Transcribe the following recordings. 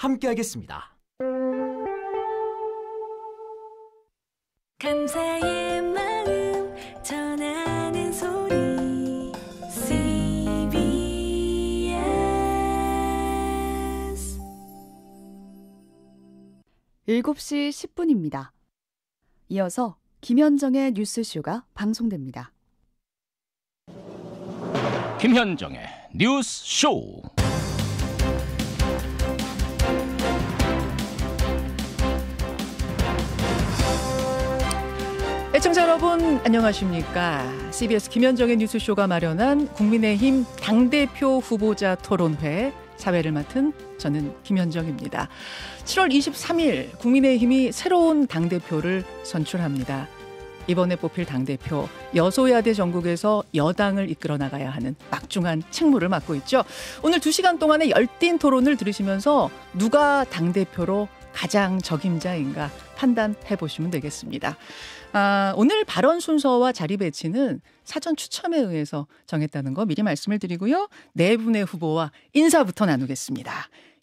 함께하겠습니다. 감사의 마음 전하는 소리 CBS 7시 10분입니다. 이어서 김현정의 뉴스쇼가 방송됩니다. 김현정의 뉴스쇼 애청자 여러분 안녕하십니까? CBS 김현정의 뉴스쇼가 마련한 국민의힘 당대표 후보자 토론회 사회를 맡은 저는 김현정입니다. 7월 23일 국민의힘이 새로운 당대표를 선출합니다. 이번에 뽑힐 당대표 여소야대 전국에서 여당을 이끌어 나가야 하는 막중한 책무를 맡고 있죠. 오늘 2시간 동안의 열띤 토론을 들으시면서 누가 당대표로 가장 적임자인가 판단해 보시면 되겠습니다. 아, 오늘 발언 순서와 자리 배치는 사전 추첨에 의해서 정했다는 거 미리 말씀을 드리고요. 네 분의 후보와 인사부터 나누겠습니다.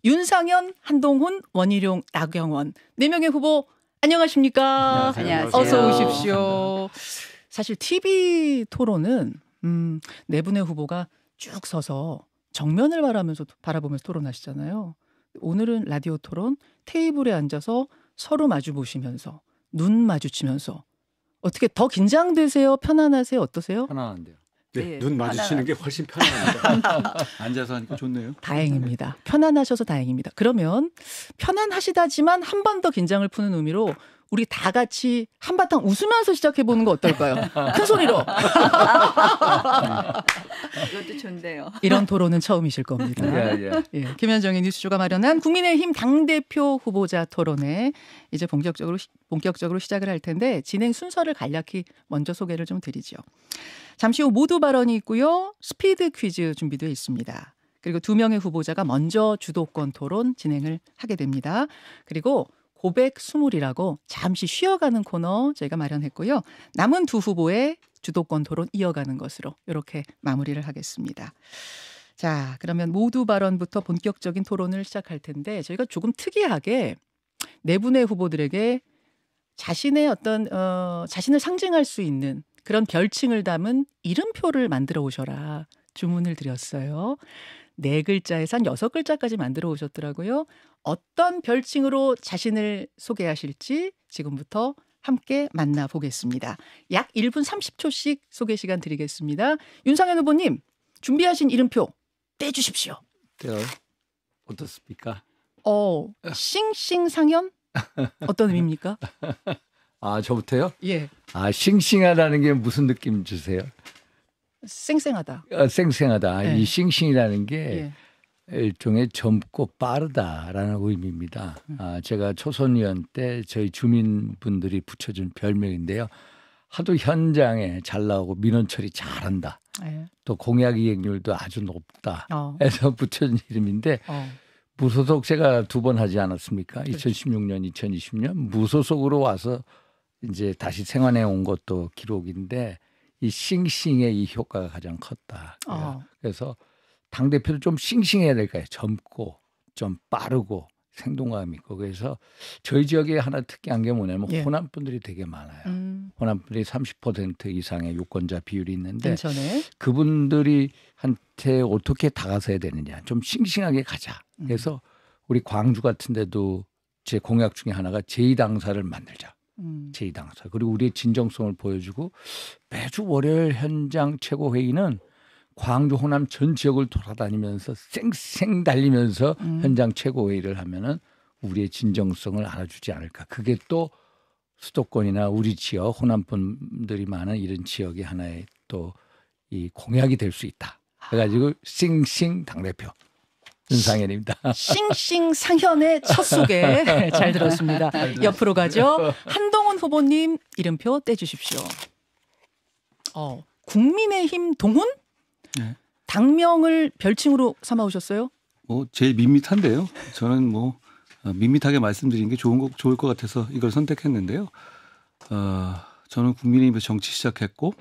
윤상현, 한동훈, 원희룡, 나경원 네 명의 후보 안녕하십니까? 안녕하세요. 어서 오십시오. 사실 TV 토론은 음, 네 분의 후보가 쭉 서서 정면을 바라면서 바라보면서 토론하시잖아요. 오늘은 라디오 토론 테이블에 앉아서 서로 마주 보시면서 눈 마주치면서 어떻게 더 긴장되세요? 편안하세요? 어떠세요? 편안한데요. 네, 네, 눈 마주치는 게 훨씬 편안합니다. 앉아서 하니까 좋네요. 다행입니다. 편안하셔서 다행입니다. 그러면 편안하시다지만 한 번 더 긴장을 푸는 의미로 우리 다 같이 한바탕 웃으면서 시작해 보는 거 어떨까요? 큰 소리로. 이것도 좋은데요. 이런 토론은 처음이실 겁니다. 예, 예. 예, 김현정의 뉴스쇼가 마련한 국민의힘 당 대표 후보자 토론회 이제 본격적으로 본격적으로 시작을 할 텐데 진행 순서를 간략히 먼저 소개를 좀 드리죠. 잠시 후 모두 발언이 있고요. 스피드 퀴즈 준비되어 있습니다. 그리고 두 명의 후보자가 먼저 주도권 토론 진행을 하게 됩니다. 그리고 고백 스물이라고 잠시 쉬어가는 코너 저희가 마련했고요. 남은 두 후보의 주도권 토론 이어가는 것으로 이렇게 마무리를 하겠습니다. 자, 그러면 모두 발언부터 본격적인 토론을 시작할 텐데 저희가 조금 특이하게 네 분의 후보들에게 자신의 어떤 어 자신을 상징할 수 있는 그런 별칭을 담은 이름표를 만들어 오셔라 주문을 드렸어요. 네 글자에서 한 여섯 글자까지 만들어 오셨더라고요. 어떤 별칭으로 자신을 소개하실지 지금부터 함께 만나보겠습니다. 약 1분 30초씩 소개 시간 드리겠습니다. 윤상현 후보님, 준비하신 이름표 떼주십시오. 떼요? 어떻습니까? 어, 싱싱상현? 어떤 의미입니까? 아, 저부터요? 예. 아, 싱싱하다는 게 무슨 느낌 주세요? 쌩쌩하다. 아, 쌩쌩하다. 네. 이 예. 싱싱이라는 게 예. 일종의 젊고 빠르다라는 의미입니다. 아, 제가 초선의원 때 저희 주민분들이 붙여준 별명인데요. 하도 현장에 잘 나오고 민원 처리 잘한다. 네. 또 공약 이행률도 아주 높다. 어. 해서 붙여준 이름인데 어. 무소속 제가 두 번 하지 않았습니까? 2016년, 그렇죠. 2020년 무소속으로 와서 이제 다시 생활해 온 것도 기록인데 이 싱싱의 이 효과가 가장 컸다. 어. 그래서 당 대표도 좀 싱싱해야 될까요? 젊고 좀 빠르고 생동감 있고 그래서 저희 지역에 하나 특이한 게 뭐냐면 예. 호남 분들이 되게 많아요. 음. 호남 분들이 30% 이상의 유권자 비율이 있는데 괜찮네. 그분들이 한테 어떻게 다가서야 되느냐 좀 싱싱하게 가자. 음. 그래서 우리 광주 같은데도 제 공약 중에 하나가 제2당사를 만들자. 음. 제2당사 그리고 우리의 진정성을 보여주고 매주 월요일 현장 최고회의는 광주 호남 전 지역을 돌아다니면서 쌩쌩 달리면서 음. 현장 최고회의를 하면은 우리의 진정성을 알아주지 않을까. 그게 또 수도권이나 우리 지역 호남 분들이 많은 이런 지역이 하나의 또 이 공약이 될 수 있다. 그래가지고 싱싱 당대표 윤상현입니다. 싱싱 상현의 첫 소개 잘 들었습니다. 옆으로 가죠. 한동훈 후보님 이름표 떼주십시오. 어, 국민의힘 동훈? 네. 당명을 별칭으로 삼아 오셨어요? 뭐 제일 밋밋한데요. 저는 뭐 어, 밋밋하게 말씀드린 게 좋은 거 좋을 것 같아서 이걸 선택했는데요. 어, 저는 국민의힘에서 정치 시작했고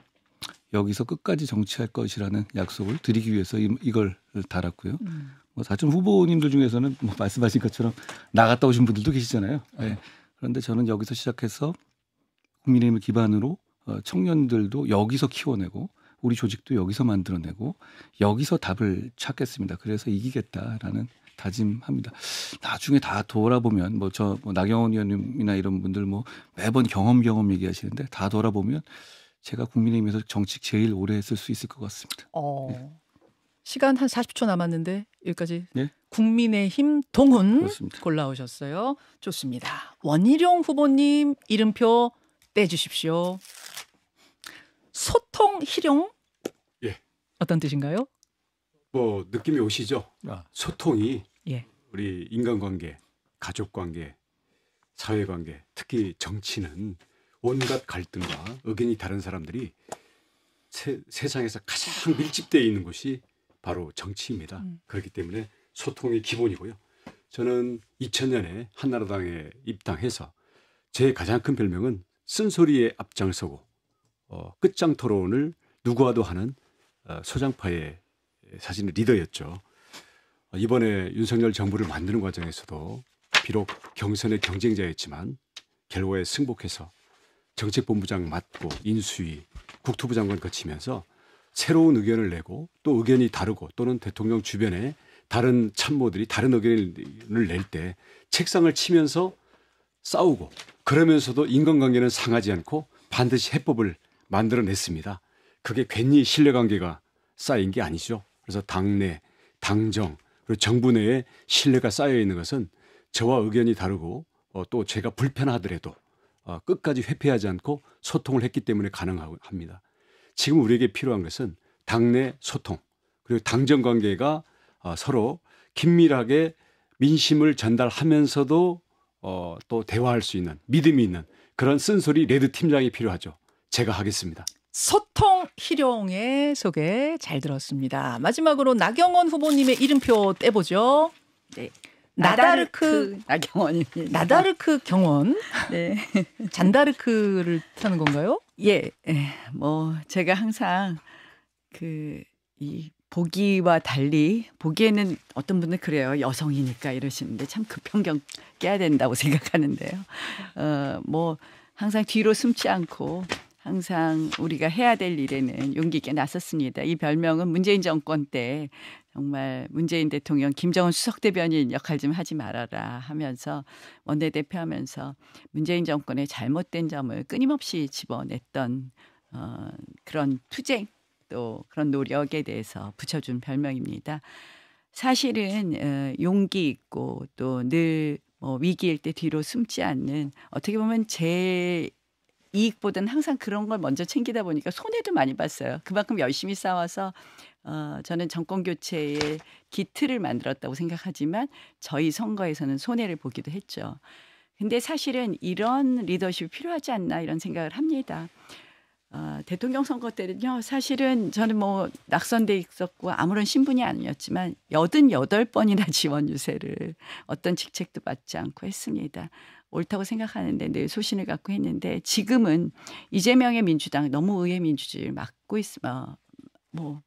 여기서 끝까지 정치할 것이라는 약속을 드리기 위해서 이, 이걸 달았고요. 음. 뭐 사촌 후보님들 중에서는 뭐 말씀하신 것처럼 나갔다 오신 분들도 계시잖아요. 네. 네. 그런데 저는 여기서 시작해서 국민의힘을 기반으로 어, 청년들도 여기서 키워내고 우리 조직도 여기서 만들어내고 여기서 답을 찾겠습니다. 그래서 이기겠다라는 다짐합니다. 나중에 다 돌아보면 뭐저 뭐 나경원 의원님이나 이런 분들 뭐 매번 경험 경험 얘기하시는데 다 돌아보면 제가 국민의힘에서 정치 제일 오래 했을 수 있을 것 같습니다. 어. 네. 시간 한 40초 남았는데 여기까지 네? 국민의힘 동훈 그렇습니다. 골라오셨어요. 좋습니다. 원희룡 후보님 이름표 떼주십시오. 소통 희룡 어떤 뜻인가요? 뭐 느낌이 오시죠? 아. 소통이 예. 우리 인간관계, 가족관계, 사회관계, 특히 정치는 온갖 갈등과 의견이 다른 사람들이 세, 상에서 가장 밀집되어 있는 곳이 바로 정치입니다. 음. 그렇기 때문에 소통이 기본이고요. 저는 2000년에 한나라당에 입당해서 제 가장 큰 별명은 쓴소리에 앞장서고 어, 끝장 토론을 누구와도 하는 소장파의 어, 사진은 리더였죠. 어, 이번에 윤석열 정부를 만드는 과정에서도 비록 경선의 경쟁자였지만 결과에 승복해서 정책본부장 맡고 인수위 국토부 장관 거치면서 새로운 의견을 내고 또 의견이 다르고 또는 대통령 주변에 다른 참모들이 다른 의견을 낼 때 책상을 치면서 싸우고 그러면서도 인간관계는 상하지 않고 반드시 해법을 만들어냈습니다. 그게 괜히 신뢰관계가 쌓인 게 아니죠. 그래서 당내, 당정, 그리고 정부 내에 신뢰가 쌓여 있는 것은 저와 의견이 다르고 어, 또 제가 불편하더라도 어, 끝까지 회피하지 않고 소통을 했기 때문에 가능합니다. 지금 우리에게 필요한 것은 당내 소통 그리고 당정 관계가 어, 서로 긴밀하게 민심을 전달하면서도 어, 또 대화할 수 있는 믿음이 있는 그런 쓴소리 레드 팀장이 필요하죠. 제가 하겠습니다. 소통 희룡의 소개 잘 들었습니다. 마지막으로 나경원 후보님의 이름표 떼보죠. 네. 나다르크, 나다르크 나경원입니다. 나다르크 경원. 네. 잔다르크를 타는 건가요? 예. 예. 뭐 제가 항상 그이 보기와 달리 보기에는 어떤 분들 그래요. 여성이니까 이러시는데 참 그편견 깨야 된다고 생각하는데요. 어뭐 항상 뒤로 숨지 않고 항상 우리가 해야 될 일에는 용기 있게 나섰습니다. 이 별명은 문재인 정권 때 정말 문재인 대통령 김정은 수석 대변인 역할 좀 하지 말아라 하면서 원내대표 하면서 문재인 정권의 잘못된 점을 끊임없이 집어냈던 어, 그런 투쟁 또 그런 노력에 대해서 붙여준 별명입니다. 사실은 어, 용기 있고 또늘 뭐 위기일 때 뒤로 숨지 않는 어떻게 보면 제 이익보다는 항상 그런 걸 먼저 챙기다 보니까 손해도 많이 봤어요. 그만큼 열심히 싸워서 어, 저는 정권 교체의 기틀을 만들었다고 생각하지만 저희 선거에서는 손해를 보기도 했죠. 근데 사실은 이런 리더십이 필요하지 않나 이런 생각을 합니다. 어, 대통령 선거 때는요, 사실은 저는 뭐 낙선돼 있었고 아무런 신분이 아니었지만 여든 여덟 번이나 지원 유세를 어떤 직책도 받지 않고 했습니다. 옳다고 생각하는데 늘 소신을 갖고 했는데 지금은 이재명의 민주당 너무 의회 민주주의를 막고 있으면 어, 뭐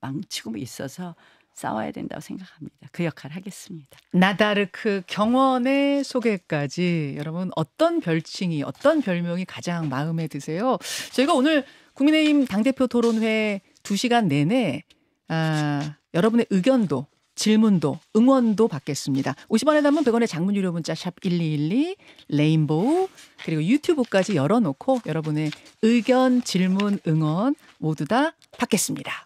망치고 있어서 싸워야 된다고 생각합니다. 그 역할을 하겠습니다. 나다르크 경원의 소개까지 여러분 어떤 별칭이 어떤 별명이 가장 마음에 드세요? 저희가 오늘 국민의힘 당대표 토론회 2시간 내내 아, 여러분의 의견도 질문도 응원도 받겠습니다. 5 0원에 담은 100원의 장문 유료 문자 샵 1212 레인보우 그리고 유튜브까지 열어놓고 여러분의 의견, 질문, 응원 모두 다 받겠습니다.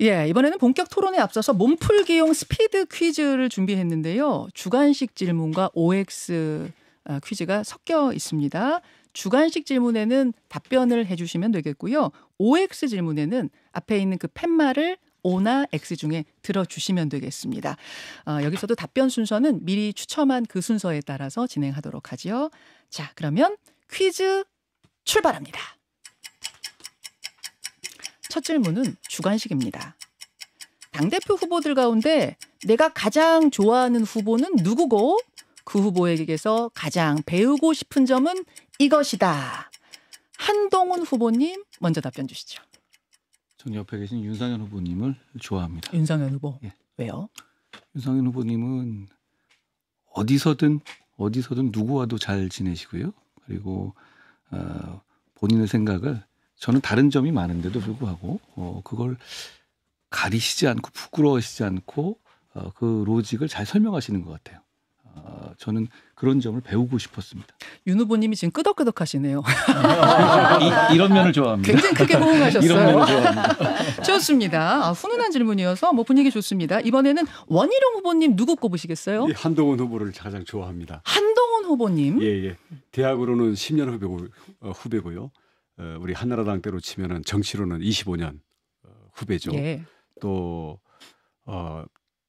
예, 이번에는 본격 토론에 앞서서 몸풀기용 스피드 퀴즈를 준비했는데요. 주관식 질문과 OX 어, 퀴즈가 섞여 있습니다. 주관식 질문에는 답변을 해주시면 되겠고요. OX 질문에는 앞에 있는 그 팻말을 O나 X 중에 들어주시면 되겠습니다. 어, 여기서도 답변 순서는 미리 추첨한 그 순서에 따라서 진행하도록 하지요. 자, 그러면 퀴즈 출발합니다. 첫 질문은 주관식입니다. 당대표 후보들 가운데 내가 가장 좋아하는 후보는 누구고 그 후보에게서 가장 배우고 싶은 점은 이것이다. 한동훈 후보님 먼저 답변 주시죠. 전 옆에 계신 윤상현 후보님을 좋아합니다. 윤상현 후보. 예. 왜요? 윤상현 후보님은 어디서든 어디서든 누구와도 잘 지내시고요. 그리고 어, 본인의 생각을 저는 다른 점이 많은데도 불구하고 어, 그걸 가리시지 않고 부끄러워하시지 않고 어, 그 로직을 잘 설명하시는 것 같아요. 아, 저는 그런 점을 배우고 싶었습니다. 윤 후보님이 지금 끄덕끄덕 하시네요. 이, 런 면을 좋아합니다. 굉장히 크게 호응하셨어요. 이런 면을 좋아합니다. 좋습니다. 아, 훈훈한 질문이어서 뭐 분위기 좋습니다. 이번에는 원희룡 후보님 누구 꼽으시겠어요? 예, 한동훈 후보를 가장 좋아합니다. 한동훈 후보님? 예, 예. 대학으로는 10년 후배고, 어, 후배고요. 어, 우리 한나라당 때로 치면은 정치로는 25년 어, 후배죠. 예. 또 어,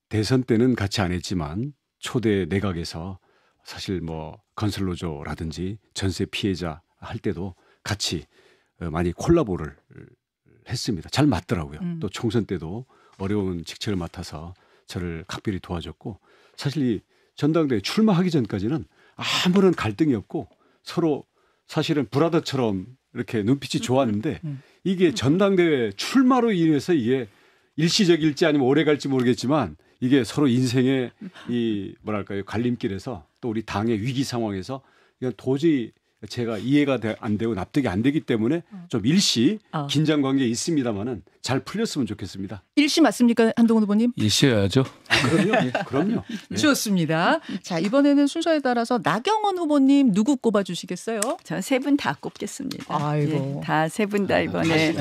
대선 때는 같이 안 했지만 초대 내각에서 사실 뭐건설로조라든지 전세 피해자 할 때도 같이 어, 많이 콜라보를 했습니다. 잘 맞더라고요. 음. 또 총선 때도 어려운 직책을 맡아서 저를 각별히 도와줬고 사실 이 전당대회 출마하기 전까지는 아무런 갈등이 없고 서로 사실은 브라더처럼 이렇게 눈빛이 좋았는데 음, 음, 음. 이게 전당대회 출마로 인해서 이게 일시적일지 아니면 오래 갈지 모르겠지만 이게 서로 인생의 이 뭐랄까요 갈림길에서 또 우리 당의 위기 상황에서 이건 도저히 제가 이해가 안 되고 납득이 안 되기 때문에 어. 좀 일시 어. 긴장 관계 있습니다만은 잘 풀렸으면 좋겠습니다. 일시 맞습니까 한동훈 후보님? 일시여야죠. 아, 그럼요. 예, 그럼요. 네. 좋습니다. 자 이번에는 순서에 따라서 나경원 후보님 누구 꼽아주시겠어요? 저세분 다 꼽겠습니다. 아이고 예, 다세 분 다 이번에 네.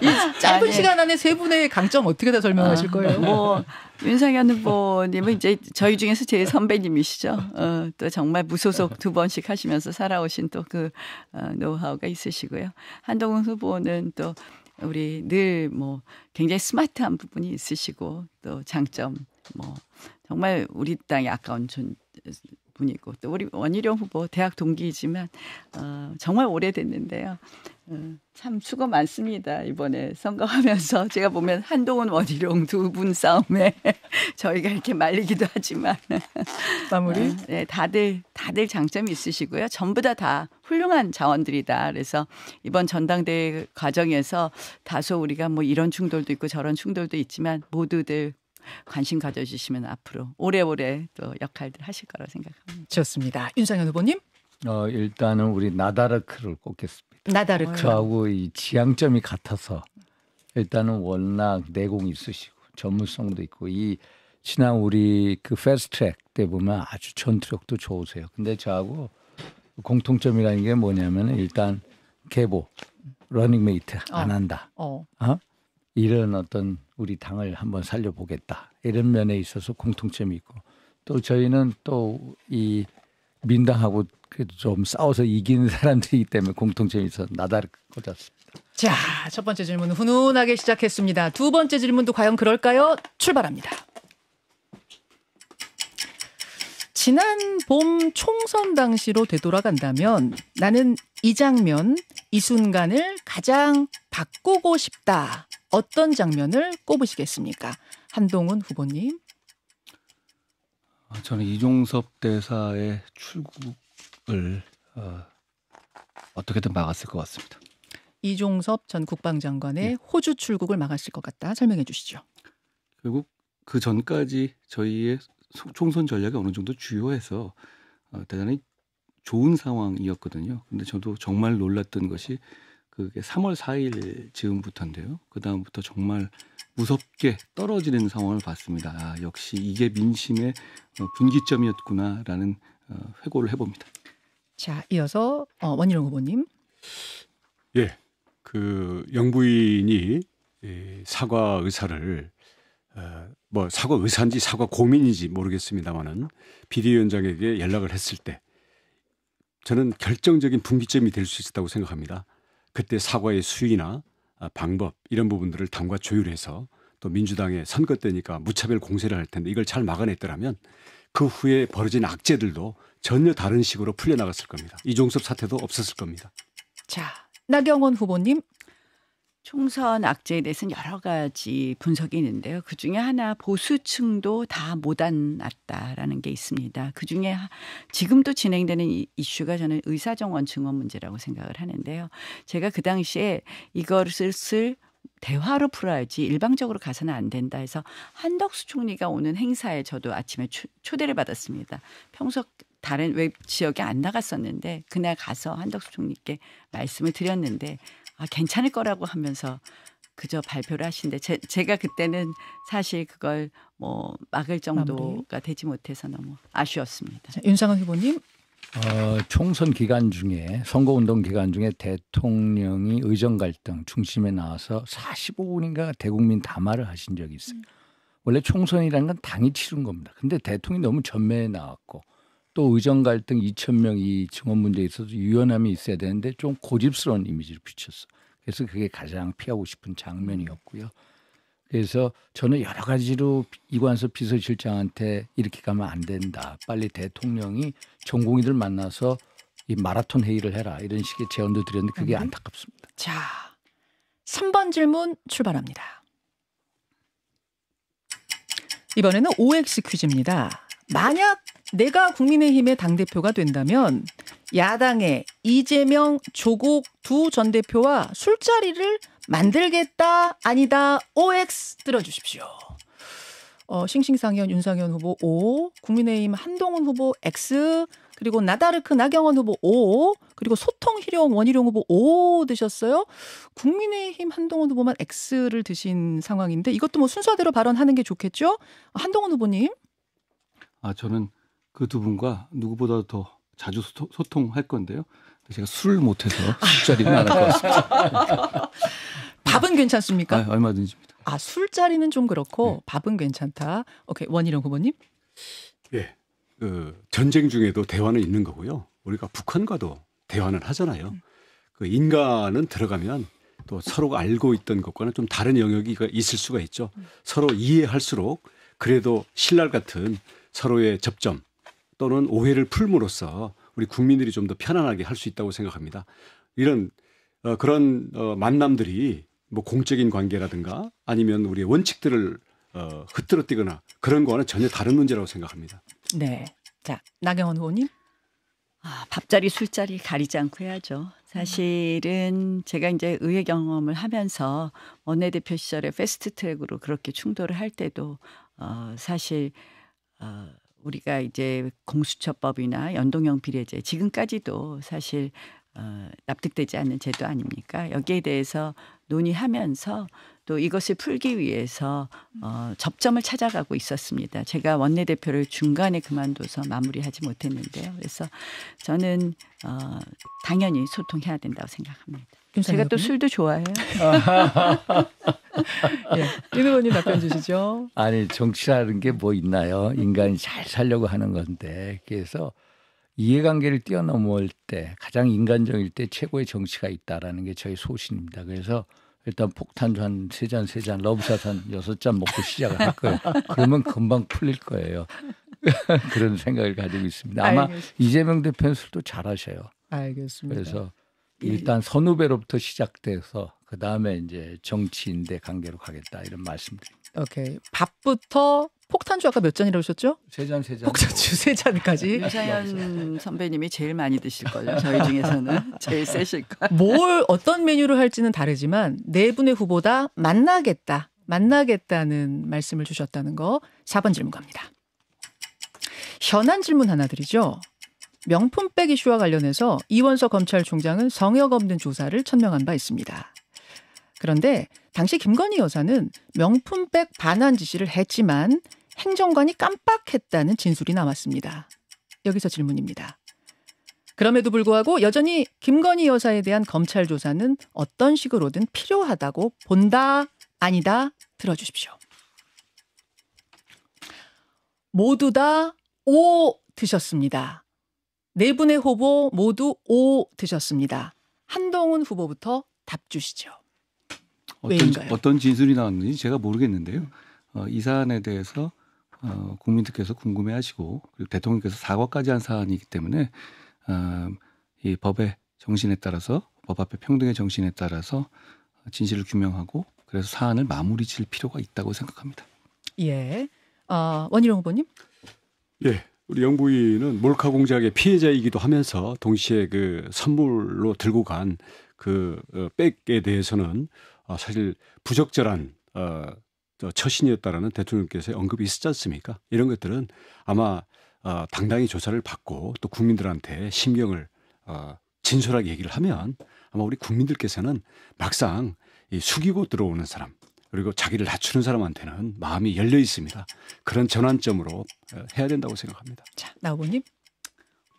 이 짧은 아니, 시간 안에 세 분의 강점 어떻게 다 설명하실 아, 거예요? 뭐 윤상현 후보님은 이제 저희 중에서 제일 선배님이시죠. 어, 또 정말 무소속 두 번씩 하시면서 살아오신 또그 어, 노하우가 있으시고요. 한동훈 후보는 또 우리 늘 뭐 굉장히 스마트한 부분이 있으시고 또 장점 뭐 정말 우리 땅에 아까운 존 분이고 또 우리 원희룡 후보 대학 동기이지만 어, 정말 오래됐는데요. 참 수고 많습니다. 이번에 선거하면서 제가 보면 한동훈 원희룡 두 분 싸움에 저희가 이렇게 말리기도 하지만 마무리. 어, 네, 다들 다들 장점이 있으시고요. 전부 다 다 훌륭한 자원들이다. 그래서 이번 전당대회 과정에서 다소 우리가 뭐 이런 충돌도 있고 저런 충돌도 있지만 모두들 관심 가져주시면 앞으로 오래오래 또 역할들 하실 거라 생각합니다. 좋습니다. 윤상현 후보님. 어 일단은 우리 나다르크를 꼽겠습니다. 나다르 그렇죠. 저하고 이 지향점이 같아서 일단은 워낙 내공이 있으시고 전문성도 있고 이 지난 우리 그 패스트트랙 때 보면 아주 전투력도 좋으세요. 근데 저하고 공통점이라는 게 뭐냐면 일단 개보 러닝메이트 어. 안 한다. 어. 어? 이런 어떤 우리 당을 한번 살려보겠다 이런 면에 있어서 공통점이 있고 또 저희는 또이 민당하고 좀 싸워서 이긴 사람들이기 때문에 공통점이 있어 나다를 꽂았습니다. 자, 첫 번째 질문 훈훈하게 시작했습니다. 두 번째 질문도 과연 그럴까요? 출발합니다. 지난 봄 총선 당시로 되돌아간다면 나는 이 장면, 이 순간을 가장 바꾸고 싶다. 어떤 장면을 꼽으시겠습니까? 한동훈 후보님. 아, 저는 이종섭 대사의 출국을 어, 어떻게든 막았을 것 같습니다. 이종섭 전 국방장관의 네. 호주 출국을 막았을 것 같다. 설명해 주시죠. 결국 그 전까지 저희의 총선 전략이 어느 정도 주요해서 어, 대단히 좋은 상황이었거든요. 근데 저도 정말 놀랐던 것이 그게 3월 4일 지금부터인데요그 다음부터 정말 무섭게 떨어지는 상황을 봤습니다. 아, 역시 이게 민심의 어, 분기점이었구나라는 어, 회고를 해봅니다. 자, 이어서 어, 원희룡 후보님. 예, 그 영부인이 사과 의사를 뭐 사과 의사인지 사과 고민인지 모르겠습니다만은 비대위원장에게 연락을 했을 때 저는 결정적인 분기점이 될 수 있다고 생각합니다. 그때 사과의 수위나 아, 방법 이런 부분들을 당과 조율해서 또 민주당의 선거 때니까 무차별 공세를 할 텐데 이걸 잘 막아냈더라면 그 후에 벌어진 악재들도 전혀 다른 식으로 풀려나갔을 겁니다. 이종섭 사태도 없었을 겁니다. 자, 나경원 후보님 총선 악재에 대해서는 여러 가지 분석이 있는데요. 그 중에 하나 보수층도 다 못안났다라는게 있습니다. 그 중에 지금도 진행되는 이슈가 저는 의사정원 증원 문제라고 생각을 하는데요. 제가 그 당시에 이것을 대화로 풀어야지 일방적으로 가서는 안 된다 해서 한덕수 총리가 오는 행사에 저도 아침에 초대를 받았습니다. 평소 다른 외 지역에 안 나갔었는데 그날 가서 한덕수 총리께 말씀을 드렸는데 아, 괜찮을 거라고 하면서 그저 발표를 하신데 제, 제가 그때는 사실 그걸 뭐 막을 정도가 마무리. 되지 못해서 너무 아쉬웠습니다. 윤상은 후보님. 어, 총선 기간 중에 선거운동 기간 중에 대통령이 의정 갈등 중심에 나와서 45분인가 대국민 담화를 하신 적이 있어요. 음. 원래 총선이라는 건 당이 치른 겁니다. 근데 대통령이 너무 전면에 나왔고 또 의정 갈등 2천 명이 증언 문제에 있어서 유연함이 있어야 되는데 좀 고집스러운 이미지를 비쳤어. 그래서 그게 가장 피하고 싶은 장면이었고요. 그래서 저는 여러 가지로 이관섭 비서실장한테 이렇게 가면 안 된다. 빨리 대통령이 전공의들 만나서 이 마라톤 회의를 해라. 이런 식의 제언도 드렸는데 그게 음. 안타깝습니다. 자, 3번 질문 출발합니다. 이번에는 OX 퀴즈입니다. 만약 내가 국민의힘의 당대표가 된다면 야당의 이재명, 조국 두 전 대표와 술자리를 만들겠다, 아니다, OX 들어주십시오. 어, 싱싱상현, 윤상현 후보 O, 국민의힘 한동훈 후보 X, 그리고 나다르크 나경원 후보 O, 그리고 소통희룡 원희룡 후보 O 드셨어요. 국민의힘 한동훈 후보만 X를 드신 상황인데 이것도 뭐 순서대로 발언하는 게 좋겠죠? 한동훈 후보님. 아, 저는 그두 분과 누구보다도 더 자주 소통, 소통할 건데요. 제가 술을 못해서 술자리는 안 할 것 같습니다. 밥은 괜찮습니까? 아, 얼마든지입니다. 아 술자리는 좀 그렇고 네. 밥은 괜찮다. 오케이 원희룡 후보님. 예, 그 전쟁 중에도 대화는 있는 거고요. 우리가 북한과도 대화는 하잖아요. 음. 그 인간은 들어가면 또서로 알고 있던 것과는 좀 다른 영역이 있을 수가 있죠. 음. 서로 이해할수록 그래도 신랄 같은 서로의 접점 또는 오해를 풀므로써 우리 국민들이 좀 더 편안하게 할 수 있다고 생각합니다. 이런 어, 그런 어, 만남들이 뭐 공적인 관계라든가 아니면 우리의 원칙들을 어, 흐트러뜨거나 그런 거는 전혀 다른 문제라고 생각합니다. 네. 자, 나경원 의원님. 아, 밥자리 술자리 가리지 않고 해야죠. 사실은 제가 이제 의회 경험을 하면서 원내대표 시절에 패스트트랙으로 그렇게 충돌을 할 때도 어, 사실 어, 우리가 이제 공수처법이나 연동형 비례제 지금까지도 사실 어, 납득되지 않는 제도 아닙니까? 여기에 대해서 논의하면서 또 이것을 풀기 위해서 어, 접점을 찾아가고 있었습니다. 제가 원내대표를 중간에 그만둬서 마무리하지 못했는데요. 그래서 저는 어, 당연히 소통해야 된다고 생각합니다. 제가 또 음. 술도 좋아해요. 예. 윤 의원님 답변 주시죠. 아니 정치라는 게 뭐 있나요? 인간이 잘 살려고 하는 건데 그래서 이해관계를 뛰어넘을 때 가장 인간적일 때 최고의 정치가 있다라는 게 저희 소신입니다. 그래서 일단 폭탄한세 잔, 세 잔, 러브샷 한 여섯 잔 먹고 시작을 할 거예요. 그러면 금방 풀릴 거예요. 그런 생각을 가지고 있습니다. 아마 알겠습니다. 이재명 대표는 술도 잘 하셔요. 알겠습니다. 그래서 예, 예. 일단 선후배로부터 시작돼서 그 다음에 이제 정치인대 관계로 가겠다 이런 말씀드립니다. 오케이 밥부터 폭탄주 아까 몇 잔이라고 하셨죠? 세 잔, 세 잔. 폭탄주 세 잔까지. 네, 유사연 선배님이 제일 많이 드실 거예요. 저희 중에서는 제일 세실 거. 뭘 어떤 메뉴를 할지는 다르지만 네 분의 후보다 만나겠다, 만나겠다는 말씀을 주셨다는 거 4번 질문 갑니다. 현안 질문 하나 드리죠. 명품백 이슈와 관련해서 이원서 검찰총장은 성역 없는 조사를 천명한 바 있습니다. 그런데 당시 김건희 여사는 명품백 반환 지시를 했지만 행정관이 깜빡했다는 진술이 나왔습니다. 여기서 질문입니다. 그럼에도 불구하고 여전히 김건희 여사에 대한 검찰 조사는 어떤 식으로든 필요하다고 본다, 아니다, 들어주십시오. 모두 다 오 드셨습니다. 네 분의 후보 모두 오 드셨습니다. 한동훈 후보부터 답 주시죠. 어떤, 왜인가요? 어떤 진술이 나왔는지 제가 모르겠는데요. 어, 이 사안에 대해서 어, 국민들께서 궁금해하시고 그리고 대통령께서 사과까지 한 사안이기 때문에 어, 이 법의 정신에 따라서 법 앞에 평등의 정신에 따라서 진실을 규명하고 그래서 사안을 마무리 질 필요가 있다고 생각합니다. 예. 어, 원희룡 후보님. 예. 우리 영 부인은 몰카 공작의 피해자이기도 하면서 동시에 그 선물로 들고 간그 어, 백에 대해서는 어, 사실 부적절한 어, 처신이었다라는 대통령께서 언급이 있었지 않습니까? 이런 것들은 아마 어, 당당히 조사를 받고 또 국민들한테 신경을 어, 진솔하게 얘기를 하면 아마 우리 국민들께서는 막상 이 숙이고 들어오는 사람 그리고 자기를 낮추는 사람한테는 마음이 열려 있습니다. 그런 전환점으로 해야 된다고 생각합니다. 자, 나오님.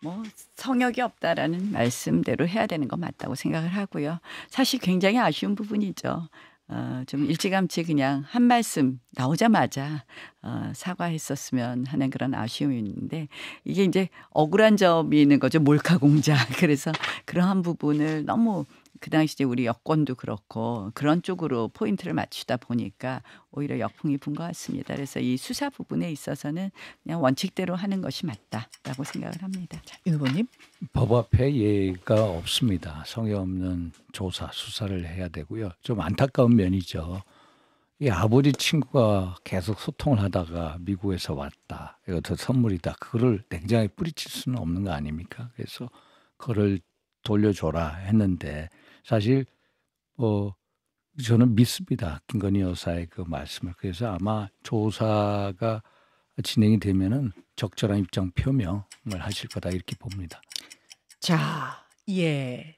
뭐 성역이 없다라는 말씀대로 해야 되는 거 맞다고 생각을 하고요. 사실 굉장히 아쉬운 부분이죠. 어, 좀 일찌감치 그냥 한 말씀 나오자마자 어, 사과했었으면 하는 그런 아쉬움이 있는데 이게 이제 억울한 점이 있는 거죠 몰카 공작 그래서 그러한 부분을 너무 그 당시에 우리 여권도 그렇고 그런 쪽으로 포인트를 맞추다 보니까 오히려 역풍이 분 것 같습니다. 그래서 이 수사 부분에 있어서는 그냥 원칙대로 하는 것이 맞다라고 생각을 합니다. 윤 후보님. 법 앞에 예가 없습니다. 성의 없는 조사, 수사를 해야 되고요. 좀 안타까운 면이죠. 이 아버지 친구가 계속 소통을 하다가 미국에서 왔다. 이것도 선물이다. 그거를 냉장에 뿌리칠 수는 없는 거 아닙니까? 그래서 그거를 돌려줘라 했는데 사실 어 저는 믿습니다. 김건희 여사의 그 말씀을. 그래서 아마 조사가 진행이 되면은 적절한 입장 표명을 하실 거다 이렇게 봅니다. 자, 예.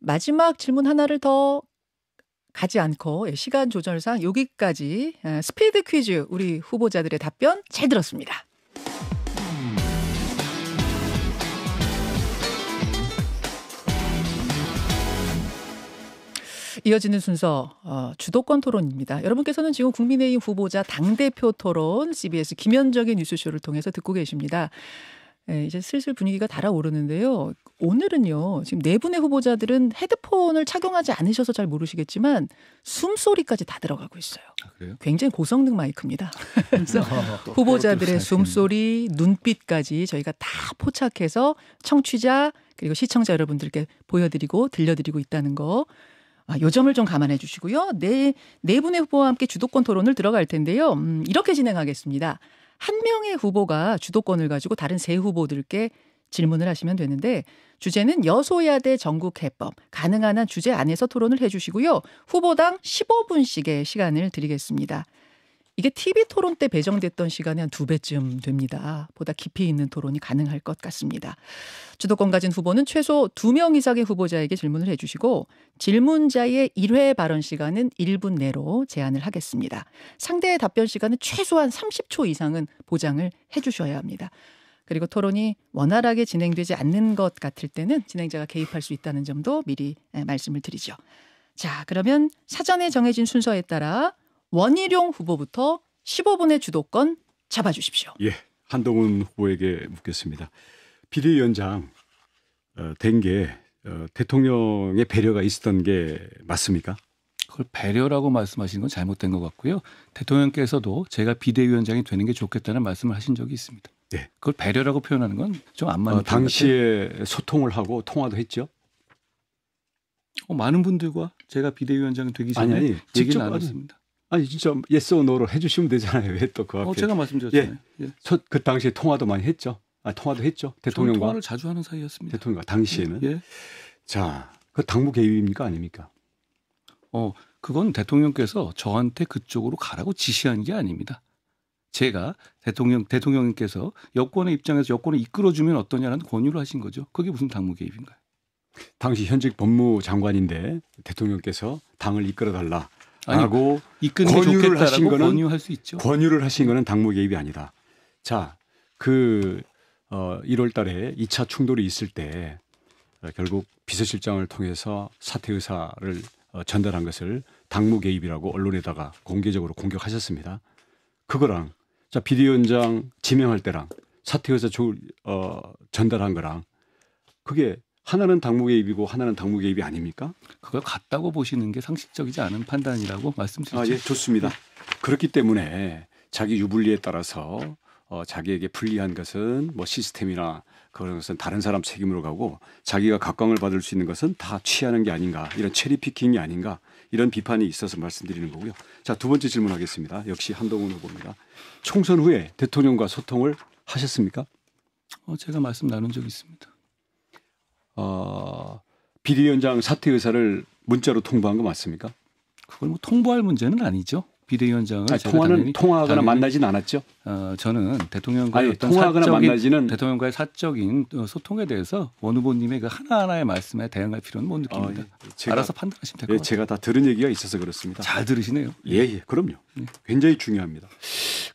마지막 질문 하나를 더 가지 않고 예, 시간 조절상 여기까지 예, 스피드 퀴즈 우리 후보자들의 답변 잘 들었습니다. 이어지는 순서 어, 주도권 토론입니다. 여러분께서는 지금 국민의힘 후보자 당대표 토론 CBS 김현정의 뉴스쇼를 통해서 듣고 계십니다. 예, 이제 슬슬 분위기가 달아오르는데요. 오늘은요, 지금 네 분의 후보자들은 헤드폰을 착용하지 않으셔서 잘 모르시겠지만 숨소리까지 다 들어가고 있어요. 아, 그래요? 굉장히 고성능 마이크입니다. 그래서 아, 후보자들의 네. 숨소리, 눈빛까지 저희가 다 포착해서 청취자 그리고 시청자 여러분들께 보여드리고 들려드리고 있다는 거 아, 요 점을 좀 감안해 주시고요. 네, 네 분의 후보와 함께 주도권 토론을 들어갈 텐데요. 음, 이렇게 진행하겠습니다. 한 명의 후보가 주도권을 가지고 다른 세 후보들께 질문을 하시면 되는데 주제는 여소야대 전국 해법 가능한 한 주제 안에서 토론을 해주시고요 후보당 15분씩의 시간을 드리겠습니다. 이게 TV 토론 때 배정됐던 시간에한 두 배쯤 됩니다. 보다 깊이 있는 토론이 가능할 것 같습니다. 주도권 가진 후보는 최소 두 명 이상의 후보자에게 질문을 해주시고 질문자의 1회 발언 시간은 1분 내로 제한을 하겠습니다. 상대의 답변 시간은 최소한 30초 이상은 보장을 해주셔야 합니다. 그리고 토론이 원활하게 진행되지 않는 것 같을 때는 진행자가 개입할 수 있다는 점도 미리 예, 말씀을 드리죠. 자, 그러면 사전에 정해진 순서에 따라 원희룡 후보부터 15분의 주도권 잡아주십시오. 예, 한동훈 후보에게 묻겠습니다. 비대위원장 어, 된게 어, 대통령의 배려가 있었던 게 맞습니까? 그걸 배려라고 말씀하신 건 잘못된 것 같고요. 대통령께서도 제가 비대위원장이 되는 게 좋겠다는 말씀을 하신 적이 있습니다. 네. 그걸 배려라고 표현하는 건 좀 안 맞는 어, 당시에 소통을 하고 통화도 했죠. 어, 많은 분들과 제가 비대위원장 되기 전에 아니, 아니, 직접 나눴습니다. 아니 진짜 예스 yes 노로 해주시면 되잖아요. 왜또그 어, 앞에? 어, 제가 말씀드렸잖아요. 예. 예. 저, 그 당시에 통화도 많이 했죠. 아 통화도 했죠. 대통령과 통화를 자주 하는 사이였습니다. 대통령과 당시에는. 예. 예. 자, 그 당무 개입입니까 아닙니까? 어, 그건 대통령께서 저한테 그쪽으로 가라고 지시한 게 아닙니다. 제가 대통령 대통령께서 님 여권의 입장에서 여권을 이끌어주면 어떠냐라는 권유를 하신 거죠. 그게 무슨 당무 개입인가요? 당시 현직 법무장관인데 대통령께서 당을 이끌어달라 라고 권유를 하신 거는 권유할 수 있죠. 권유를 하신 거는 당무 개입이 아니다. 자, 그 어, 1월 달에 2차 충돌이 있을 때 어, 결국 비서실장을 통해서 사퇴 의사를 어, 전달한 것을 당무 개입이라고 언론에다가 공개적으로 공격하셨습니다. 그거랑 자 비대위원장 지명할 때랑 사퇴 의사 조, 어, 전달한 거랑 그게 하나는 당무 개입이고 하나는 당무 개입이 아닙니까? 그걸 같다고 보시는 게 상식적이지 않은 판단이라고 말씀드리죠. 아, 예, 좋습니다. 그렇기 때문에 자기 유불리에 따라서 어, 자기에게 불리한 것은 뭐 시스템이나 그런 것은 다른 사람 책임으로 가고 자기가 각광을 받을 수 있는 것은 다 취하는 게 아닌가 이런 체리피킹이 아닌가 이런 비판이 있어서 말씀드리는 거고요. 자두 번째 질문하겠습니다. 역시 한동훈 후보입니다. 총선 후에 대통령과 소통을 하셨습니까? 어, 제가 말씀 나눈 적 있습니다. 어, 비대위원장 사퇴 의사를 문자로 통보한 거 맞습니까? 그걸 뭐 통보할 문제는 아니죠. 비대위원장을 아니, 통화는 당연히, 통화하거나 당연히, 만나진 않았죠. 어, 저는 대통령과의 어떤 통화하거나 사적인, 만나지는 대통령과의 사적인 소통에 대해서 원 후보님의 그 하나하나의 말씀에 대응할 필요는 못 느낍니다. 아, 예, 제가, 알아서 판단하시면 될것 예, 같아요. 제가 다 들은 얘기가 있어서 그렇습니다. 잘 들으시네요. 예, 예, 그럼요. 예. 굉장히 중요합니다.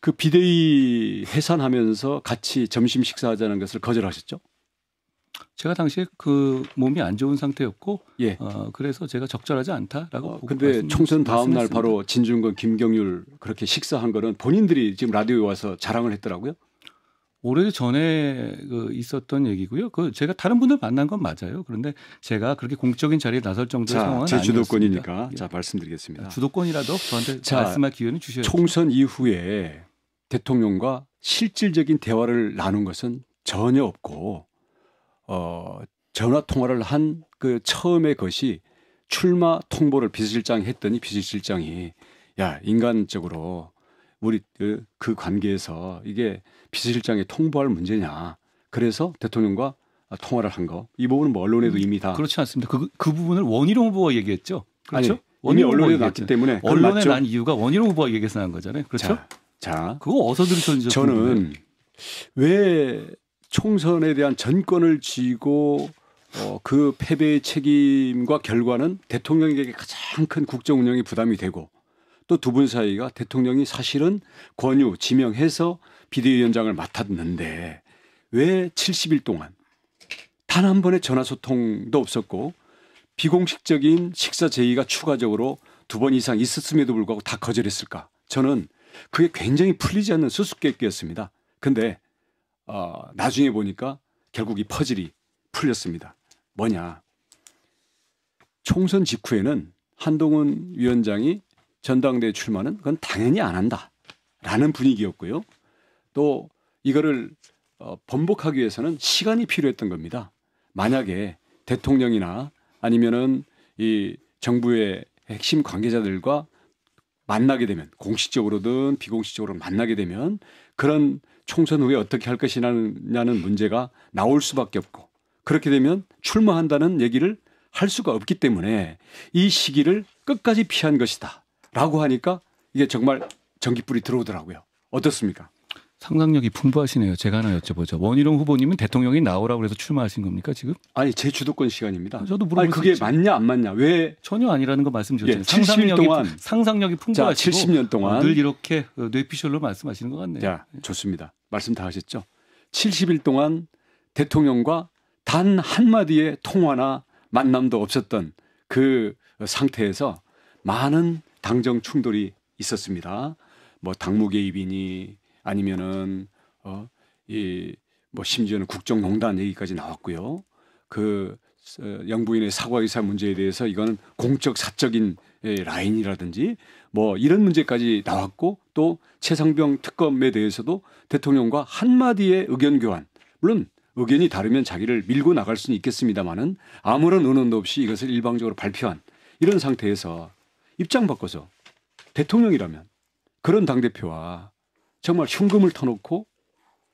그 비대위 해산하면서 같이 점심 식사하자는 것을 거절하셨죠? 제가 당시에 그 몸이 안 좋은 상태였고 예. 어, 그래서 제가 적절하지 않다라고 어, 보고 근데 총선 다음 날 바로 진중권 김경률 그렇게 식사한 거는 본인들이 지금 라디오에 와서 자랑을 했더라고요. 오래 전에 그 있었던 얘기고요. 그 제가 다른 분들 만난 건 맞아요. 그런데 제가 그렇게 공적인 자리에 나설 정도의 자, 상황은 제 주도권이니까 예. 자 말씀드리겠습니다. 주도권이라도 저한테 자, 말씀할 기회는 주셔야죠. 총선 이후에 대통령과 실질적인 대화를 나눈 것은 전혀 없고 어, 전화 통화를 한 그 처음의 것이 출마 통보를 비서실장 했더니 비서실장이 야 인간적으로 우리 그, 그 관계에서 이게 비서실장이 통보할 문제냐 그래서 대통령과 통화를 한 거 이 부분은 뭐 언론에도 음, 이미 다 그렇지 않습니다. 그, 그 부분을 원희룡 후보가 얘기했죠. 그렇죠? 아니, 이미 언론에 났기 때문에 언론에 맞죠? 난 이유가 원희룡 후보가 얘기해서 난 거잖아요. 그렇죠? 자, 자 그거 어서 들으셨는지 저는 왜 총선에 대한 전권을 쥐고 어, 그 패배의 책임과 결과는 대통령에게 가장 큰 국정 운영의 부담이 되고 또 두 분 사이가 대통령이 사실은 권유 지명해서 비대위원장을 맡았는데 왜 70일 동안 단 한 번의 전화 소통도 없었고 비공식적인 식사 제의가 추가적으로 두 번 이상 있었음에도 불구하고 다 거절했을까? 저는 그게 굉장히 풀리지 않는 수수께끼였습니다. 근데 어, 나중에 보니까 결국 이 퍼즐이 풀렸습니다. 뭐냐? 총선 직후에는 한동훈 위원장이 전당대회 출마는 그건 당연히 안 한다라는 분위기였고요. 또 이거를 어, 번복하기 위해서는 시간이 필요했던 겁니다. 만약에 대통령이나 아니면은 이 정부의 핵심 관계자들과 만나게 되면 공식적으로든 비공식적으로 만나게 되면 그런 총선 후에 어떻게 할 것이냐는 문제가 나올 수밖에 없고 그렇게 되면 출마한다는 얘기를 할 수가 없기 때문에 이 시기를 끝까지 피한 것이다. 라고 하니까 이게 정말 전기불이 들어오더라고요. 어떻습니까? 상상력이 풍부하시네요. 제가 하나 여쭤보죠. 원희룡 후보님은 대통령이 나오라고 해서 출마하신 겁니까 지금? 아니 제 주도권 시간입니다. 저도 물어보 그게 있지. 맞냐 안 맞냐 왜 전혀 아니라는 거말씀드렸잖 예, 상상력이 동안, 상상력이 풍부하시고 자, 70년 동안 늘 이렇게 어, 뇌피셜로 말씀하시는 것 같네요. 자, 좋습니다. 말씀 다 하셨죠. 70일 동안 대통령과 단 한마디의 통화나 만남도 없었던 그 상태에서 많은 당정 충돌이 있었습니다. 뭐 당무 개입이니 아니면은 어, 이 뭐 심지어는 국정농단 얘기까지 나왔고요. 그 영부인의 사과 의사 문제에 대해서 이거는 공적 사적인 예, 라인이라든지 뭐 이런 문제까지 나왔고 또 최상병 특검에 대해서도 대통령과 한마디의 의견 교환 물론 의견이 다르면 자기를 밀고 나갈 수는 있겠습니다만은 아무런 의논도 없이 이것을 일방적으로 발표한 이런 상태에서 입장 바꿔서 대통령이라면 그런 당대표와 정말 흉금을 터놓고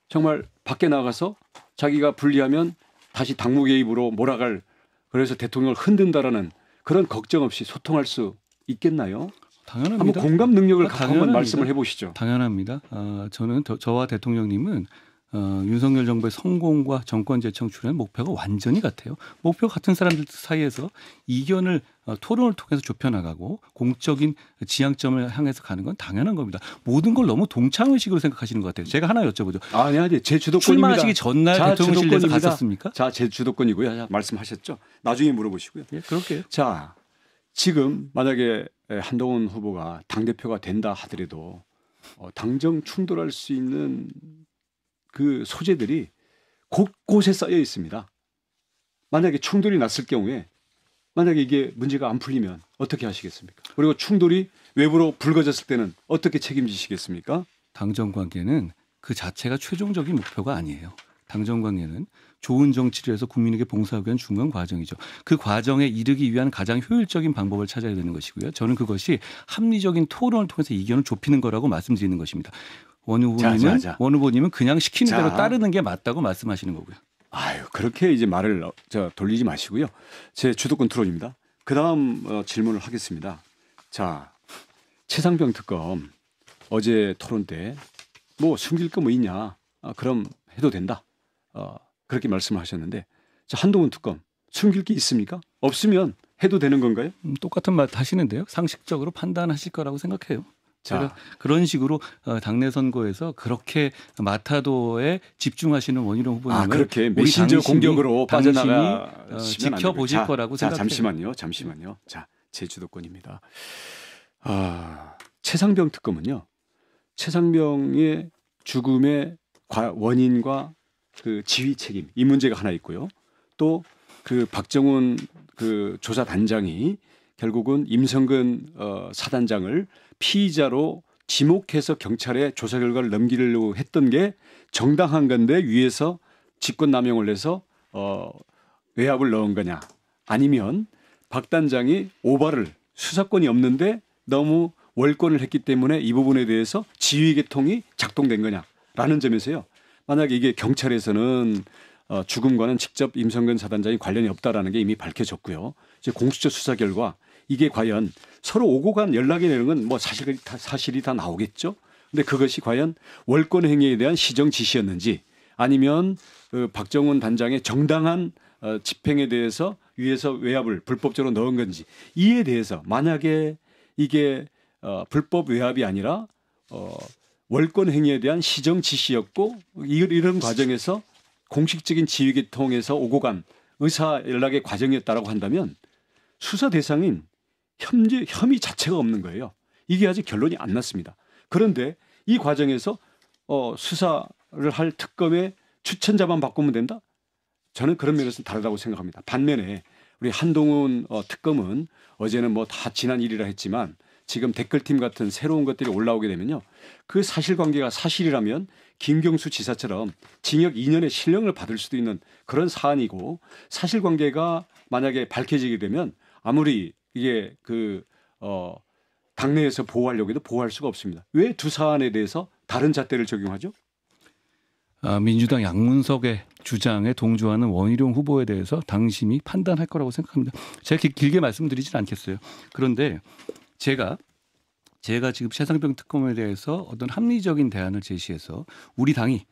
정말 밖에 나가서 자기가 불리하면 다시 당무 개입으로 몰아갈 그래서 대통령을 흔든다라는 그런 걱정 없이 소통할 수 있겠나요? 당연합니다. 한번 공감 능력을 아, 한번 말씀을 해보시죠. 당연합니다. 아, 저는 저, 와 대통령님은 어, 윤석열 정부의 성공과 정권 재창출의 목표가 완전히 같아요. 목표 같은 사람들 사이에서 이견을 어, 토론을 통해서 좁혀나가고 공적인 지향점을 향해서 가는 건 당연한 겁니다. 모든 걸 너무 동창의식으로 생각하시는 것 같아요. 제가 하나 여쭤보죠. 아니 아니 제 주도권입니다. 출마하시기 전날 대통령실에서 갔었습니까? 자제 주도권이고요. 자, 말씀하셨죠. 나중에 물어보시고요. 예, 그렇게요. 자 지금 만약에 한동훈 후보가 당 대표가 된다 하더라도 어, 당정 충돌할 수 있는 그 소재들이 곳곳에 쌓여 있습니다. 만약에 충돌이 났을 경우에 만약에 이게 문제가 안 풀리면 어떻게 하시겠습니까? 그리고 충돌이 외부로 불거졌을 때는 어떻게 책임지시겠습니까? 당정 관계는 그 자체가 최종적인 목표가 아니에요. 당정 관계는 좋은 정치를 해서 국민에게 봉사하기 위한 중간 과정이죠. 그 과정에 이르기 위한 가장 효율적인 방법을 찾아야 되는 것이고요. 저는 그것이 합리적인 토론을 통해서 이견을 좁히는 거라고 말씀드리는 것입니다. 원 후보님은 원 후보님은 그냥 시키는 자. 대로 따르는 게 맞다고 말씀하시는 거고요. 아유 그렇게 이제 말을 어, 저 돌리지 마시고요. 제 주도권 트롯입니다. 그 다음 어, 질문을 하겠습니다. 자 최상병 특검 어제 토론 때 뭐 숨길 거 뭐 있냐? 아, 그럼 해도 된다. 어, 그렇게 말씀을 하셨는데 자, 한동훈 특검 숨길 게 있습니까? 없으면 해도 되는 건가요? 음, 똑같은 말 하시는데요. 상식적으로 판단하실 거라고 생각해요. 제가 그런 식으로 어, 당내 선거에서 그렇게 마타도에 집중하시는 원희룡 후보님을 아, 그렇게 메신저 공격으로 빠져나가 어, 지켜보실 자, 거라고 자, 생각해요. 잠시만요, 잠시만요. 자, 제 주도권입니다. 아, 최상병 특검은요. 최상병의 죽음의 원인과 그 지휘 책임 이 문제가 하나 있고요. 또 그 박정훈 그 조사 단장이 결국은 임성근 어, 사단장을 피의자로 지목해서 경찰에 조사 결과를 넘기려고 했던 게 정당한 건데 위에서 직권남용을 해서 어, 외압을 넣은 거냐 아니면 박 단장이 오바를 수사권이 없는데 너무 월권을 했기 때문에 이 부분에 대해서 지휘계통이 작동된 거냐라는 점에서요. 만약에 이게 경찰에서는 어, 죽음과는 직접 임성근 사단장이 관련이 없다라는 게 이미 밝혀졌고요. 이제 공수처 수사 결과 이게 과연 서로 오고 간 연락이라는 건뭐 사실 다 사실이 다 나오겠죠. 근데 그것이 과연 월권 행위에 대한 시정 지시였는지 아니면 그 박정훈 단장의 정당한 어, 집행에 대해서 위에서 외압을 불법적으로 넣은 건지 이에 대해서 만약에 이게 어, 불법 외압이 아니라 어, 월권 행위에 대한 시정 지시였고 이런 이 과정에서 공식적인 지휘기 통해서 오고 간 의사 연락의 과정이었다라고 한다면 수사 대상인 혐의, 혐의 자체가 없는 거예요. 이게 아직 결론이 안 났습니다. 그런데 이 과정에서 어, 수사를 할 특검의 추천자만 바꾸면 된다? 저는 그런 면에서 는 다르다고 생각합니다. 반면에 우리 한동훈 어, 특검은 어제는 뭐 다 지난 일이라 했지만 지금 댓글팀 같은 새로운 것들이 올라오게 되면요. 그 사실관계가 사실이라면 김경수 지사처럼 징역 2년의 실형을 받을 수도 있는 그런 사안이고 사실관계가 만약에 밝혀지게 되면 아무리 이게 그 어, 당내에서 보호하려고 해도 보호할 수가 없습니다. 왜 두 사안에 대해서 다른 잣대를 적용하죠? 아, 민주당 양문석의 주장에 동조하는 원희룡 후보에 대해서 당심이 판단할 거라고 생각합니다. 제가 길게 말씀드리진 않겠어요. 그런데 제가 제가 지금 최상병 특검에 대해서 어떤 합리적인 대안을 제시해서 우리 당이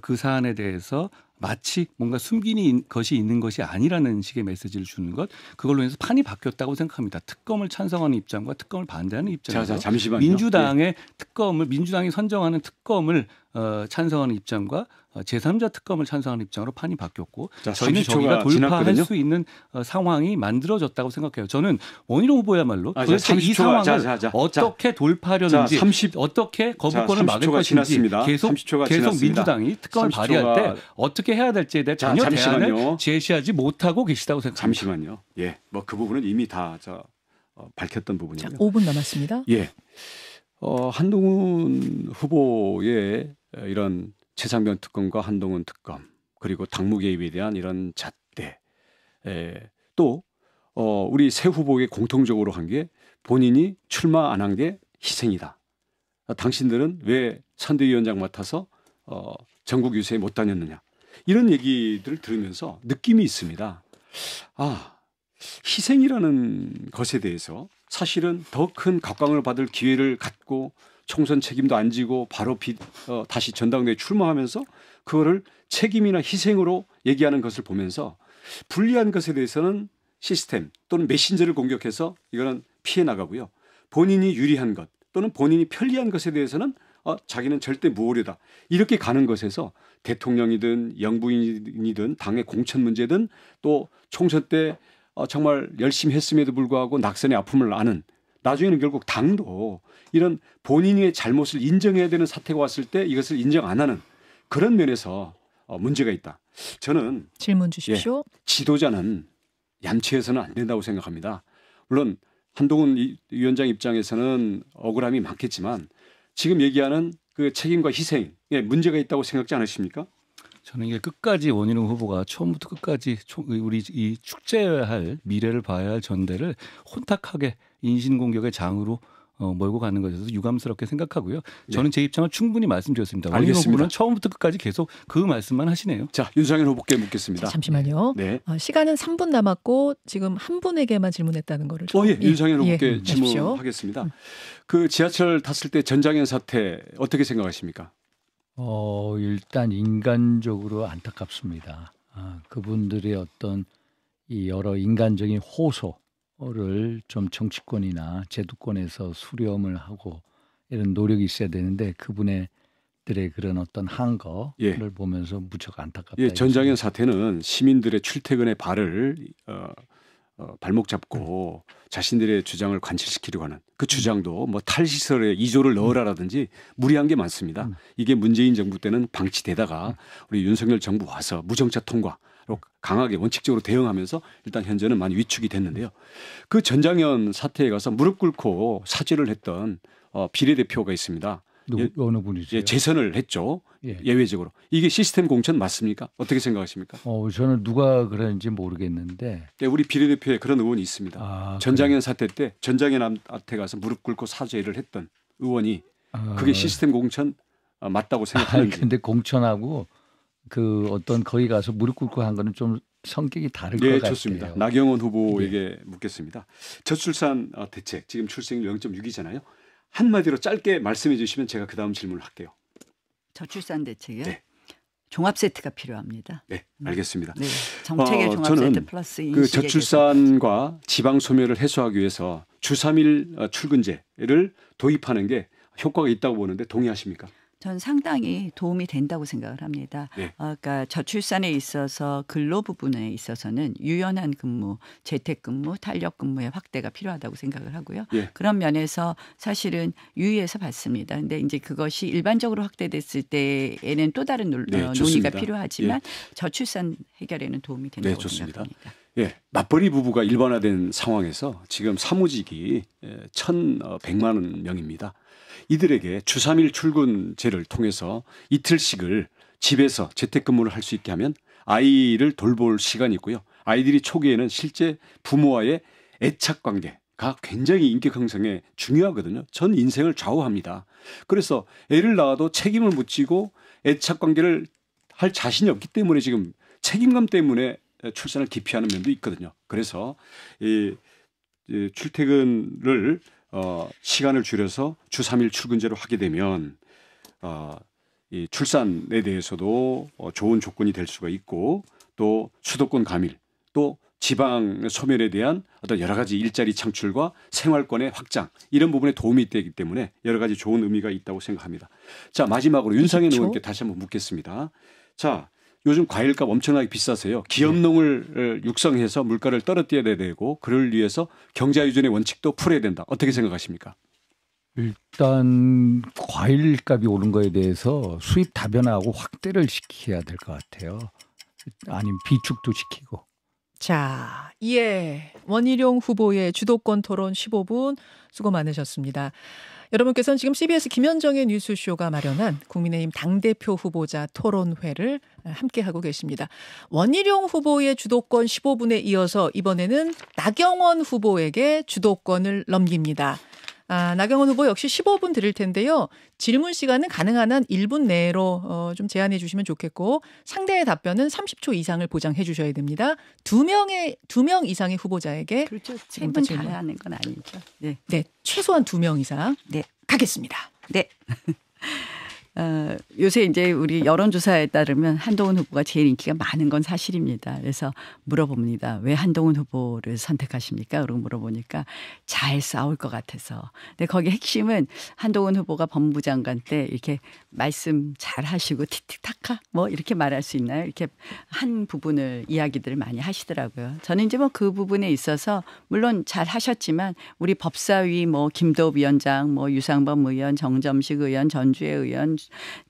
그 사안에 대해서 마치 뭔가 숨기는 것이 있는 것이 아니라는 식의 메시지를 주는 것 그걸로 인해서 판이 바뀌었다고 생각합니다. 특검을 찬성하는 입장과 특검을 반대하는 입장에서 잠시만요. 민주당의 네. 특검을 민주당이 선정하는 특검을 어, 찬성하는 입장과 어, 제3자 특검을 찬성하는 입장으로 판이 바뀌었고 자, 저희는 저희가 돌파할 지났거든요? 수 있는 어, 상황이 만들어졌다고 생각해요. 저는 원희룡 후보야말로 아, 도대체 이 상황을 자, 자, 자, 어떻게 돌파하려는지 30, 어떻게 거부권을 막을 것인지 지났습니다. 계속 계속 지났습니다. 민주당이 특검을 발의할 때 어떻게 해야 될지에 대해 전혀 대안을 제시하지 못하고 계시다고 생각합니다. 잠시만요. 예, 뭐 그 부분은 이미 다 저, 어, 밝혔던 부분이에요. 5분 남았습니다. 예. 어, 한동훈 후보의 이런 최상병 특검과 한동훈 특검 그리고 당무 개입에 대한 이런 잣대 에, 또 어, 우리 새 후보에게 공통적으로 한 게 본인이 출마 안 한 게 희생이다. 아, 당신들은 왜 선대위원장 맡아서 어, 전국 유세에 못 다녔느냐 이런 얘기들을 들으면서 느낌이 있습니다. 아 희생이라는 것에 대해서 사실은 더 큰 각광을 받을 기회를 갖고 총선 책임도 안 지고 바로 비, 어, 다시 전당대회 출마하면서 그거를 책임이나 희생으로 얘기하는 것을 보면서 불리한 것에 대해서는 시스템 또는 메신저를 공격해서 이거는 피해 나가고요. 본인이 유리한 것 또는 본인이 편리한 것에 대해서는 어, 자기는 절대 무오류다. 이렇게 가는 것에서 대통령이든 영부인이든 당의 공천 문제든 또 총선 때 어, 정말 열심히 했음에도 불구하고 낙선의 아픔을 아는 나중에는 결국 당도 이런 본인의 잘못을 인정해야 되는 사태가 왔을 때 이것을 인정 안 하는 그런 면에서 어, 문제가 있다. 저는 질문 주십시오. 예, 지도자는 얌체해서는 안 된다고 생각합니다. 물론 한동훈 위원장 입장에서는 억울함이 많겠지만 지금 얘기하는 그 책임과 희생에 문제가 있다고 생각지 않으십니까? 저는 이게 끝까지 원희룡 후보가 처음부터 끝까지 우리 이 축제할 미래를 봐야 할 전대를 혼탁하게 인신공격의 장으로 어, 몰고 가는 것에 대해서 유감스럽게 생각하고요. 예. 저는 네. 제 입장을 충분히 말씀드렸습니다. 원희룡 후보는 처음부터 끝까지 계속 그 말씀만 하시네요. 자, 윤상현 후보께 묻겠습니다. 잠시만요. 네. 어, 시간은 3분 남았고 지금 한 분에게만 질문했다는 거를 어, 예. 예. 윤상현 예, 후보께 예. 질문하겠습니다. 음. 그 지하철 탔을 때 전장현 사태 어떻게 생각하십니까? 어, 일단 인간적으로 안타깝습니다. 아, 그분들의 어떤 이 여러 인간적인 호소를 좀 정치권이나 제도권에서 수렴을 하고 이런 노력이 있어야 되는데 그분의 들의 그런 어떤 한거를 예. 보면서 무척 안타깝다. 예, 전장현 사태는 시민들의 출퇴근의 발을 어, 어, 발목 잡고 음. 자신들의 주장을 관철시키려고 하는 그 주장도 뭐 탈시설에 이조를 넣으라라든지 무리한 게 많습니다. 음. 이게 문재인 정부 때는 방치되다가 음. 우리 윤석열 정부 와서 무정차 통과로 강하게 원칙적으로 대응하면서 일단 현재는 많이 위축이 됐는데요. 그 전장현 사태에 가서 무릎 꿇고 사죄를 했던 어, 비례대표가 있습니다. 누구, 예, 어느 분이세요? 예, 재선을 했죠. 예. 외적으로 이게 시스템 공천 맞습니까? 어떻게 생각하십니까? 어, 저는 누가 그런지 모르겠는데. 네, 우리 비례대표에 그런 의원이 있습니다. 아, 전장현 그래. 사태 때 전장현 앞에 가서 무릎 꿇고 사죄를 했던 의원이 아, 그게 시스템 공천 아, 맞다고 생각하는지. 근데 공천하고 그 어떤 거기 가서 무릎 꿇고 한 거는 좀 성격이 다를 네, 것 같아요. 좋습니다. 나경원 후보에게 네. 묻겠습니다. 저출산 어, 대책 지금 출생률 0.6이잖아요. 한마디로 짧게 말씀해 주시면 제가 그 다음 질문을 할게요. 저출산 대책에 네. 종합 세트가 필요합니다. 네, 알겠습니다. 네, 정책의 어, 종합 세트 플러스 그 저출산과 지방 소멸을 해소하기 위해서 주 3일 어, 출근제를 도입하는 게 효과가 있다고 보는데 동의하십니까? 전 상당히 도움이 된다고 생각을 합니다. 네. 어, 니까 그러니까 저출산에 있어서 근로 부분에 있어서는 유연한 근무, 재택근무, 탄력근무의 확대가 필요하다고 생각을 하고요. 네. 그런 면에서 사실은 유의해서 봤습니다. 근데 이제 그것이 일반적으로 확대됐을 때에는 또 다른 논, 네, 논의가 필요하지만 예. 저출산 해결에는 도움이 된다고 네, 생각합니다. 예, 맞벌이 부부가 일반화된 상황에서 지금 사무직이 1,100만 예, 어, 명입니다. 이들에게 주 3일 출근제를 통해서 이틀씩을 집에서 재택근무를 할 수 있게 하면 아이를 돌볼 시간이 있고요. 아이들이 초기에는 실제 부모와의 애착 관계가 굉장히 인격 형성에 중요하거든요. 전 인생을 좌우합니다. 그래서 애를 낳아도 책임을 묻히고 애착 관계를 할 자신이 없기 때문에 지금 책임감 때문에 출산을 기피하는 면도 있거든요. 그래서 이, 이 출퇴근을 어, 시간을 줄여서 주 3일 출근제로 하게 되면 어, 이 출산에 대해서도 어, 좋은 조건이 될 수가 있고 또 수도권 가밀 또 지방 소멸에 대한 어떤 여러 가지 일자리 창출과 생활권의 확장 이런 부분에 도움이 되기 때문에 여러 가지 좋은 의미가 있다고 생각합니다. 자 마지막으로 윤상현 의원께 그렇죠. 다시 한번 묻겠습니다. 자 요즘 과일값 엄청나게 비싸세요. 기업농을 네. 육성해서 물가를 떨어뜨려야 되고 그를 위해서 경자 유전의 원칙도 풀어야 된다. 어떻게 생각하십니까? 일단 과일값이 오른 거에 대해서 수입 다변화하고 확대를 시켜야 될 것 같아요. 아니면 비축도 시키고. 자, 예. 원희룡 후보의 주도권 토론 15분 수고 많으셨습니다. 여러분께서는 지금 CBS 김현정의 뉴스쇼가 마련한 국민의힘 당대표 후보자 토론회를 함께하고 계십니다. 원희룡 후보의 주도권 15분에 이어서 이번에는 나경원 후보에게 주도권을 넘깁니다. 아, 나경원 후보 역시 15분 드릴 텐데요. 질문 시간은 가능한 한 1분 내로 어, 좀 제한해 주시면 좋겠고 상대의 답변은 30초 이상을 보장해 주셔야 됩니다. 두 명의 두 명 이상의 후보자에게 그렇죠. 지금부터 질문 하는 건 아니죠. 네. 네. 최소한 두 명 이상. 네. 가겠습니다. 네. 어, 요새 이제 우리 여론조사에 따르면 한동훈 후보가 제일 인기가 많은 건 사실입니다. 그래서 물어봅니다. 왜 한동훈 후보를 선택하십니까? 그러고 물어보니까 잘 싸울 것 같아서. 근데 거기 핵심은 한동훈 후보가 법무부 장관 때 이렇게 말씀 잘 하시고 티티타카 뭐 이렇게 말할 수 있나요? 이렇게 한 부분을 이야기들을 많이 하시더라고요. 저는 이제 뭐 그 부분에 있어서 물론 잘 하셨지만 우리 법사위 뭐김도 위원장 뭐 유상범 의원 정점식 의원 전주의 의원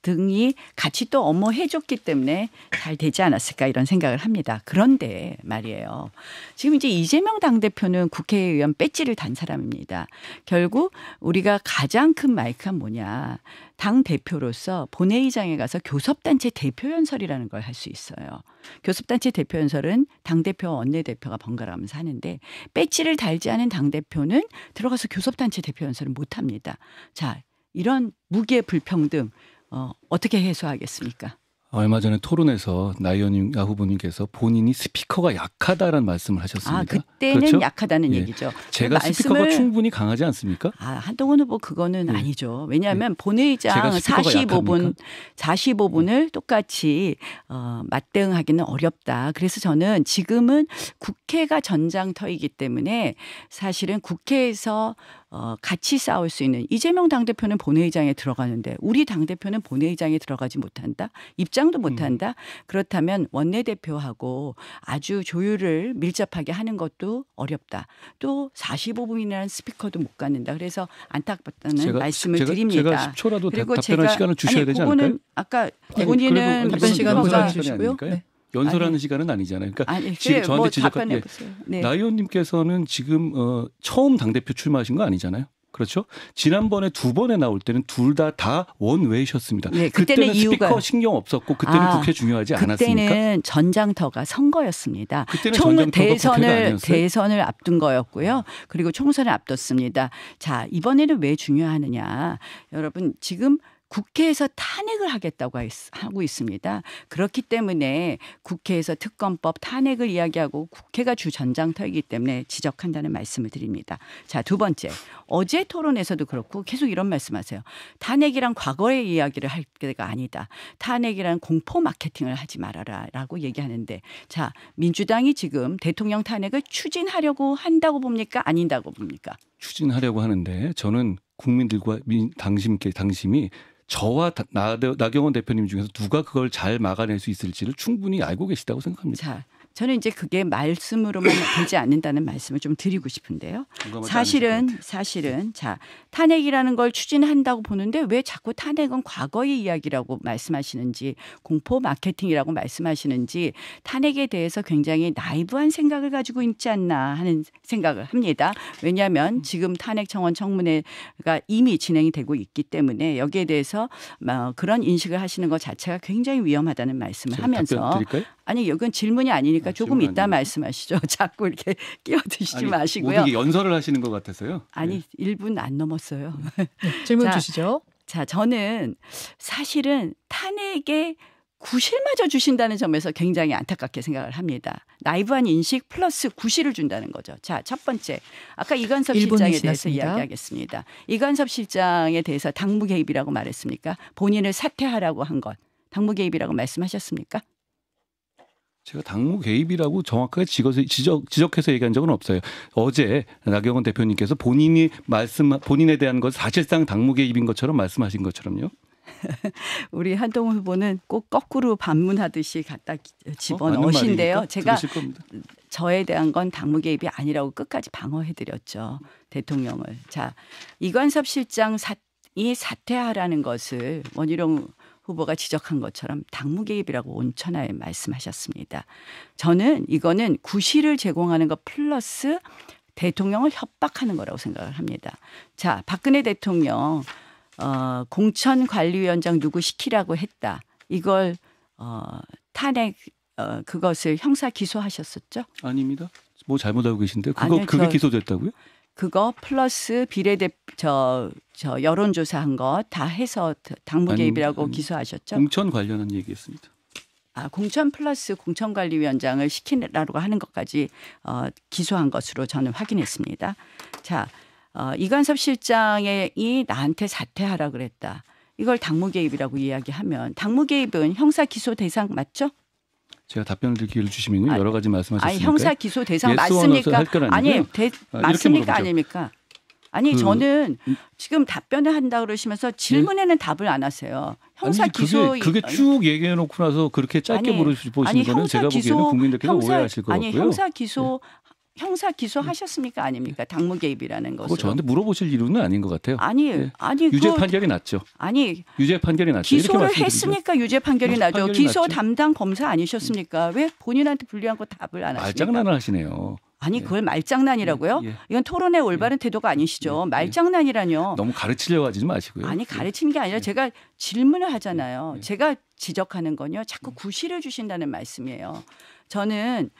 등이 같이 또 업무해줬기 때문에 잘 되지 않았을까 이런 생각을 합니다. 그런데 말이에요. 지금 이제 이재명 당대표는 국회의원 배지를 단 사람입니다. 결국 우리가 가장 큰 마이크가 뭐냐. 당 대표로서 본회의장에 가서 교섭단체 대표 연설이라는 걸 할 수 있어요. 교섭단체 대표 연설은 당 대표와 원내 대표가 번갈아 가면서 하는데 배지를 달지 않은 당 대표는 들어가서 교섭단체 대표 연설을 못 합니다. 자, 이런 무게 불평등 어, 어떻게 해소하겠습니까? 얼마 전에 토론에서 나 의원님, 후보님께서 본인이 스피커가 약하다라는 말씀을 하셨습니다. 아, 그때는 그렇죠? 약하다는 예. 얘기죠. 제가 그 스피커가 충분히 강하지 않습니까? 아, 한동훈 후보 그거는 예. 아니죠. 왜냐하면 예. 본회의장 45분, 45분을 예. 똑같이 어, 맞대응하기는 어렵다. 그래서 저는 지금은 국회가 전장터이기 때문에 사실은 국회에서 어, 같이 싸울 수 있는 이재명 당대표는 본회의장에 들어가는데 우리 당대표는 본회의장에 들어가지 못한다? 입장도 음. 못한다? 음. 그렇다면 원내대표하고 아주 조율을 밀접하게 하는 것도 어렵다. 또 45분이라는 스피커도 못 갖는다. 그래서 안타깝다는 제가, 말씀을 제가, 드립니다. 제가 10초라도 그리고 답변할 제가, 시간을 주셔야 아니, 되지 않을까요? 아까 본인은 답변 시간 보장해 주시고요. 네. 연설하는 아니. 시간은 아니잖아요. 그러니까 아니, 지금 저한테 뭐 지적한 예. 네. 나 의원님께서는 지금 어, 처음 당 대표 출마하신 거 아니잖아요. 그렇죠. 지난번에 두 번에 나올 때는 둘 다 다 원웨이셨습니다. 네, 그때는, 그때는 이유가... 신경 없었고 그때는 아, 국회 중요하지 않았습니까? 그때는 전장터가 선거였습니다. 그때는 총은 대선을 대선을 앞둔 거였고요. 그리고 총선을 앞뒀습니다. 자 이번에는 왜 중요하느냐, 여러분 지금 국회에서 탄핵을 하겠다고 하고 있습니다. 그렇기 때문에 국회에서 특검법 탄핵을 이야기하고 국회가 주 전장터이기 때문에 지적한다는 말씀을 드립니다. 자, 두 번째. 어제 토론에서도 그렇고 계속 이런 말씀하세요. 탄핵이란 과거의 이야기를 할 때가 아니다. 탄핵이란 공포 마케팅을 하지 말아라라고 얘기하는데 자, 민주당이 지금 대통령 탄핵을 추진하려고 한다고 봅니까? 아닌다고 봅니까? 추진하려고 하는데 저는 국민들과 민, 당심께 당심이 저와 나, 나경원 대표님 중에서 누가 그걸 잘 막아낼 수 있을지를 충분히 알고 계시다고 생각합니다. 자, 저는 이제 그게 말씀으로만 되지 않는다는 말씀을 좀 드리고 싶은데요. 사실은 사실은 자 탄핵이라는 걸 추진한다고 보는데 왜 자꾸 탄핵은 과거의 이야기라고 말씀하시는지 공포 마케팅이라고 말씀하시는지 탄핵에 대해서 굉장히 나이브한 생각을 가지고 있지 않나 하는 생각을 합니다. 왜냐하면 지금 탄핵 청원 청문회가 이미 진행이 되고 있기 때문에 여기에 대해서 뭐 그런 인식을 하시는 것 자체가 굉장히 위험하다는 말씀을 하면서 아니 여건 질문이 아니니까 아, 조금 이따 아니에 말씀하시죠. 자꾸 이렇게 끼어드시지 아니, 마시고요. 모두 연설을 하시는 것 같아서요. 아니 네. 1분 안 넘었어요. 네, 질문 자, 주시죠. 자 저는 사실은 탄핵에 구실마저 주신다는 점에서 굉장히 안타깝게 생각을 합니다. 나이브한 인식 플러스 구실을 준다는 거죠. 자, 첫 번째. 아까 이관섭 실장에 지났습니다. 대해서 이야기하겠습니다. 이관섭 실장에 대해서 당무 개입이라고 말했습니까? 본인을 사퇴하라고 한 것. 당무 개입이라고 말씀하셨습니까? 제가 당무 개입이라고 정확하게 지적, 지적해서 얘기한 적은 없어요. 어제 나경원 대표님께서 본인이 말씀, 본인에 대한 것을 사실상 당무 개입인 것처럼 말씀하신 것처럼요. 우리 한동훈 후보는 꼭 거꾸로 반문하듯이 갖다 집어넣으신데요. 어, 제가 저에 대한 건 당무 개입이 아니라고 끝까지 방어해드렸죠. 대통령을. 자, 이관섭 실장 사, 이 사퇴하라는 것을 원희룡 후보가 지적한 것처럼 당무 개입이라고 온천하에 말씀하셨습니다. 저는 이거는 구실을 제공하는 것 플러스 대통령을 협박하는 거라고 생각을 합니다. 자, 박근혜 대통령 어, 공천관리위원장 누구 시키라고 했다. 이걸 어, 탄핵 어, 그것을 형사 기소하셨었죠? 아닙니다. 뭐 잘못 알고 계신데 그거 아니요, 그게 저, 기소됐다고요? 그거 플러스 비례대 저저 여론조사한 거 다 해서 당무 개입이라고 아니, 아니, 기소하셨죠? 공천 관련한 얘기였습니다. 아, 공천 플러스 공천관리위원장을 시키라고 하는 것까지 어, 기소한 것으로 저는 확인했습니다. 자, 어, 이관섭 실장이 나한테 사퇴하라 그랬다. 이걸 당무 개입이라고 이야기하면 당무 개입은 형사 기소 대상 맞죠? 제가 답변을 드기를 주시면 요 아, 여러 가지 말씀하셨으니까. 아니, 형사 기소 대상 예스 맞습니까? 아니, 대, 아, 맞습니까 아닙니까? 아니 그, 저는 음. 지금 답변을 한다 그러시면서 질문에는 네. 답을 안 하세요. 형사 아니, 기소 그게, 그게 쭉 얘기해 놓고 나서 그렇게 짧게 물으시 시는 아니, 거는 제가 보기에는 국민들께서 형사, 오해하실 것 아니, 같고요. 형사 기소 네. 형사 기소하셨습니까 음. 아닙니까 당무 개입이라는 것을 저한테 물어보실 이유는 아닌 것 같아요. 아니 네. 아니 유죄 그, 판결이 났죠. 아니 유죄 판결이 났죠. 기소를 했으니까 유죄 판결이 나죠. 기소 났죠. 담당 검사 아니셨습니까? 왜 본인한테 불리한 거 답을 안 하십니까? 말장난을 하시네요. 아니 예. 그걸 말장난이라고요? 예, 예. 이건 토론의 올바른 태도가 아니시죠. 말장난이라뇨. 너무 가르치려고 하지 마시고요. 아니 가르친 게 아니라 제가 질문을 하잖아요. 제가 지적하는 건요. 자꾸 음. 구실을 주신다는 말씀이에요. 저는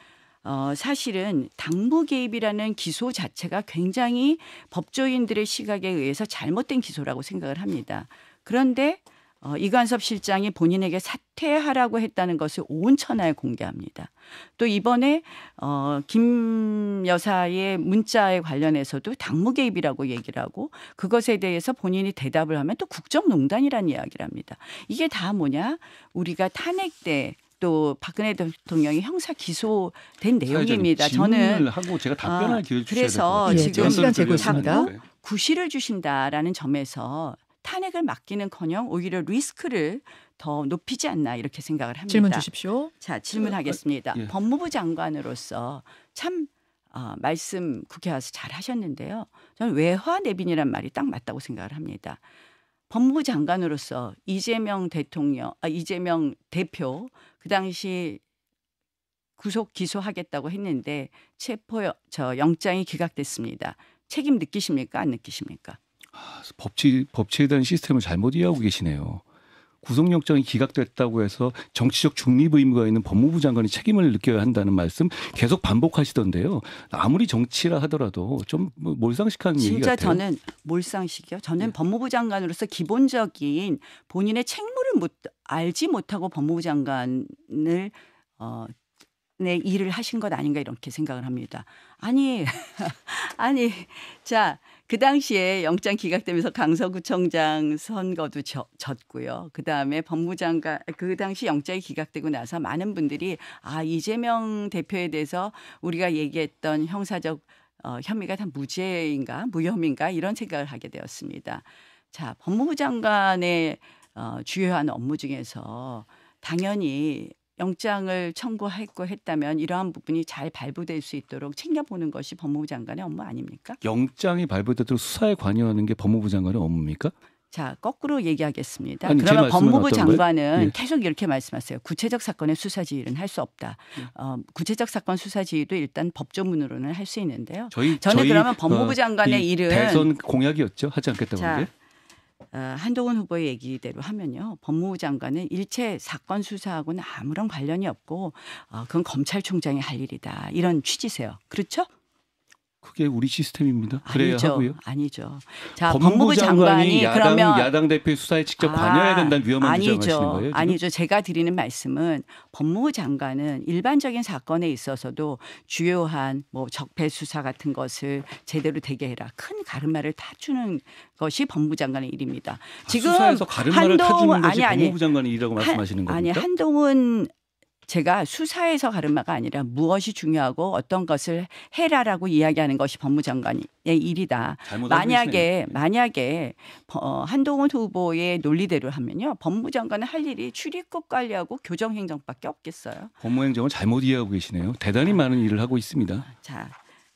어, 사실은 당부 개입이라는 기소 자체가 굉장히 법조인들의 시각에 의해서 잘못된 기소라고 생각을 합니다. 그런데 어, 이관섭 실장이 본인에게 사퇴하라고 했다는 것을 온천하에 공개합니다. 또 이번에 어, 김 여사의 문자에 관련해서도 당무 개입이라고 얘기를 하고 그것에 대해서 본인이 대답을 하면 또 국정농단이라는 이야기를 합니다. 이게 다 뭐냐? 우리가 탄핵 때 또 박근혜 대통령이 형사 기소된 내용입니다. 저는 하고 제가 답변할 아, 기회 주셔야 그래서 지금 시간 재고 있습니다. 구실을 주신다라는 점에서 탄핵을 맡기는커녕 오히려 리스크를 더 높이지 않나 이렇게 생각을 합니다. 질문 주십시오. 자 질문하겠습니다. 어, 어, 예. 법무부 장관으로서 참 어, 말씀 국회 와서 잘 하셨는데요. 저는 외화 내빈이란 말이 딱 맞다고 생각을 합니다. 법무부 장관으로서 이재명 대통령, 아, 이재명 대표 그 당시 구속 기소하겠다고 했는데 체포 저 영장이 기각됐습니다. 책임 느끼십니까? 안 느끼십니까? 법치, 법치에 대한 시스템을 잘못 이해하고 계시네요. 구속영장이 기각됐다고 해서 정치적 중립 의무가 있는 법무부 장관이 책임을 느껴야 한다는 말씀 계속 반복하시던데요. 아무리 정치라 하더라도 좀 뭐 몰상식한 얘기 같아요. 진짜 저는 몰상식이요. 저는 네. 법무부 장관으로서 기본적인 본인의 책무를 못 알지 못하고 법무부 장관을 어, 내 네, 일을 하신 것 아닌가 이렇게 생각을 합니다. 아니 아니 자그 당시에 영장 기각되면서 강서구청장 선거도 저, 졌고요. 그 다음에 법무장관 그 당시 영장이 기각되고 나서 많은 분들이 아 이재명 대표에 대해서 우리가 얘기했던 형사적 어, 혐의가 다 무죄인가 무혐의인가 이런 생각을 하게 되었습니다. 자 법무부 장관의 어, 주요한 업무 중에서 당연히 영장을 청구했고 했다면 이러한 부분이 잘 발부될 수 있도록 챙겨보는 것이 법무부 장관의 업무 아닙니까? 영장이 발부되도록 수사에 관여하는 게 법무부 장관의 업무입니까? 자, 거꾸로 얘기하겠습니다. 아니, 그러면 법무부 장관은 예. 계속 이렇게 말씀하세요. 구체적 사건의 수사 지휘는 할 수 없다. 예. 어, 구체적 사건 수사 지휘도 일단 법조문으로는 할 수 있는데요. 저희, 저는 저희, 그러면 법무부 어, 장관의 어, 일은 대선 공약이었죠. 하지 않겠다고 한 게. 어, 한동훈 후보의 얘기대로 하면요. 법무부 장관은 일체 사건 수사하고는 아무런 관련이 없고 어, 그건 검찰총장이 할 일이다. 이런 취지세요. 그렇죠? 그게 우리 시스템입니다. 그래야 아니죠, 하고요. 아니죠. 자, 법무부, 장관이, 장관이 야당, 그러면 야당 대표의 수사에 직접 아, 관여해야 된다는 위험한 주장하시는 거예요? 지금? 아니죠. 제가 드리는 말씀은 법무부 장관은 일반적인 사건에 있어서도 주요한 뭐 적폐 수사 같은 것을 제대로 되게 해라. 큰 가르마를 타 주는 것이 법무부 장관의 일입니다. 아, 지금 아, 수사에서 가르마를 한동, 타주는 것이 아니, 아니, 법무부 장관의 일이라고 말씀하시는 겁니까? 아니, 한동훈 제가 수사에서 가르마가 아니라 무엇이 중요하고 어떤 것을 해라라고 이야기하는 것이 법무장관의 일이다. 만약에 네. 만약에 어, 한동훈 후보의 논리대로 하면요, 법무장관은 할 일이 출입국 관리하고 교정행정밖에 없겠어요. 법무행정을 잘못 이해하고 계시네요. 대단히 아. 많은 일을 하고 있습니다. 자,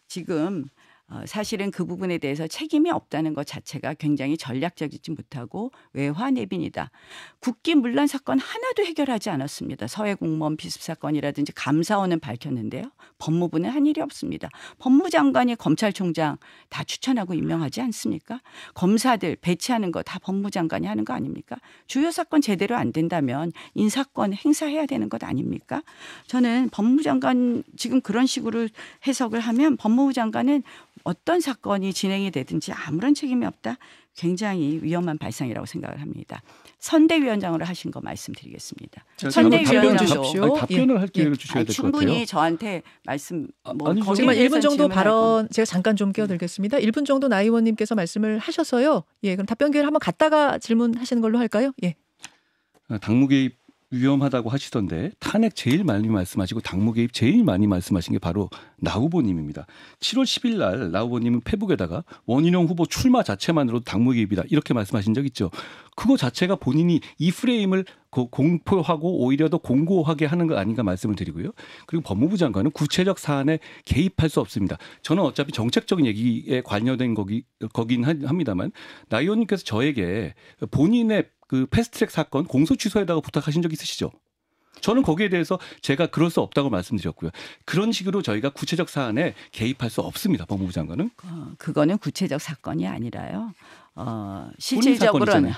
지금 어, 사실은 그 부분에 대해서 책임이 없다는 것 자체가 굉장히 전략적이지 못하고 외화내빈이다. 국기 문란 사건 하나도 해결하지 않았습니다. 서해 공무원 비습 사건이라든지 감사원은 밝혔는데요. 법무부는 한 일이 없습니다. 법무장관이 검찰총장 다 추천하고 임명하지 않습니까? 검사들 배치하는 거 다 법무장관이 하는 거 아닙니까? 주요 사건 제대로 안 된다면 인사권 행사해야 되는 것 아닙니까? 저는 법무장관 지금 그런 식으로 해석을 하면 법무부 장관은 어떤 사건이 진행이 되든지 아무런 책임이 없다. 굉장히 위험한 발상이라고 생각을 합니다. 선대위원장으로 하신 거 말씀드리겠습니다. 선대위원장으로 답변 을 예. 할 기회를 주셔야 될 것 같아요. 충분히 저한테 말씀 뭐 아니, 거기만 1분 정도 발언 제가 잠깐 좀 끼어들겠습니다. 1분 정도 나 의원님께서 말씀을 하셔서요. 예, 그럼 답변 기회를 한번 갔다가 질문하시는 걸로 할까요? 예. 당무 개입 위험하다고 하시던데 탄핵 제일 많이 말씀하시고 당무 개입 제일 많이 말씀하신 게 바로 나 후보님입니다. 7월 10일 날 나 후보님은 페북에다가 원인용 후보 출마 자체만으로 당무 개입이다 이렇게 말씀하신 적 있죠. 그거 자체가 본인이 이 프레임을 공포하고 오히려 더 공고하게 하는 거 아닌가 말씀을 드리고요. 그리고 법무부 장관은 구체적 사안에 개입할 수 없습니다. 저는 어차피 정책적인 얘기에 관여된 거기, 거긴 합니다만 나 의원님께서 저에게 본인의 그 패스트트랙 사건 공소 취소에다가 부탁하신 적 있으시죠? 저는 거기에 대해서 제가 그럴 수 없다고 말씀드렸고요. 그런 식으로 저희가 구체적 사안에 개입할 수 없습니다. 법무부 장관은. 어, 그거는 구체적 사건이 아니라요. 어, 실질적으로는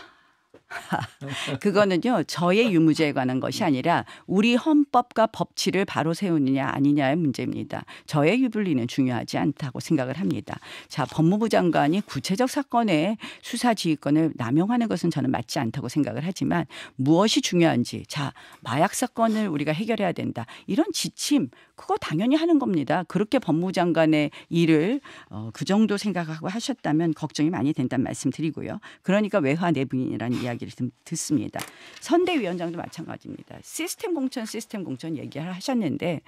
그거는요 저의 유무죄에 관한 것이 아니라 우리 헌법과 법치를 바로 세우느냐 아니냐의 문제입니다. 저의 유불리는 중요하지 않다고 생각을 합니다. 자 법무부 장관이 구체적 사건에 수사 지휘권을 남용하는 것은 저는 맞지 않다고 생각을 하지만 무엇이 중요한지 자 마약 사건을 우리가 해결해야 된다 이런 지침 그거 당연히 하는 겁니다. 그렇게 법무부 장관의 일을 어, 그 정도 생각하고 하셨다면 걱정이 많이 된다는 말씀드리고요. 그러니까 외화 내분이라는 이야기. 이야기를 듣습니다. 선대위원장도 마찬가지입니다. 시스템 공천, 시스템 공천 얘기를 하셨는데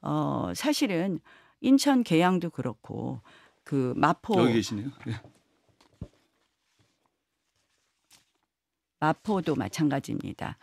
어, 사실은 인천 계양도 그렇고 그 마포 여기 계시네요. 네. 마포도 마찬가지입니다.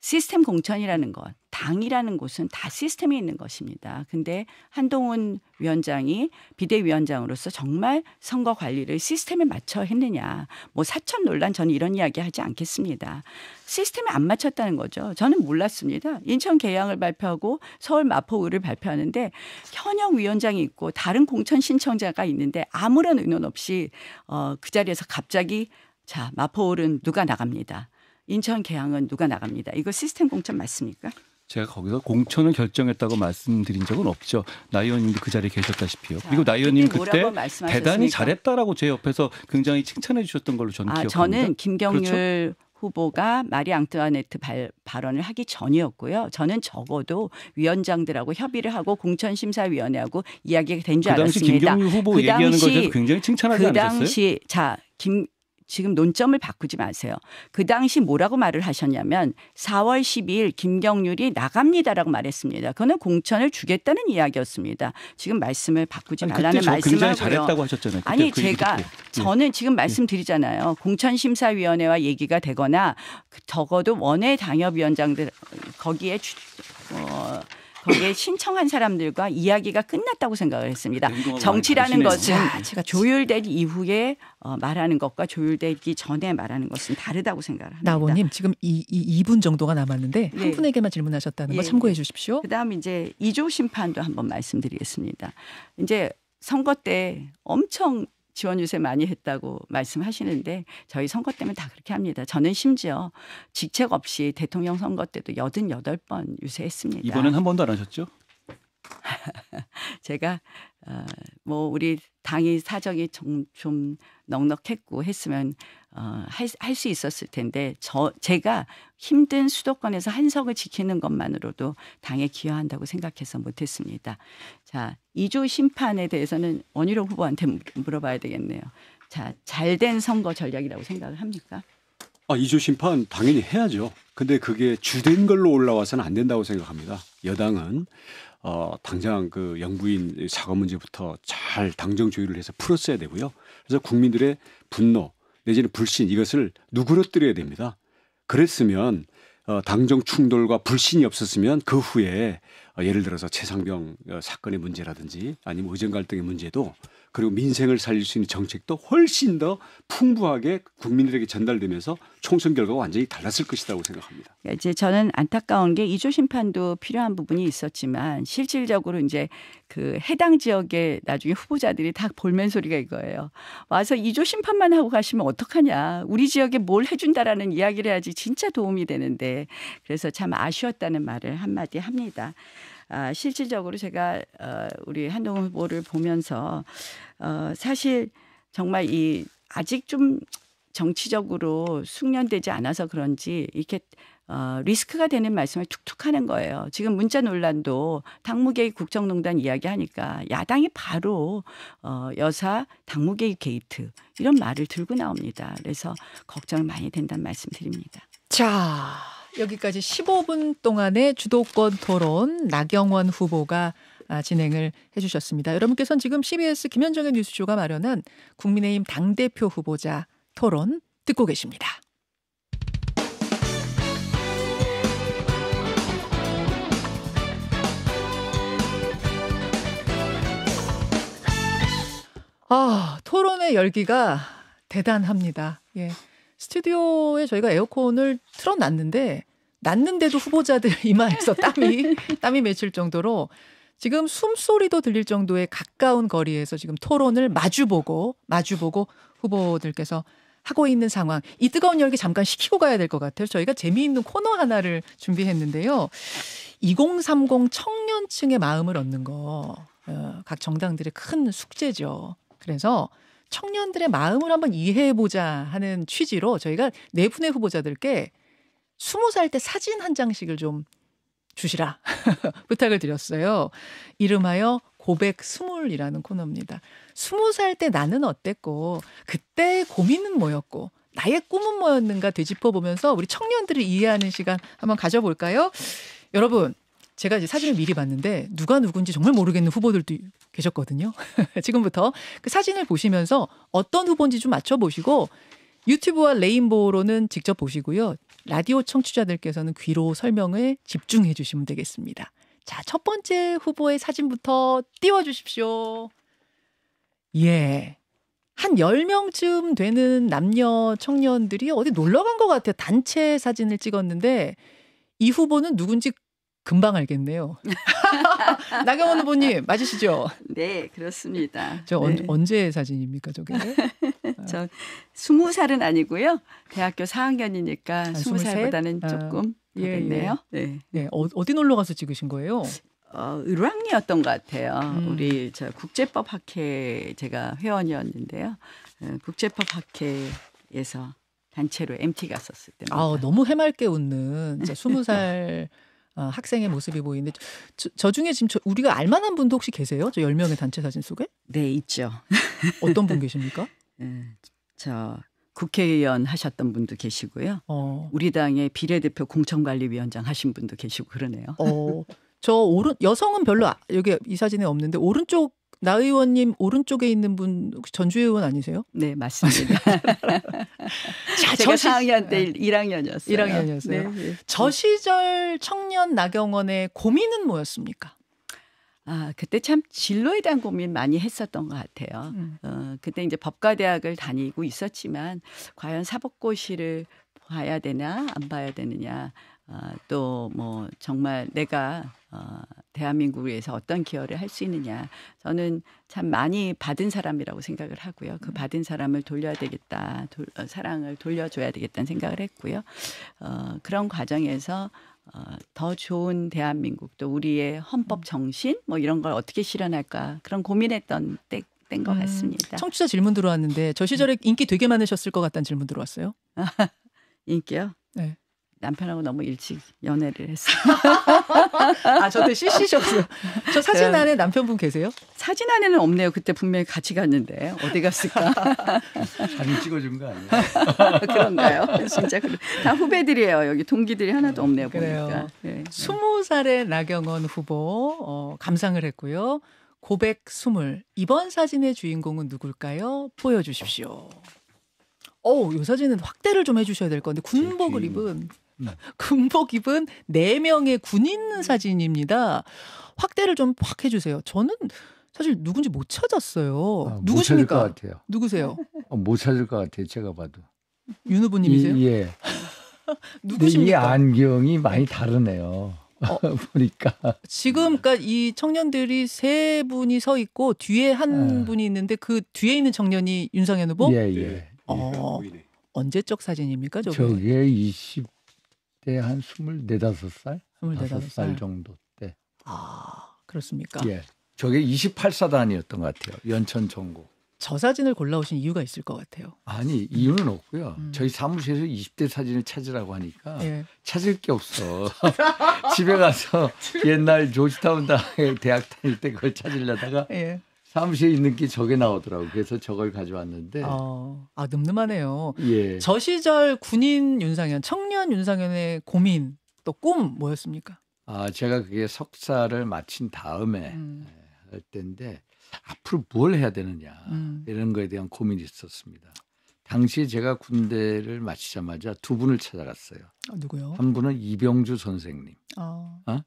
시스템 공천이라는 건 당이라는 곳은 다 시스템이 있는 것입니다. 근데 한동훈 위원장이 비대위원장으로서 정말 선거 관리를 시스템에 맞춰 했느냐. 뭐 사천 논란 저는 이런 이야기 하지 않겠습니다. 시스템에 안 맞췄다는 거죠. 저는 몰랐습니다. 인천 개항을 발표하고 서울 마포구를 발표하는데 현역 위원장이 있고 다른 공천 신청자가 있는데 아무런 의논 없이 어, 그 자리에서 갑자기 자, 마포홀은 누가 나갑니다. 인천 개항은 누가 나갑니다. 이거 시스템 공천 맞습니까? 제가 거기서 공천을 결정했다고 말씀드린 적은 없죠. 나 의원님도 그 자리에 계셨다시피요. 자, 그리고 나 의원님 그때 대단히 잘했다라고 제 옆에서 굉장히 칭찬해 주셨던 걸로 저는 아, 기억합니다. 저는 김경률 그렇죠? 후보가 마리 앙뚜아네트 발, 언을 하기 전이었고요. 저는 적어도 위원장들하고 협의를 하고 공천심사위원회하고 이야기가 된 줄 알았습니다. 그 당시 김경률 후보 그 얘기하는 거에 굉장히 칭찬하지 그 않으셨어요? 자김 지금 논점을 바꾸지 마세요. 그 당시 뭐라고 말을 하셨냐면 4월 12일 김경률이 나갑니다라고 말했습니다. 그거는 공천을 주겠다는 이야기였습니다. 지금 말씀을 바꾸지 아니, 말라는 말씀을 굉장히 잘했다고 하셨잖아요. 아니 그 제가 예. 저는 지금 예. 말씀드리잖아요. 공천심사위원회와 얘기가 되거나 그 적어도 원외 당협위원장들 거기에 어, 거기에 신청한 사람들과 이야기가 끝났다고 생각을 했습니다. 정치라는 것은 자, 조율된 이후에 어, 말하는 것과 조율되기 전에 말하는 것은 다르다고 생각을 합니다. 나원님 지금 이, 이, 2분 정도가 남았는데 네. 한 예. 분에게만 질문하셨다는 거 예, 참고해 예. 주십시오. 그다음 이제 이조 심판도 한번 말씀드리겠습니다. 이제 선거 때 엄청 지원 유세 많이 했다고 말씀하시는데 저희 선거 때문에 다 그렇게 합니다. 저는 심지어 직책 없이 대통령 선거 때도 88번 유세했습니다. 이번엔 한 번도 안 하셨죠? 제가 어, 뭐 우리 당의 사정이 좀, 좀 넉넉했고 했으면 어, 할수 있었을 텐데 저 제가 힘든 수도권에서 한석을 지키는 것만으로도 당에 기여한다고 생각해서 못했습니다. 자, 2조 심판에 대해서는 원희룡 후보한테 물어봐야 되겠네요. 자, 잘된 선거 전략이라고 생각을 합니까? 아, 2조 심판 당연히 해야죠. 근데 그게 주된 걸로 올라와서는 안 된다고 생각합니다. 여당은 어, 당장 그 영부인 사과 문제부터 잘 당정 조율을 해서 풀었어야 되고요. 그래서 국민들의 분노 내지는 불신 이것을 누그러뜨려야 됩니다. 그랬으면 어, 당정 충돌과 불신이 없었으면 그 후에 어, 예를 들어서 최상병 어, 사건의 문제라든지 아니면 의정 갈등의 문제도 그리고 민생을 살릴 수 있는 정책도 훨씬 더 풍부하게 국민들에게 전달되면서 총선 결과가 완전히 달랐을 것이라고 생각합니다. 그러니까 이제 저는 안타까운 게 이조 심판도 필요한 부분이 있었지만 실질적으로 이제 그 해당 지역에 나중에 후보자들이 다 볼멘 소리가 이거예요. 와서 이조 심판만 하고 가시면 어떡하냐. 우리 지역에 뭘 해준다라는 이야기를 해야지 진짜 도움이 되는데 그래서 참 아쉬웠다는 말을 한마디 합니다. 아, 실질적으로 제가 어, 우리 한동훈 후보를 보면서 어, 사실 정말 이 아직 좀 정치적으로 숙련되지 않아서 그런지 이렇게 어, 리스크가 되는 말씀을 툭툭 하는 거예요. 지금 문자 논란도 당무개의 국정농단 이야기 하니까 야당이 바로 어, 여사 당무개의 게이트 이런 말을 들고 나옵니다. 그래서 걱정 많이 된다는 말씀 드립니다. 자, 여기까지 15분 동안의 주도권 토론 나경원 후보가 아, 진행을 해주셨습니다. 여러분께서는 지금 CBS 김현정의 뉴스쇼가 마련한 국민의힘 당대표 후보자 토론 듣고 계십니다. 아, 토론의 열기가 대단합니다. 예. 스튜디오에 저희가 에어컨을 틀어놨는데 났는데도 후보자들 이마에서 땀이 땀이 맺힐 정도로 지금 숨소리도 들릴 정도의 가까운 거리에서 지금 토론을 마주보고 마주보고 후보들께서 하고 있는 상황. 이 뜨거운 열기 잠깐 식히고 가야 될 것 같아요. 저희가 재미있는 코너 하나를 준비했는데요. 2030 청년층의 마음을 얻는 거. 어, 각 정당들의 큰 숙제죠. 그래서 청년들의 마음을 한번 이해해보자 하는 취지로 저희가 네 분의 후보자들께 20살 때 사진 한 장씩을 좀 주시라 부탁을 드렸어요. 이름하여 고백 스물이라는 코너입니다. 스무 살 때 나는 어땠고 그때 고민은 뭐였고 나의 꿈은 뭐였는가 되짚어 보면서 우리 청년들을 이해하는 시간 한번 가져볼까요? 여러분 제가 이제 사진을 미리 봤는데 누가 누군지 정말 모르겠는 후보들도 계셨거든요. 지금부터 그 사진을 보시면서 어떤 후보인지 좀 맞춰보시고 유튜브와 레인보우로는 직접 보시고요. 라디오 청취자들께서는 귀로 설명을 집중해 주시면 되겠습니다. 자, 첫 번째 후보의 사진부터 띄워 주십시오. 예. 한 10명쯤 되는 남녀 청년들이 어디 놀러 간 것 같아요. 단체 사진을 찍었는데 이 후보는 누군지 금방 알겠네요. 나경원 후보님 맞으시죠? 네, 그렇습니다. 저 네. 언, 제 사진입니까, 저게? 저 스무 살은 아니고요. 대학교 4학년이니까 아, 스무 아, 살보다는 아, 조금 되겠네요. 예, 예. 네. 네. 어, 디 놀러 가서 찍으신 거예요? 어, 을왕리였던 것 같아요. 음. 우리 저 국제법 학회 제가 회원이었는데요. 어, 국제법 학회에서 단체로 MT 갔었을 때. 아, 너무 해맑게 웃는 20살 어, 학생의 모습이 보이는데 저, 저 중에 지금 저, 우리가 알만한 분도 혹시 계세요? 저 10명의 단체 사진 속에? 네, 있죠. 어떤 분 계십니까? 음, 저 국회의원 하셨던 분도 계시고요. 어. 우리 당의 비례대표 공천관리위원장 하신 분도 계시고 그러네요. 어. 저 오른 여성은 별로 아, 여기 이 사진에 없는데 오른쪽 나 의원님 오른쪽에 있는 분 혹시 전주 의원 아니세요? 네 맞습니다. 자, 제가 4학년 때 1학년이었어요. 1학년이었어요. 네, 네. 저 시절 청년 나경원의 고민은 뭐였습니까? 아 그때 참 진로에 대한 고민 많이 했었던 것 같아요. 음. 어 그때 이제 법과대학을 다니고 있었지만 과연 사법고시를 봐야 되나 안 봐야 되느냐 아, 어, 또뭐 정말 내가 어, 대한민국을 위해서 어떤 기여를 할 수 있느냐. 저는 참 많이 받은 사람이라고 생각을 하고요. 그 받은 사람을 돌려야 되겠다. 도, 어, 사랑을 돌려줘야 되겠다는 생각을 했고요. 어, 그런 과정에서 어, 더 좋은 대한민국 또 우리의 헌법 음. 정신 뭐 이런 걸 어떻게 실현할까 그런 고민했던 때, 된것 음. 같습니다. 청취자 질문 들어왔는데 저 시절에 네. 인기 되게 많으셨을 것 같다는 질문 들어왔어요. 인기요? 네. 남편하고 너무 일찍 연애를 했어요. 아, 저도 CC셨어요. 저 사진 네. 안에 남편분 계세요? 사진 안에는 없네요. 그때 분명히 같이 갔는데. 어디 갔을까? 사진 찍어준 거 아니에요? 그런가요? 진짜 그래. 다 후배들이에요. 여기 동기들이 하나도 네. 없네요. 그래요. 보니까. 네. 20살의 나경원 후보 어, 감상을 했고요. 고백 20. 이번 사진의 주인공은 누굴까요? 보여주십시오. 어우, 요 사진은 확대를 좀 해주셔야 될 건데 군복을 입은 네. 군복 입은 4명의 군인 사진입니다. 확대를 좀 확 해주세요. 저는 사실 누군지 못 찾았어요. 아, 누구십니까? 못 찾을 누구세요? 어, 못 찾을 것 같아요. 제가 봐도. 윤 후보님이세요? 이, 예. 누구십니까? 이 안경이 많이 다르네요. 어, 보니까 지금 그니까이 러 청년들이 세 분이 서 있고 뒤에 한 아. 분이 있는데 그 뒤에 있는 청년이 윤상현 후보? 예, 예. 어, 예. 언제적 사진입니까? 저게 20 그때 한 24, 네다살 스물다섯 살 정도 때. 아 그렇습니까? 예, 저게 28사단이었던 것 같아요. 연천 전국. 저 사진을 골라오신 이유가 있을 것 같아요. 아니 이유는 없고요. 음. 저희 사무실에서 20대 사진을 찾으라고 하니까 예. 찾을 게 없어. 집에 가서 옛날 조지타운 대학 다닐 때 그걸 찾으려다가 예. 사무실에 있는 게 저게 나오더라고. 그래서 저걸 가져왔는데. 어, 아, 늠름하네요. 예. 저 시절 군인 윤상현, 청년 윤상현의 고민 또 꿈 뭐였습니까? 아, 제가 그게 석사를 마친 다음에 음. 할 때인데 앞으로 뭘 해야 되느냐 음. 이런 거에 대한 고민이 있었습니다. 당시에 제가 군대를 마치자마자 두 분을 찾아갔어요. 아, 누구요? 한 분은 이병주 선생님, 어. 어?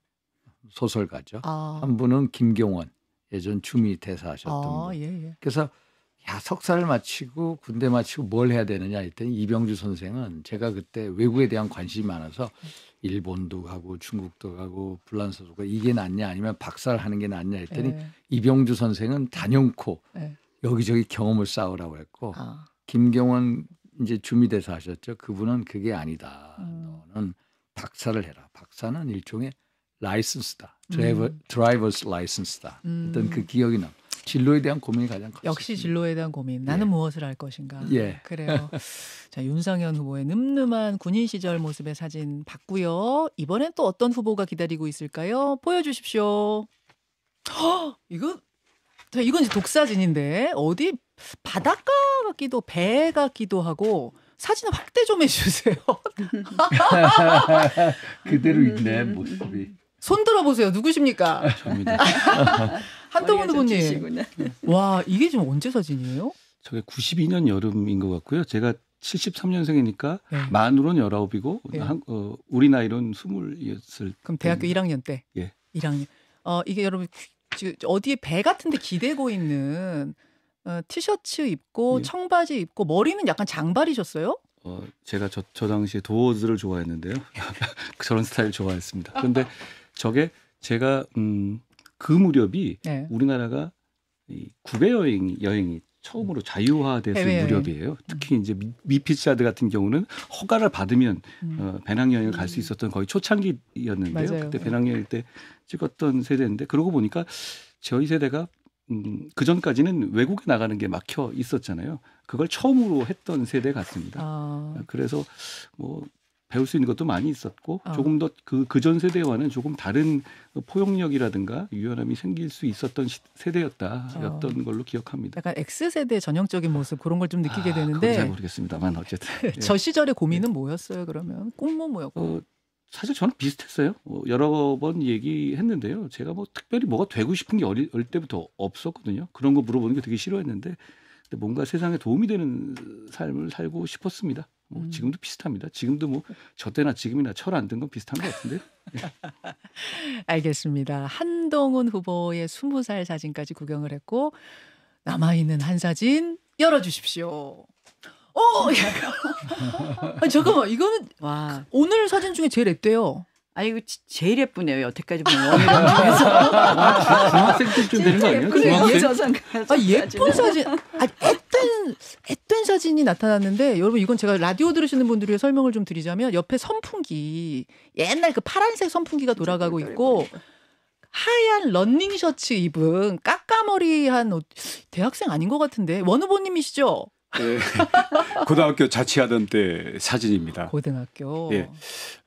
소설가죠. 아. 한 분은 김경원. 예전 주미 대사하셨던 아, 분. 예, 예. 그래서 야 석사를 마치고 군대 마치고 뭘 해야 되느냐 했더니 이병주 선생은 제가 그때 외국에 대한 관심이 많아서 일본도 가고 중국도 가고 불란서도 가고 이게 낫냐 아니면 박사를 하는 게 낫냐 했더니 예. 이병주 선생은 단연코 예. 여기저기 경험을 쌓으라고 했고 아. 김경원 이제 주미대사 하셨죠. 그분은 그게 아니다. 음. 너는 박사를 해라. 박사는 일종의 라이선스다. 음. 드라이버, 음. 드라이버스 라이선스다. 음. 어떤 그 기억이 남. 진로에 대한 고민이 가장 컸어요. 역시 진로에 대한 고민. 나는 예. 무엇을 할 것인가. 예. 그래요. 자, 윤상현 후보의 늠름한 군인 시절 모습의 사진 봤고요. 이번엔 또 어떤 후보가 기다리고 있을까요? 보여주십시오. 허! 이거 자, 이건 이제 독사진인데 어디 바닷가 같기도 배 같기도 하고 사진을 확대 좀 해주세요. 그대로 있네 모습이. 손 들어보세요. 누구십니까? 네, 저입니다. 한동훈 후보님. 네. 와, 이게 지금 언제 사진이에요? 저게 92년 여름인 것 같고요. 제가 73년생이니까 네. 만으로는 19이고 네. 한, 어, 우리 나이로는 20이었을 그럼 대학교 때. 1학년 때. 예. 1학년. 어, 이게 여러분 지금 어디에 배 같은 데 기대고 있는 어, 티셔츠 입고 예. 청바지 입고 머리는 약간 장발이셨어요? 어, 제가 저, 저 당시에 도어즈를 좋아했는데요. 저런 스타일 좋아했습니다. 그런데 저게 제가 음, 그 무렵이 네. 우리나라가 이 구배 여행 여행이 처음으로 자유화돼서 무렵이에요. 특히 음. 이제 미피자드 같은 경우는 허가를 받으면 음. 어, 배낭여행을 갈수 음. 있었던 거의 초창기였는데요. 맞아요. 그때 네. 배낭여행 때 찍었던 세대인데 그러고 보니까 저희 세대가 음, 그 전까지는 외국에 나가는 게 막혀 있었잖아요. 그걸 처음으로 했던 세대 같습니다. 아. 그래서 뭐 배울 수 있는 것도 많이 있었고 어. 조금 더 그 그 전 세대와는 조금 다른 포용력이라든가 유연함이 생길 수 있었던 시, 세대였다였던 어. 걸로 기억합니다. 약간 X 세대 전형적인 모습 그런 걸 좀 느끼게 아, 되는데 잘 모르겠습니다만 어쨌든 예. 저 시절의 고민은 예. 뭐였어요 그러면 꿈뭐 뭐였고? 어, 사실 저는 비슷했어요. 뭐 여러 번 얘기했는데요. 제가 뭐 특별히 뭐가 되고 싶은 게 어릴, 어릴 때부터 없었거든요. 그런 거 물어보는 게 되게 싫어했는데 뭔가 세상에 도움이 되는 삶을 살고 싶었습니다. 뭐 음. 지금도 비슷합니다. 지금도 뭐 저 때나 지금이나 철 안 든 건 비슷한 것 같은데요. 알겠습니다. 한동훈 후보의 20살 사진까지 구경을 했고 남아 있는 한 사진 열어 주십시오. 어, 아니, 잠깐만 이거는 와. 오늘 사진 중에 제일 앱대요. 아 이거 제일 예쁘네요. 여태까지 본 원이랑 중에서 아, 중학생 때쯤 되는 거 아니에요? 그래, 중학생? 아 예쁜 사진. 아 앳된 앳된 사진이 나타났는데 여러분 이건 제가 라디오 들으시는 분들 위해 설명을 좀 드리자면 옆에 선풍기 옛날 그 파란색 선풍기가 돌아가고 그러니까 있고 하얀 런닝 셔츠 입은 까까머리한 옷, 대학생 아닌 것 같은데 원우보님이시죠? 네. 예. 고등학교 자취하던 때 사진입니다. 고등학교. 예.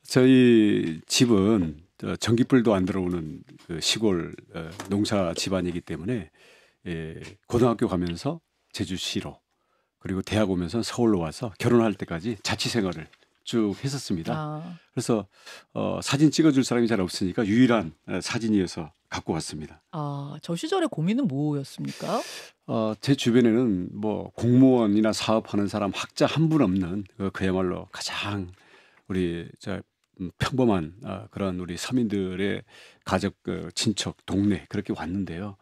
저희 집은 전기불도 안 들어오는 그 시골 어, 농사 집안이기 때문에 예, 고등학교 가면서 제주시로 그리고 대학 오면서 서울로 와서 결혼할 때까지 자취 생활을 쭉 했었습니다. 아. 그래서 어, 사진 찍어줄 사람이 잘 없으니까 유일한 어, 사진이어서 갖고 왔습니다. 아, 저 시절의 고민은 뭐였습니까? 어, 제 주변에는 뭐 공무원이나 사업하는 사람 학자 한 분 없는 그, 그야말로 가장 우리 저 음, 평범한 어, 그런 우리 서민들의 가족, 그, 친척, 동네 그렇게 왔는데요.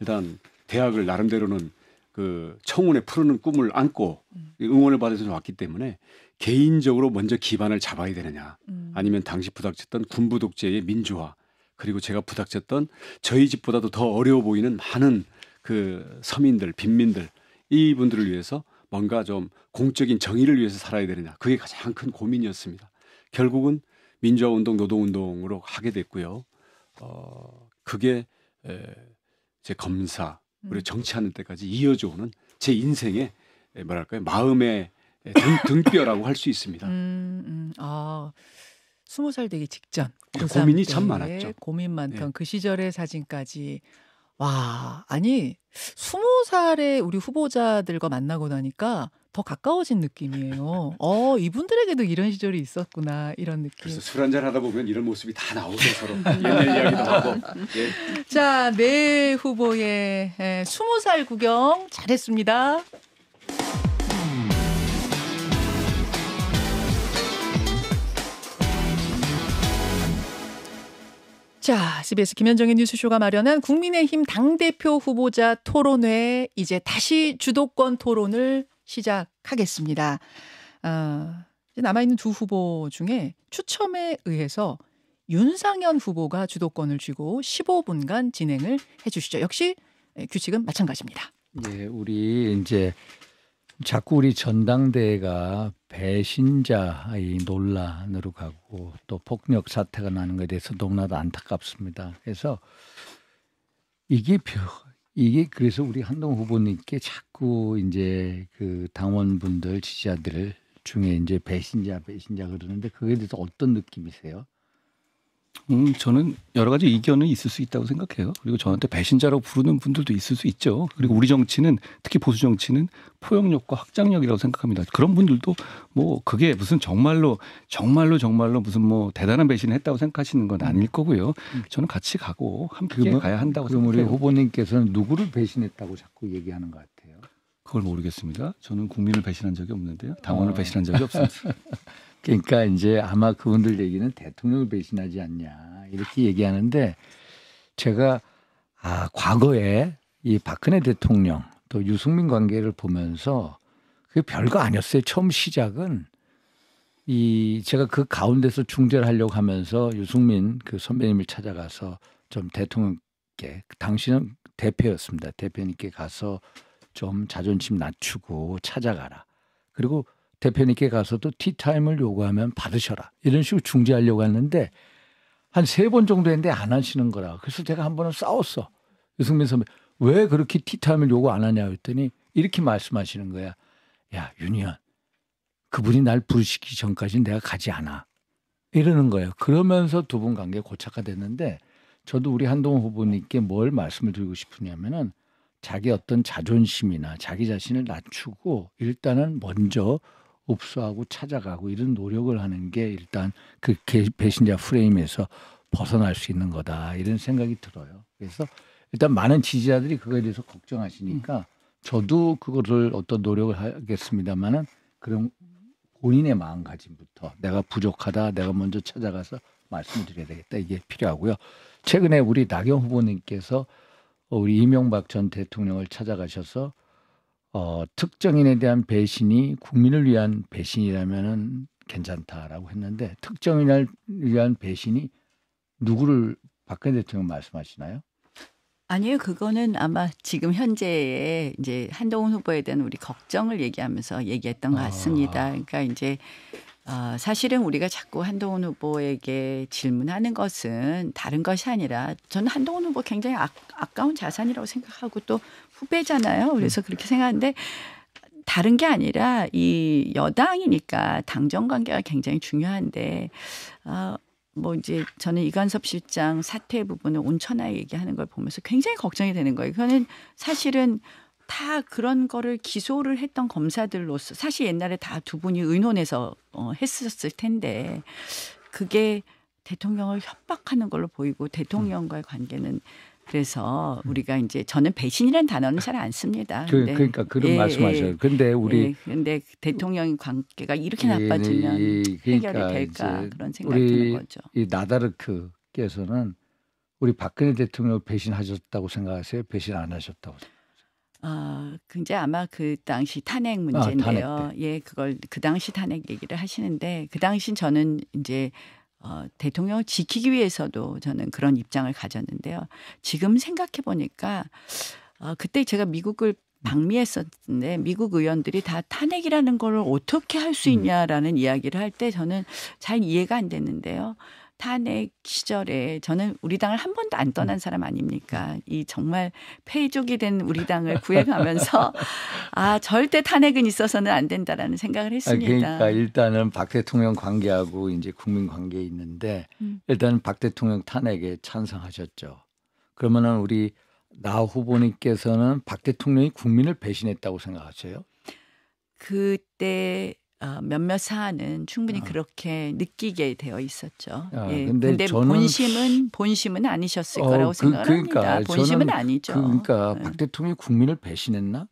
일단 대학을 나름대로는 그 청운에 푸르는 꿈을 안고 음. 응원을 받아서 왔기 때문에 개인적으로 먼저 기반을 잡아야 되느냐 음. 아니면 당시 부닥쳤던 군부 독재의 민주화 그리고 제가 부닥쳤던 저희 집보다도 더 어려워 보이는 많은 그 서민들 빈민들 이분들을 위해서 뭔가 좀 공적인 정의를 위해서 살아야 되느냐 그게 가장 큰 고민이었습니다. 결국은 민주화 운동 노동 운동으로 하게 됐고요. 어 그게 에, 제 검사 우리 정치하는 때까지 이어져 오는 제 인생의 뭐랄까요 마음의 등, 뼈라고 할 수 있습니다. 음, 음. 아. 2 0살 되기 직전 네, 고민이 참 많았죠. 고민 많던 네. 그 시절의 사진까지 와, 아니, 스무 살에 우리 후보자들과 만나고 나니까 더 가까워진 느낌이에요. 어, 이분들에게도 이런 시절이 있었구나, 이런 느낌. 그래서 술 한잔 하다 보면 이런 모습이 다 나오죠, 서로. 옛날 이야기도 하고. 예. 자, 네 후보의 예, 스무 살 구경 잘했습니다. 자, CBS 김현정의 뉴스쇼가 마련한 국민의힘 당대표 후보자 토론회 이제 다시 주도권 토론을 시작하겠습니다. 어, 남아있는 두 후보 중에 추첨에 의해서 윤상현 후보가 주도권을 쥐고 15분간 진행을 해주시죠. 역시 예, 규칙은 마찬가지입니다. 예, 우리 이제 자꾸 우리 전당대회가 배신자의 논란으로 가고 또 폭력 사태가 나는 것에 대해서 너무나도 안타깝습니다. 그래서 이게 이게 그래서 우리 한동 후보님께 자꾸 이제 그 당원분들 지지자들 중에 이제 배신자 배신자 그러는데 그게 대해서 어떤 느낌이세요? 음, 저는 여러 가지 이견은 있을 수 있다고 생각해요. 그리고 저한테 배신자라고 부르는 분들도 있을 수 있죠. 그리고 우리 정치는 특히 보수 정치는 포용력과 확장력이라고 생각합니다. 그런 분들도 뭐 그게 무슨 정말로 정말로 정말로 무슨 뭐 대단한 배신을 했다고 생각하시는 건 아닐 거고요. 음. 저는 같이 가고 함께 그러면, 뭐, 가야 한다고 그럼 생각해요. 우리 후보님께서는 누구를 배신했다고 자꾸 얘기하는 것 같아요. 그걸 모르겠습니다. 저는 국민을 배신한 적이 없는데요. 당원을 어. 배신한 적이 없습니다. 그러니까 이제 아마 그분들 얘기는 대통령을 배신하지 않냐 이렇게 얘기하는데 제가 아 과거에 이 박근혜 대통령 또 유승민 관계를 보면서 그 별거 아니었어요. 처음 시작은 이 제가 그 가운데서 중재를 하려고 하면서 유승민 그 선배님을 찾아가서 좀 대통령께 당신은 대표였습니다. 대표님께 가서 좀 자존심 낮추고 찾아가라. 그리고 대표님께 가서도 티타임을 요구하면 받으셔라. 이런 식으로 중재하려고 했는데 한 세 번 정도 했는데 안 하시는 거라. 그래서 제가 한 번은 싸웠어. 유승민 선배, 왜 그렇게 티타임을 요구 안 하냐고 했더니 이렇게 말씀하시는 거야. 야, 윤희연. 그분이 날 부르시기 전까지 내가 가지 않아. 이러는 거예요. 그러면서 두 분 관계 고착화 됐는데 저도 우리 한동훈 후보님께 뭘 말씀을 드리고 싶으냐면은 자기 어떤 자존심이나 자기 자신을 낮추고 일단은 먼저 읍수하고 찾아가고 이런 노력을 하는 게 일단 그 배신자 프레임에서 벗어날 수 있는 거다 이런 생각이 들어요. 그래서 일단 많은 지지자들이 그거에 대해서 걱정하시니까 음. 저도 그거를 어떤 노력을 하겠습니다만은 그런 본인의 마음가짐부터 내가 부족하다 내가 먼저 찾아가서 말씀드려야 되겠다 이게 필요하고요. 최근에 우리 나경 후보님께서 우리 이명박 전 대통령을 찾아가셔서 어, 특정인에 대한 배신이 국민을 위한 배신이라면은 괜찮다라고 했는데 특정인을 위한 배신이 누구를 박근혜 대통령 말씀하시나요? 아니요, 그거는 아마 지금 현재의 이제 한동훈 후보에 대한 우리 걱정을 얘기하면서 얘기했던 것 아. 같습니다. 그러니까 이제 어, 사실은 우리가 자꾸 한동훈 후보에게 질문하는 것은 다른 것이 아니라 저는 한동훈 후보 굉장히 아, 아까운 자산이라고 생각하고 또 후배잖아요. 그래서 음. 그렇게 생각하는데 다른 게 아니라 이 여당이니까 당정 관계가 굉장히 중요한데 어, 뭐 이제 저는 이관섭 실장 사퇴 부분을 온천하게 얘기하는 걸 보면서 굉장히 걱정이 되는 거예요. 그거는 사실은 다 그런 거를 기소를 했던 검사들로서 사실 옛날에 다 두 분이 의논해서 어, 했었을 텐데 그게 대통령을 협박하는 걸로 보이고 대통령과의 음. 관계는 그래서 우리가 이제 저는 배신이라는 단어는 잘 안 씁니다. 그, 러니까 그런 예, 말씀하셔요. 예. 근데 우리 예, 근데 대통령 관계가 이렇게 나빠지면 예, 그러니까 해결이 될까 그런 생각이 드는 거죠. 이 나다르크께서는 우리 박근혜 대통령 배신하셨다고 생각하세요? 배신 안 하셨다고 생각하세요? 아, 굉장히 아마 그 당시 탄핵 문제인데요. 아, 탄핵 예, 그걸 그 당시 탄핵 얘기를 하시는데 그 당시 저는 이제 어, 대통령을 지키기 위해서도 저는 그런 입장을 가졌는데요. 지금 생각해 보니까 어, 그때 제가 미국을 방미했었는데 미국 의원들이 다 탄핵이라는 걸 어떻게 할수 음. 있냐라는 음. 이야기를 할 때 저는 잘 이해가 안 됐는데요. 탄핵 시절에 저는 우리 당을 한 번도 안 떠난 음. 사람 아닙니까? 이 정말 폐족이 된 우리 당을 구해가면서 아 절대 탄핵은 있어서는 안 된다라는 생각을 했습니다. 그러니까 일단은 박 대통령 관계하고 이제 국민 관계 있는데 음. 일단 박 대통령 탄핵에 찬성하셨죠. 그러면은 우리 나 후보님께서는 박 대통령이 국민을 배신했다고 생각하세요? 그때 어, 몇몇 사안은 충분히 아. 그렇게 느끼게 되어 있었죠. 아, 예. 근데, 근데 본심은 본심은 아니셨을 어, 거라고 그, 생각합니다. 그러니까, 본심은 그, 아니죠. 그, 러니까 네. 예. 박 대통령이 국민을 배신했나?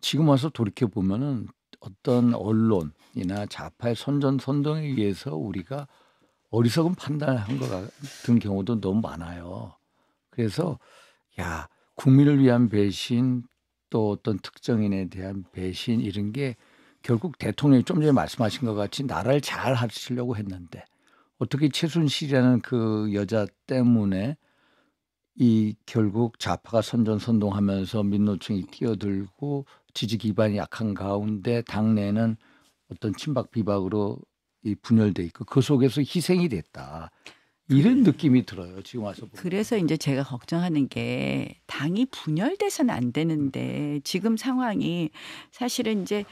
지금 와서 돌이켜 보면은 어떤 언론이나 자파의 선전 선동에 의해서 우리가 어리석은 판단을 한것 같은 경우도 너무 많아요. 그래서 야 국민을 위한 배신 또 어떤 특정인에 대한 배신 이런 게 결국 대통령이 좀 전에 말씀하신 것 같이 나라를 잘 하시려고 했는데 어떻게 최순실이라는 그 여자 때문에 이 결국 좌파가 선전선동하면서 민노총이 뛰어들고 지지 기반이 약한 가운데 당내는 어떤 친박 비박으로 이 분열돼 있고 그 속에서 희생이 됐다. 이런 느낌이 들어요. 지금 와서 보면. 그래서 이제 제가 걱정하는 게 당이 분열돼서는 안 되는데 지금 상황이 사실은 이제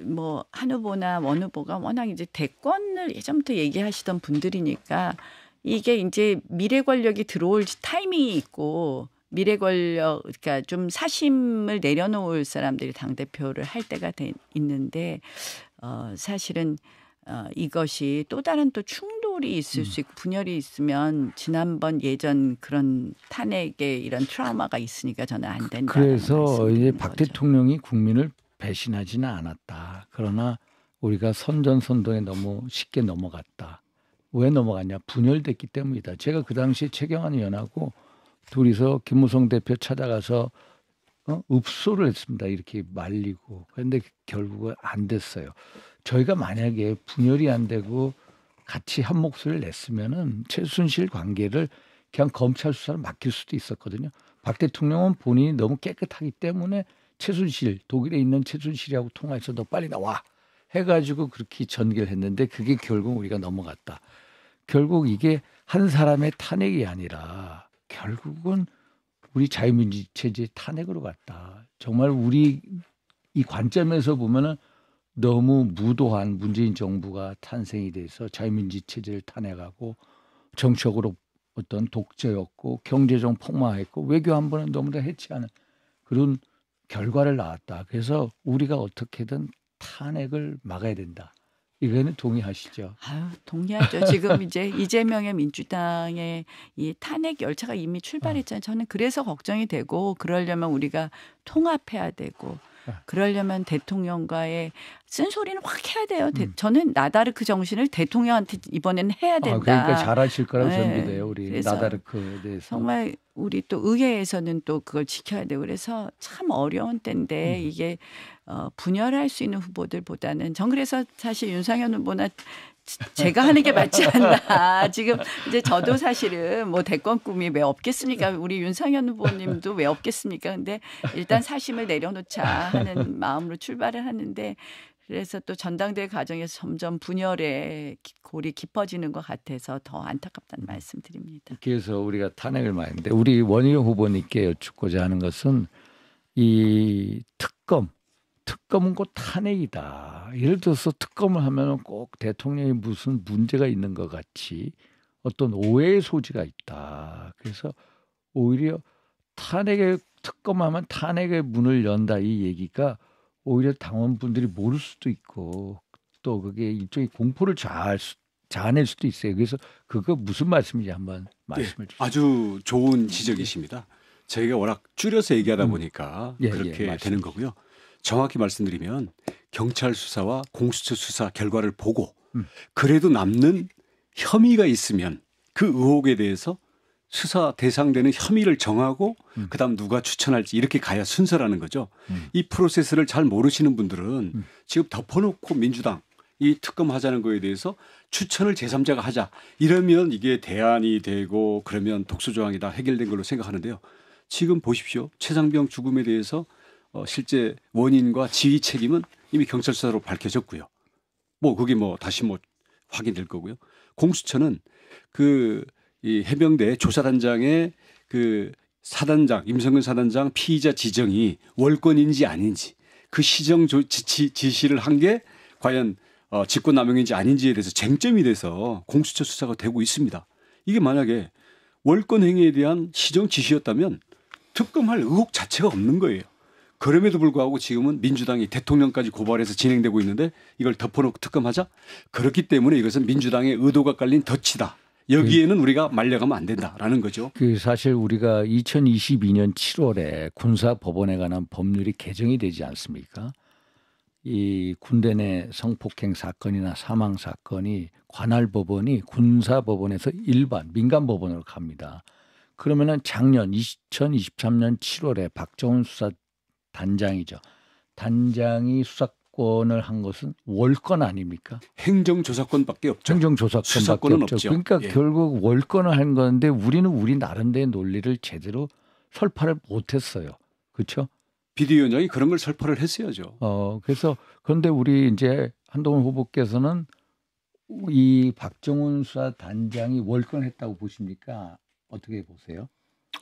뭐한 후보나 원 후보가 워낙 이제 대권을 예전부터 얘기하시던 분들이니까 이게 이제 미래 권력이 들어올 타이밍이 있고 미래 권력 그러니까 좀 사심을 내려놓을 사람들이 당 대표를 할 때가 되, 있는데 어 사실은 어 이것이 또 다른 또 충돌이 있을 음. 수 있고 분열이 있으면 지난번 예전 그런 탄핵에 이런 트라우마가 있으니까 저는 안 된다. 그래서 이제 박 거죠. 대통령이 국민을 배신하지는 않았다. 그러나 우리가 선전선동에 너무 쉽게 넘어갔다. 왜 넘어갔냐? 분열됐기 때문이다. 제가 그 당시에 최경환 의원하고 둘이서 김무성 대표 찾아가서 어? 읍소를 했습니다. 이렇게 말리고. 그런데 결국은 안 됐어요. 저희가 만약에 분열이 안 되고 같이 한 목소리를 냈으면은 최순실 관계를 그냥 검찰 수사를 맡길 수도 있었거든요. 박 대통령은 본인이 너무 깨끗하기 때문에 최순실 독일에 있는 최순실이하고 통화해서 너 빨리 나와 해가지고 그렇게 전개를 했는데 그게 결국 우리가 넘어갔다. 결국 이게 한 사람의 탄핵이 아니라 결국은 우리 자유민주 체제 탄핵으로 갔다. 정말 우리 이 관점에서 보면은 너무 무도한 문재인 정부가 탄생이 돼서 자유민주 체제를 탄핵하고 정치적으로 어떤 독재였고 경제적 폭망했고 외교 한 번은 너무나 해치하는 그런 결과를 나왔다 그래서 우리가 어떻게든 탄핵을 막아야 된다. 이거는 동의하시죠? 아유, 동의하죠. 지금 이제 이재명의 민주당의 이 탄핵 열차가 이미 출발했잖아요. 저는 그래서 걱정이 되고 그러려면 우리가 통합해야 되고 그러려면 대통령과의 쓴소리는 확 해야 돼요. 음. 저는 나다르크 정신을 대통령한테 이번에는 해야 아, 된다. 아, 그러니까 잘하실 거라고 네. 전비돼요. 우리 나다르크에 대해서. 정말 우리 또 의회에서는 또 그걸 지켜야 돼요. 그래서 참 어려운 때인데 음. 이게 어, 분열할 수 있는 후보들보다는 전 그래서 사실 윤상현 후보나 제가 하는 게 맞지 않나. 지금 이제 저도 사실은 뭐 대권 꿈이 왜 없겠습니까? 우리 윤상현 후보님도 왜 없겠습니까? 근데 일단 사심을 내려놓자 하는 마음으로 출발을 하는데 그래서 또 전당대회 과정에서 점점 분열의 골이 깊어지는 것 같아서 더 안타깝다는 말씀드립니다. 그래서 우리가 탄핵을 많이 했는데 우리 원희룡 후보님께 여쭙고자 하는 것은 이 특검 특검은 곧 탄핵이다. 예를 들어서 특검을 하면 꼭 대통령이 무슨 문제가 있는 것 같이 어떤 오해의 소지가 있다. 그래서 오히려 탄핵에 특검하면 탄핵의 문을 연다 이 얘기가 오히려 당원분들이 모를 수도 있고 또 그게 일종의 공포를 자할 수, 자아낼 수도 있어요. 그래서 그거 무슨 말씀인지 한번 네, 말씀을 예, 주세요. 아주 좋은 지적이십니다. 저희가 워낙 줄여서 얘기하다 음. 보니까 예, 예 그렇게 예, 되는 거고요. 정확히 말씀드리면 경찰 수사와 공수처 수사 결과를 보고 음. 그래도 남는 혐의가 있으면 그 의혹에 대해서 수사 대상되는 혐의를 정하고 음. 그다음 누가 추천할지 이렇게 가야 순서라는 거죠. 음. 이 프로세스를 잘 모르시는 분들은 음. 지금 덮어놓고 민주당 이 특검 하자는 거에 대해서 추천을 제3자가 하자 이러면 이게 대안이 되고 그러면 독소 조항이 다 해결된 걸로 생각하는데요. 지금 보십시오 최상병 죽음에 대해서 어, 실제 원인과 지휘 책임은 이미 경찰 수사로 밝혀졌고요. 뭐 그게 뭐 다시 뭐 확인될 거고요. 공수처는 그이 해병대 조사단장의 그 사단장 임성근 사단장 피의자 지정이 월권인지 아닌지 그 시정 조, 지시, 지시를 한 게 과연 어, 직권남용인지 아닌지에 대해서 쟁점이 돼서 공수처 수사가 되고 있습니다. 이게 만약에 월권 행위에 대한 시정 지시였다면 특검할 의혹 자체가 없는 거예요. 그럼에도 불구하고 지금은 민주당이 대통령까지 고발해서 진행되고 있는데 이걸 덮어놓고 특검하자? 그렇기 때문에 이것은 민주당의 의도가 깔린 덫이다. 여기에는 우리가 말려가면 안 된다라는 거죠. 그 사실 우리가 2022년 7월에 군사법원에 관한 법률이 개정이 되지 않습니까? 이 군대 내 성폭행 사건이나 사망 사건이 관할 법원이 군사 법원에서 일반 민간 법원으로 갑니다. 그러면은 작년 2023년 7월에 박정훈 수사 단장이죠. 단장이 수사권을 한 것은 월권 아닙니까? 행정조사권밖에 없죠. 행정조사권밖에 없죠. 없죠. 그러니까 예. 결국 월권을 한 건데 우리는 우리 나름대의 논리를 제대로 설파를 못했어요. 그렇죠? 비대위원장이 그런 걸 설파를 했어야죠. 어, 그래서 그런데 우리 이제 한동훈 후보께서는 이 박정훈 수사단장이 월권했다고 보십니까? 어떻게 보세요?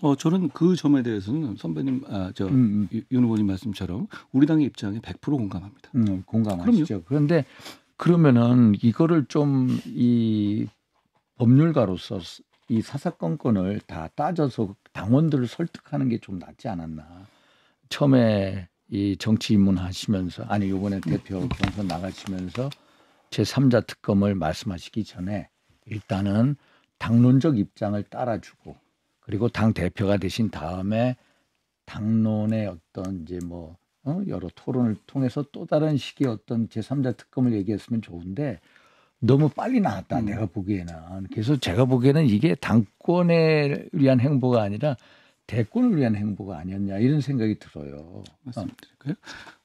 어 저는 그 점에 대해서는 선배님 아저 음, 음. 윤 후보님 말씀처럼 우리 당의 입장에 100% 공감합니다. 음, 공감하시죠. 그럼요. 그런데 그러면은 이거를 좀 이 법률가로서 이 사사건건을 다 따져서 당원들을 설득하는 게 좀 낫지 않았나. 처음에 이 정치 입문하시면서 아니 요번에 대표 음. 경선 나가시면서 제3자 특검을 말씀하시기 전에 일단은 당론적 입장을 따라주고 그리고 당 대표가 되신 다음에 당론의 어떤 이제 뭐 어? 여러 토론을 통해서 또 다른 식의 어떤 제3자 특검을 얘기했으면 좋은데 너무 빨리 나왔다 음. 내가 보기에는 그래서 제가 보기에는 이게 당권에 위한 행보가 아니라 대권을 위한 행보가 아니었냐 이런 생각이 들어요. 맞습니다.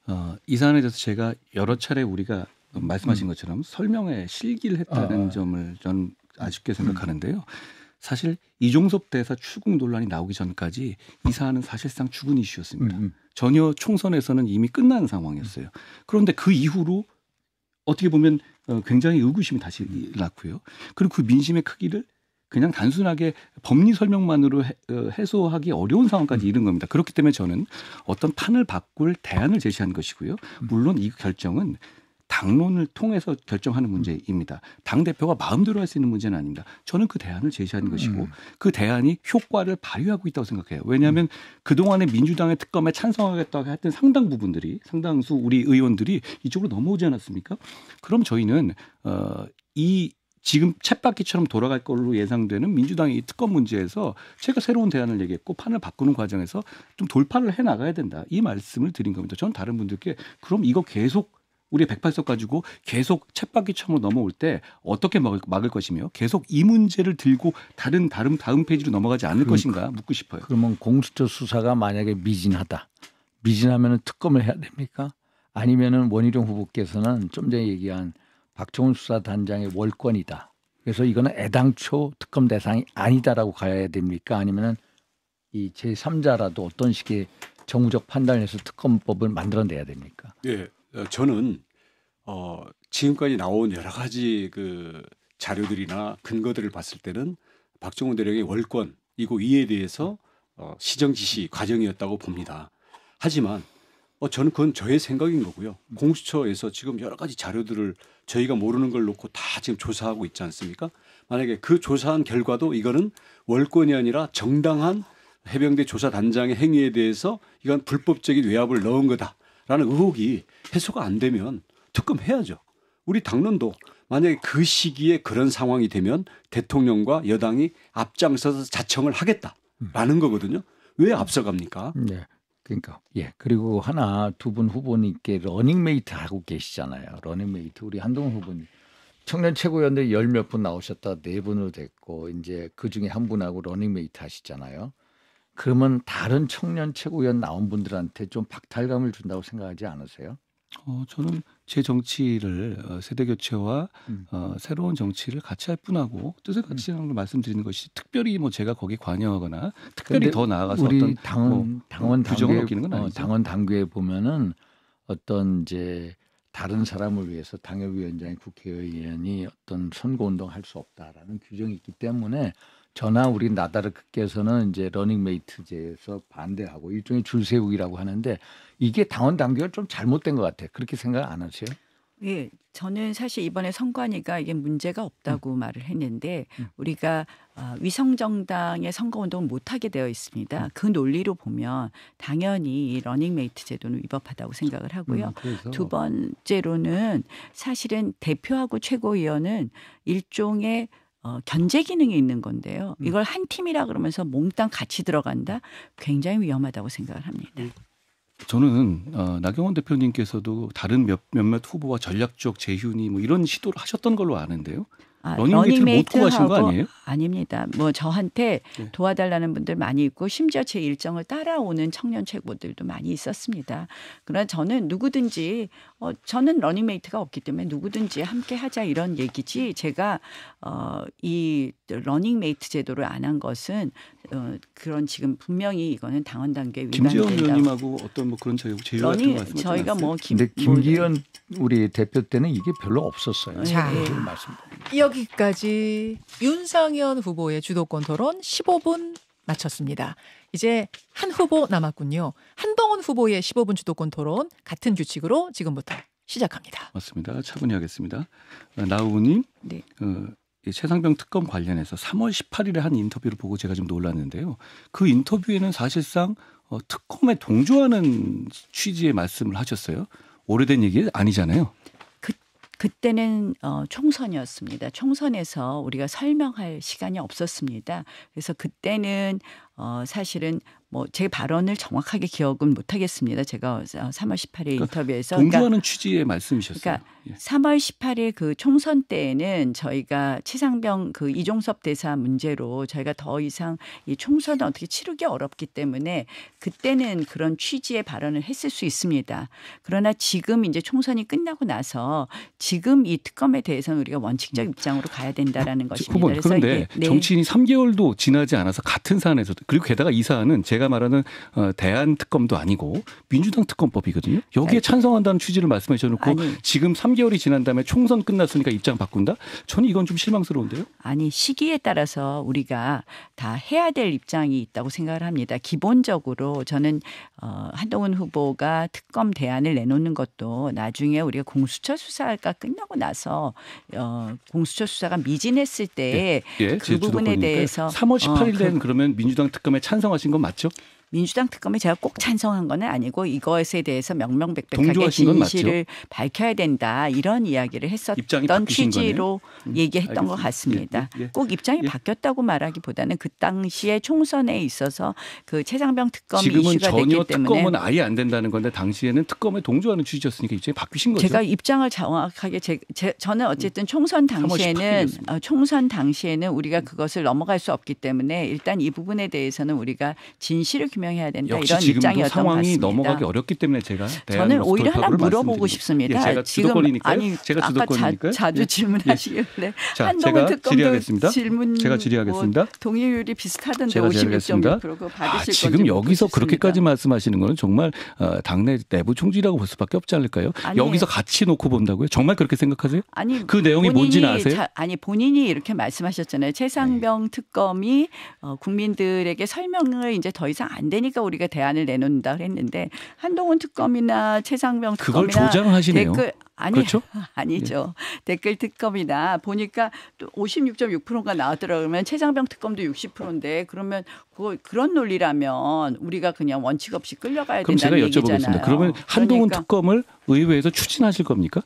어. 어, 이 사안에 대해서 제가 여러 차례 우리가 말씀하신 음. 것처럼 설명에 실기를 했다는 어, 점을 전 아쉽게 생각하는데요. 사실 이종섭 대사 추궁 논란이 나오기 전까지 이 사안은 사실상 죽은 이슈였습니다. 음, 음. 전혀 총선에서는 이미 끝난 상황이었어요. 그런데 그 이후로 어떻게 보면 어, 굉장히 의구심이 다시 일어났고요. 그리고 그 민심의 크기를 그냥 단순하게 법리 설명만으로 어, 해소하기 어려운 상황까지 이른 겁니다. 그렇기 때문에 저는 어떤 판을 바꿀 대안을 제시한 것이고요. 물론 이 결정은 당론을 통해서 결정하는 문제입니다. 당 대표가 마음대로 할 수 있는 문제는 아닙니다. 저는 그 대안을 제시하는 음. 것이고 음. 그 대안이 효과를 발휘하고 있다고 생각해요. 왜냐하면 음. 그 동안에 민주당의 특검에 찬성하겠다고 했던 상당 부분들이 상당수 우리 의원들이 이쪽으로 넘어오지 않았습니까? 그럼 저희는 어이 지금 챗바퀴처럼 돌아갈 걸로 예상되는 민주당의 이 특검 문제에서 제가 새로운 대안을 얘기했고 판을 바꾸는 과정에서 좀 돌파를 해 나가야 된다 이 말씀을 드린 겁니다. 저는 다른 분들께 그럼 이거 계속 우리 108석 가지고 계속 챗바퀴 처음으로 넘어올 때 어떻게 막을, 막을, 것이며 계속 이 문제를 들고 다른 다른 다음 페이지로 넘어가지 않을 그러니까, 것인가 묻고 싶어요. 그러면 공수처 수사가 만약에 미진하다. 미진하면 특검을 해야 됩니까? 아니면은 원희룡 후보께서는 좀 전에 얘기한 박정훈 수사단장의 월권이다. 그래서 이거는 애당초 특검 대상이 아니다라고 가야 됩니까? 아니면은 이 제3자라도 어떤 식의 정무적 판단을 해서 특검법을 만들어내야 됩니까? 예. 어, 저는 어, 지금까지 나온 여러 가지 그 자료들이나 근거들을 봤을 때는 박정우 대령의 월권이고 이에 대해서 어, 시정 지시 과정이었다고 봅니다. 하지만 어, 저는 그건 저의 생각인 거고요. 공수처에서 지금 여러 가지 자료들을 저희가 모르는 걸 놓고 다 지금 조사하고 있지 않습니까? 만약에 그 조사한 결과도 이거는 월권이 아니라 정당한 해병대 조사단장의 행위에 대해서 이건 불법적인 외압을 넣은 거다. 라는 의혹이 해소가 안 되면 특검해야죠. 우리 당론도 만약에 그 시기에 그런 상황이 되면 대통령과 여당이 앞장서서 자청을 하겠다라는 음. 거거든요. 왜 앞서갑니까? 네. 그러니까 예 그리고 하나 두 분 후보님께 러닝메이트 하고 계시잖아요. 러닝메이트 우리 한동훈 후보님 청년 최고위원들 열몇 분 나오셨다 네 분으로 됐고 이제 그 중에 한 분하고 러닝메이트 하시잖아요. 그러면 다른 청년 최고위원 나온 분들한테 좀 박탈감을 준다고 생각하지 않으세요? 어, 저는 제 정치를 어, 세대 교체와 음. 어, 새로운 정치를 같이 할 뿐하고 뜻을 같이 음. 하는 걸 말씀드리는 것이 특별히 뭐 제가 거기 관여하거나 특별히 더 나아가서 어떤 당원 뭐, 당원 규정기는건 어, 아니죠. 어, 당원 당규에 보면은 어떤 이제 다른 사람을 위해서 당협위원장이 국회의원이 어떤 선거 운동할 수 없다라는 규정이 있기 때문에 저나 우리 나다르크께서는 이제 러닝메이트제에서 반대하고 일종의 줄 세우기라고 하는데 이게 당원 단계가 좀 잘못된 것 같아. 요 그렇게 생각 안 하세요? 예, 저는 사실 이번에 선관위가 이게 문제가 없다고 음. 말을 했는데 음. 우리가 아, 위성정당의 선거운동을 못하게 되어 있습니다. 음. 그 논리로 보면 당연히 러닝메이트 제도는 위법하다고 생각을 하고요. 음, 두 번째로는 사실은 대표하고 최고위원은 일종의 어, 견제 기능이 있는 건데요. 음. 이걸 한 팀이라 그러면서 몽땅 같이 들어간다? 굉장히 위험하다고 생각을 합니다. 음. 저는 어, 나경원 대표님께서도 다른 몇, 몇몇 후보와 전략적 재윤이 뭐 이런 시도를 하셨던 걸로 아는데요. 아, 러닝메이트하고 아닙니다. 뭐 저한테 네. 도와달라는 분들 많이 있고 심지어 제 일정을 따라오는 청년 최고들도 많이 있었습니다. 그러나 저는 누구든지 어, 저는 러닝메이트가 없기 때문에 누구든지 함께 하자 이런 얘기지 제가 어, 이 러닝메이트 제도를 안 한 것은 어, 그런 지금 분명히 이거는 당원 단계 위반된다. 김지영 의원님하고 어떤 뭐 그런 제휴 제휴 같은 말씀 저희가 뭐 김, 근데 뭐 김기현 우리 대표 때는 이게 별로 없었어요. 네. 자, 여기까지 윤상현 후보의 주도권 토론 15분 마쳤습니다. 이제 한 후보 남았군요. 한동훈 후보의 15분 주도권 토론 같은 규칙으로 지금부터 시작합니다. 맞습니다. 차분히 하겠습니다. 아, 나우님, 네. 어, 최상병 특검 관련해서 3월 18일에 한 인터뷰를 보고 제가 좀 놀랐는데요. 그 인터뷰에는 사실상 어, 특검에 동조하는 취지의 말씀을 하셨어요. 오래된 얘기 아니잖아요. 그 그때는 어, 총선이었습니다. 총선에서 우리가 설명할 시간이 없었습니다. 그래서 그때는 어, 사실은 뭐제 발언을 정확하게 기억은 못하겠습니다. 제가 3월 어, 18일 그러니까 인터뷰에서 동조하는 그러니까, 취지의 말씀이셨어요. 그러니까 3월 예. 18일 그 총선 때에는 저희가 최상병 그 이종섭 대사 문제로 저희가 더 이상 이 총선을 어떻게 치르기 어렵기 때문에 그때는 그런 취지의 발언을 했을 수 있습니다. 그러나 지금 이제 총선이 끝나고 나서 지금 이 특검에 대해서는 우리가 원칙적 음. 입장으로 가야 된다라는 아, 것입니다. 후보, 그런데 네. 정치인이 3개월도 지나지 않아서 같은 사안에서 그리고 게다가 이 사안은 제 제가 말하는 어, 대한 특검도 아니고 민주당 특검법이거든요. 여기에 찬성한다는 취지를 말씀해 주놓고 지금 3개월이 지난 다음에 총선 끝났으니까 입장 바꾼다? 저는 이건 좀 실망스러운데요. 아니 시기에 따라서 우리가 다 해야 될 입장이 있다고 생각을 합니다. 기본적으로 저는 어, 한동훈 후보가 특검 대안을 내놓는 것도 나중에 우리가 공수처 수사가 끝나고 나서 어, 공수처 수사가 미진했을 때그 예, 예, 그 부분에 대해서 3월 18일 어, 그, 그러면 민주당 특검에 찬성하신 건 맞죠? 민주당 특검에 제가 꼭 찬성한 건 아니고 이것에 대해서 명명백백하게 진실을 밝혀야 된다 이런 이야기를 했었던 취지로 음, 얘기했던 알것 같습니다. 예, 예, 예. 꼭 입장이 예. 바뀌었다고 말하기보다는 그 당시에 총선에 있어서 그 최상병 특검이 슈가 됐기 때문에 특검은 아예 안 된다는 건데 당시에는 특검에 동조하는 취지였으니까 입장이 바뀌신 거죠. 제가 입장을 정확하게 제, 제 저는 어쨌든 음. 총선 당시에는 어, 총선 당시에는 우리가 그것을 넘어갈 수 없기 때문에 일단 이 부분에 대해서는 우리가 진실을 투명해야 된다 이런 입장이었던 상황이 넘어가기 어렵기 때문에 제가 네, 저는 오히려 하나 물어보고 싶습니다. 예, 제가 주도권이니까 아니 제가 주도권이니까 자, 주 예. 질문하시길래 예. 자, 한동훈 특검도 질문 제가 질의하겠습니다. 뭐 동의율이 비슷하던데 56.6%그 받으실 아, 지금 여기서 싶습니다. 그렇게까지 말씀하시는 거 정말 어, 당내 내부 총질이라고 볼 수밖에 없지 않을까요? 아니, 여기서 같이 놓고 본다고요? 정말 그렇게 생각하세요? 아니 그 내용이 뭔지는 아세요? 자, 아니 본인이 이렇게 말씀하셨잖아요. 네. 최상병 네. 특검이 어, 국민들에게 설명을 이제 더 이상 안 되니까 우리가 대안을 내놓는다 그랬는데 한동훈 특검이나 최상병 특검이나 그걸 조장하시네요. 댓글 아니 그렇죠? 아니죠. 예. 댓글 특검이나 보니까 또 56.6%가 나왔더라고 그러면 최상병 특검도 60%인데 그러면 그거 그런 논리라면 우리가 그냥 원칙 없이 끌려가야 된다는 얘기잖아요. 그럼 제가 여쭤보겠습니다. 그러면 한동훈 그러니까. 특검을 의회에서 추진하실 겁니까?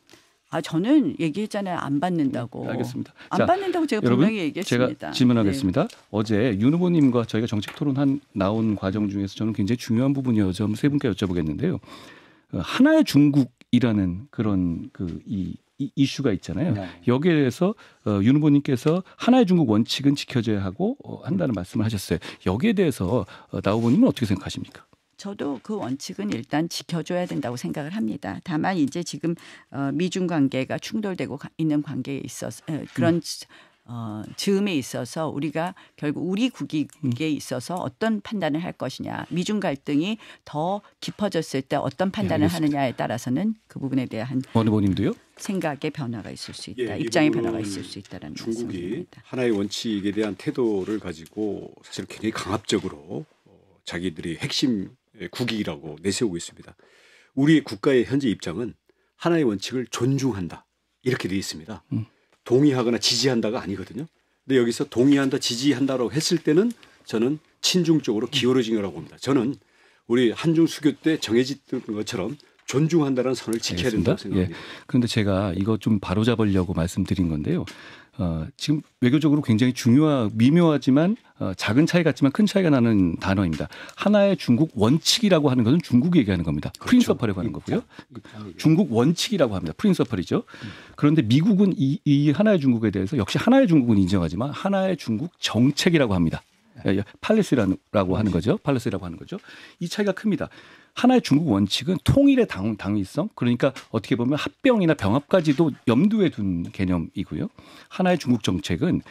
아 저는 얘기했잖아요 안 받는다고. 네, 알겠습니다. 안 자, 받는다고 제가 여러분, 분명히 얘기했습니다. 제가 질문하겠습니다. 네. 어제 윤 후보님과 저희가 정책 토론한 나온 과정 중에서 저는 굉장히 중요한 부분이어서 세 분께 여쭤보겠는데요. 어, 하나의 중국이라는 그런 그이 이슈가 있잖아요. 네. 여기에 대해서 어, 윤 후보님께서 하나의 중국 원칙은 지켜져야 하고 어, 한다는 말씀을 하셨어요. 여기에 대해서 어, 나 후보님은 어떻게 생각하십니까? 저도 그 원칙은 일단 지켜줘야 된다고 생각을 합니다. 다만 이제 지금 어, 미중 관계가 충돌되고 있는 관계에 있어서 그런 음. 어, 즈음에 있어서 우리가 결국 우리 국익에 음. 있어서 어떤 판단을 할 것이냐, 미중 갈등이 더 깊어졌을 때 어떤 예, 판단을 네, 하느냐에 따라서는 그 부분에 대한 원의님도요 생각의 변화가 있을 수 있다, 예, 입장의 변화가 있을 수 있다라는 중국이 말씀입니다. 하나의 원칙에 대한 태도를 가지고 사실 굉장히 강압적으로 어, 자기들이 핵심 예, 국익이라고 내세우고 있습니다. 우리 국가의 현재 입장은 하나의 원칙을 존중한다 이렇게 돼 있습니다. 음. 동의하거나 지지한다가 아니거든요. 근데 여기서 동의한다, 지지한다라고 했을 때는 저는 친중 쪽으로 음. 기울어진 거라고 봅니다. 저는 우리 한중 수교 때정해졌 것처럼 존중한다는 선을 지켜야 된다고 예. 생각합니다. 예. 그런데 제가 이거 좀 바로잡으려고 말씀드린 건데요. 어, 지금 외교적으로 굉장히 중요하 미묘하지만 어, 작은 차이 같지만 큰 차이가 나는 단어입니다. 하나의 중국 원칙이라고 하는 것은 중국이 얘기하는 겁니다. 그렇죠. 프린서퍼라고 하는 거고요. 중국 원칙이라고 합니다. 프린서퍼이죠. 음. 그런데 미국은 이, 이 하나의 중국에 대해서 역시 하나의 중국은 인정하지만 하나의 중국 정책이라고 합니다. 팔레스라고 네. 예, 예, 하는 거죠. 팔레스라고 하는 거죠. 이 차이가 큽니다. 하나의 중국 원칙은 통일의 당, 당위성 그러니까 어떻게 보면 합병이나 병합까지도 염두에 둔 개념이고요. 하나의 중국 정책은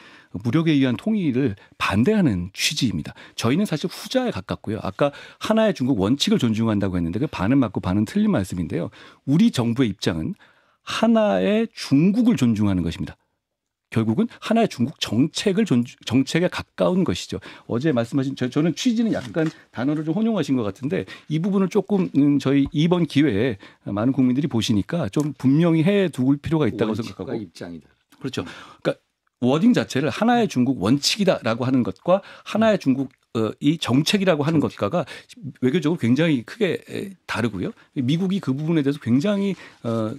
무력에 의한 통일을 반대하는 취지입니다. 저희는 사실 후자에 가깝고요. 아까 하나의 중국 원칙을 존중한다고 했는데 그 반은 맞고 반은 틀린 말씀인데요. 우리 정부의 입장은 하나의 중국을 존중하는 것입니다. 결국은 하나의 중국 정책을 존, 정책에 가까운 것이죠. 어제 말씀하신 저, 저는 취지는 약간 단어를 좀 혼용하신 것 같은데 이 부분을 조금 음, 저희 이번 기회에 많은 국민들이 보시니까 좀 분명히 해 두을 필요가 있다고 생각하고 입장이다. 그렇죠. 그러니까 워딩 자체를 하나의 중국 원칙이다라고 하는 것과 하나의 중국 어, 이 정책이라고 하는 것과가 외교적으로 굉장히 크게 다르고요. 미국이 그 부분에 대해서 굉장히 어,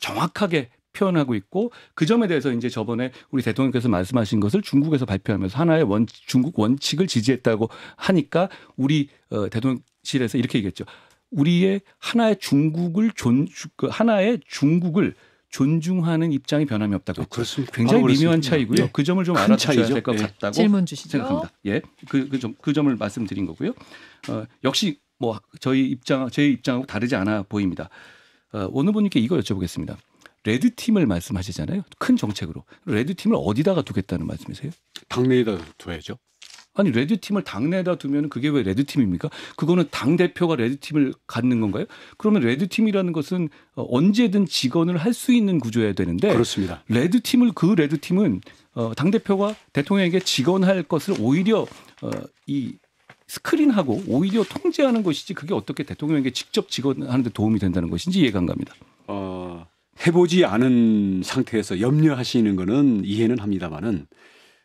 정확하게 표현하고 있고 그 점에 대해서 이제 저번에 우리 대통령께서 말씀하신 것을 중국에서 발표하면서 하나의 원 중국 원칙을 지지했다고 하니까 우리 어, 대통령실에서 이렇게 얘기했죠. 우리의 하나의 중국을 존 그 하나의 중국을 존중하는 입장이 변함이 없다고. 어, 그렇습니다. 굉장히 아, 미묘한 차이고요. 네. 그 점을 좀 알아두셔야 될것 예. 같다고 질문 주시죠. 생각합니다. 예, 그그점그 그, 그 점을 말씀드린 거고요. 어, 역시 뭐 저희 입장 제 입장하고 다르지 않아 보입니다. 어, 오늘 분님께 이거 여쭤보겠습니다. 레드팀을 말씀하시잖아요. 큰 정책으로. 레드팀을 어디다가 두겠다는 말씀이세요? 당내에다 둬야죠. 아니 레드팀을 당내에다 두면 그게 왜 레드팀입니까? 그거는 당 대표가 레드팀을 갖는 건가요? 그러면 레드팀이라는 것은 어, 언제든 직원을 할 수 있는 구조여야 되는데 그렇습니다. 레드팀을 그 레드팀은 어, 당 대표가 대통령에게 직원할 것을 오히려 어, 이 스크린하고 오히려 통제하는 것이지 그게 어떻게 대통령에게 직접 직원하는 데 도움이 된다는 것인지 이해가 안 갑니다. 어, 해보지 않은 상태에서 염려하시는 거는 이해는 합니다만은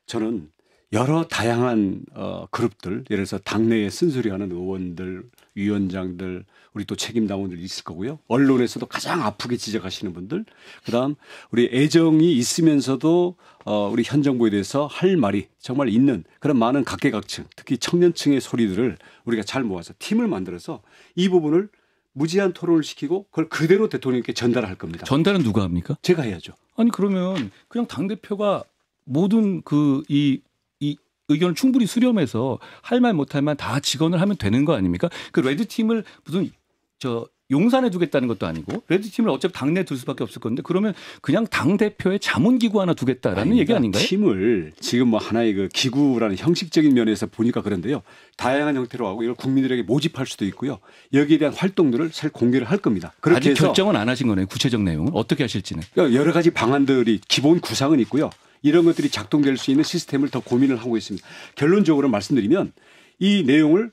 저는 여러 다양한 어, 그룹들, 예를 들어서 당내에 쓴소리하는 의원들, 위원장들, 우리 또 책임당원들 있을 거고요. 언론에서도 가장 아프게 지적하시는 분들, 그다음 우리 애정이 있으면서도 어, 우리 현 정부에 대해서 할 말이 정말 있는 그런 많은 각계각층, 특히 청년층의 소리들을 우리가 잘 모아서 팀을 만들어서 이 부분을 무제한 토론을 시키고 그걸 그대로 대통령께 전달할 겁니다. 전달은 누가 합니까? 제가 해야죠. 아니 그러면 그냥 당 대표가 모든 그이 이 의견을 충분히 수렴해서 할 말 못 할 말 다 직언을 하면 되는 거 아닙니까? 그 레드 팀을 무슨 저 용산에 두겠다는 것도 아니고 레드팀을 어차피 당내 에둘 수밖에 없을 건데 그러면 그냥 당 대표의 자문 기구 하나 두겠다라는 아닙니다. 얘기 아닌가요? 팀을 지금 뭐 하나의 그 기구라는 형식적인 면에서 보니까 그런데요. 다양한 형태로 하고 이걸 국민들에게 모집할 수도 있고요. 여기에 대한 활동들을 잘 공개를 할 겁니다. 그렇게 아직 결정은 안 하신 거네요. 구체적 내용을 어떻게 하실지는 여러 가지 방안들이 기본 구상은 있고요. 이런 것들이 작동될 수 있는 시스템을 더 고민을 하고 있습니다. 결론적으로 말씀드리면 이 내용을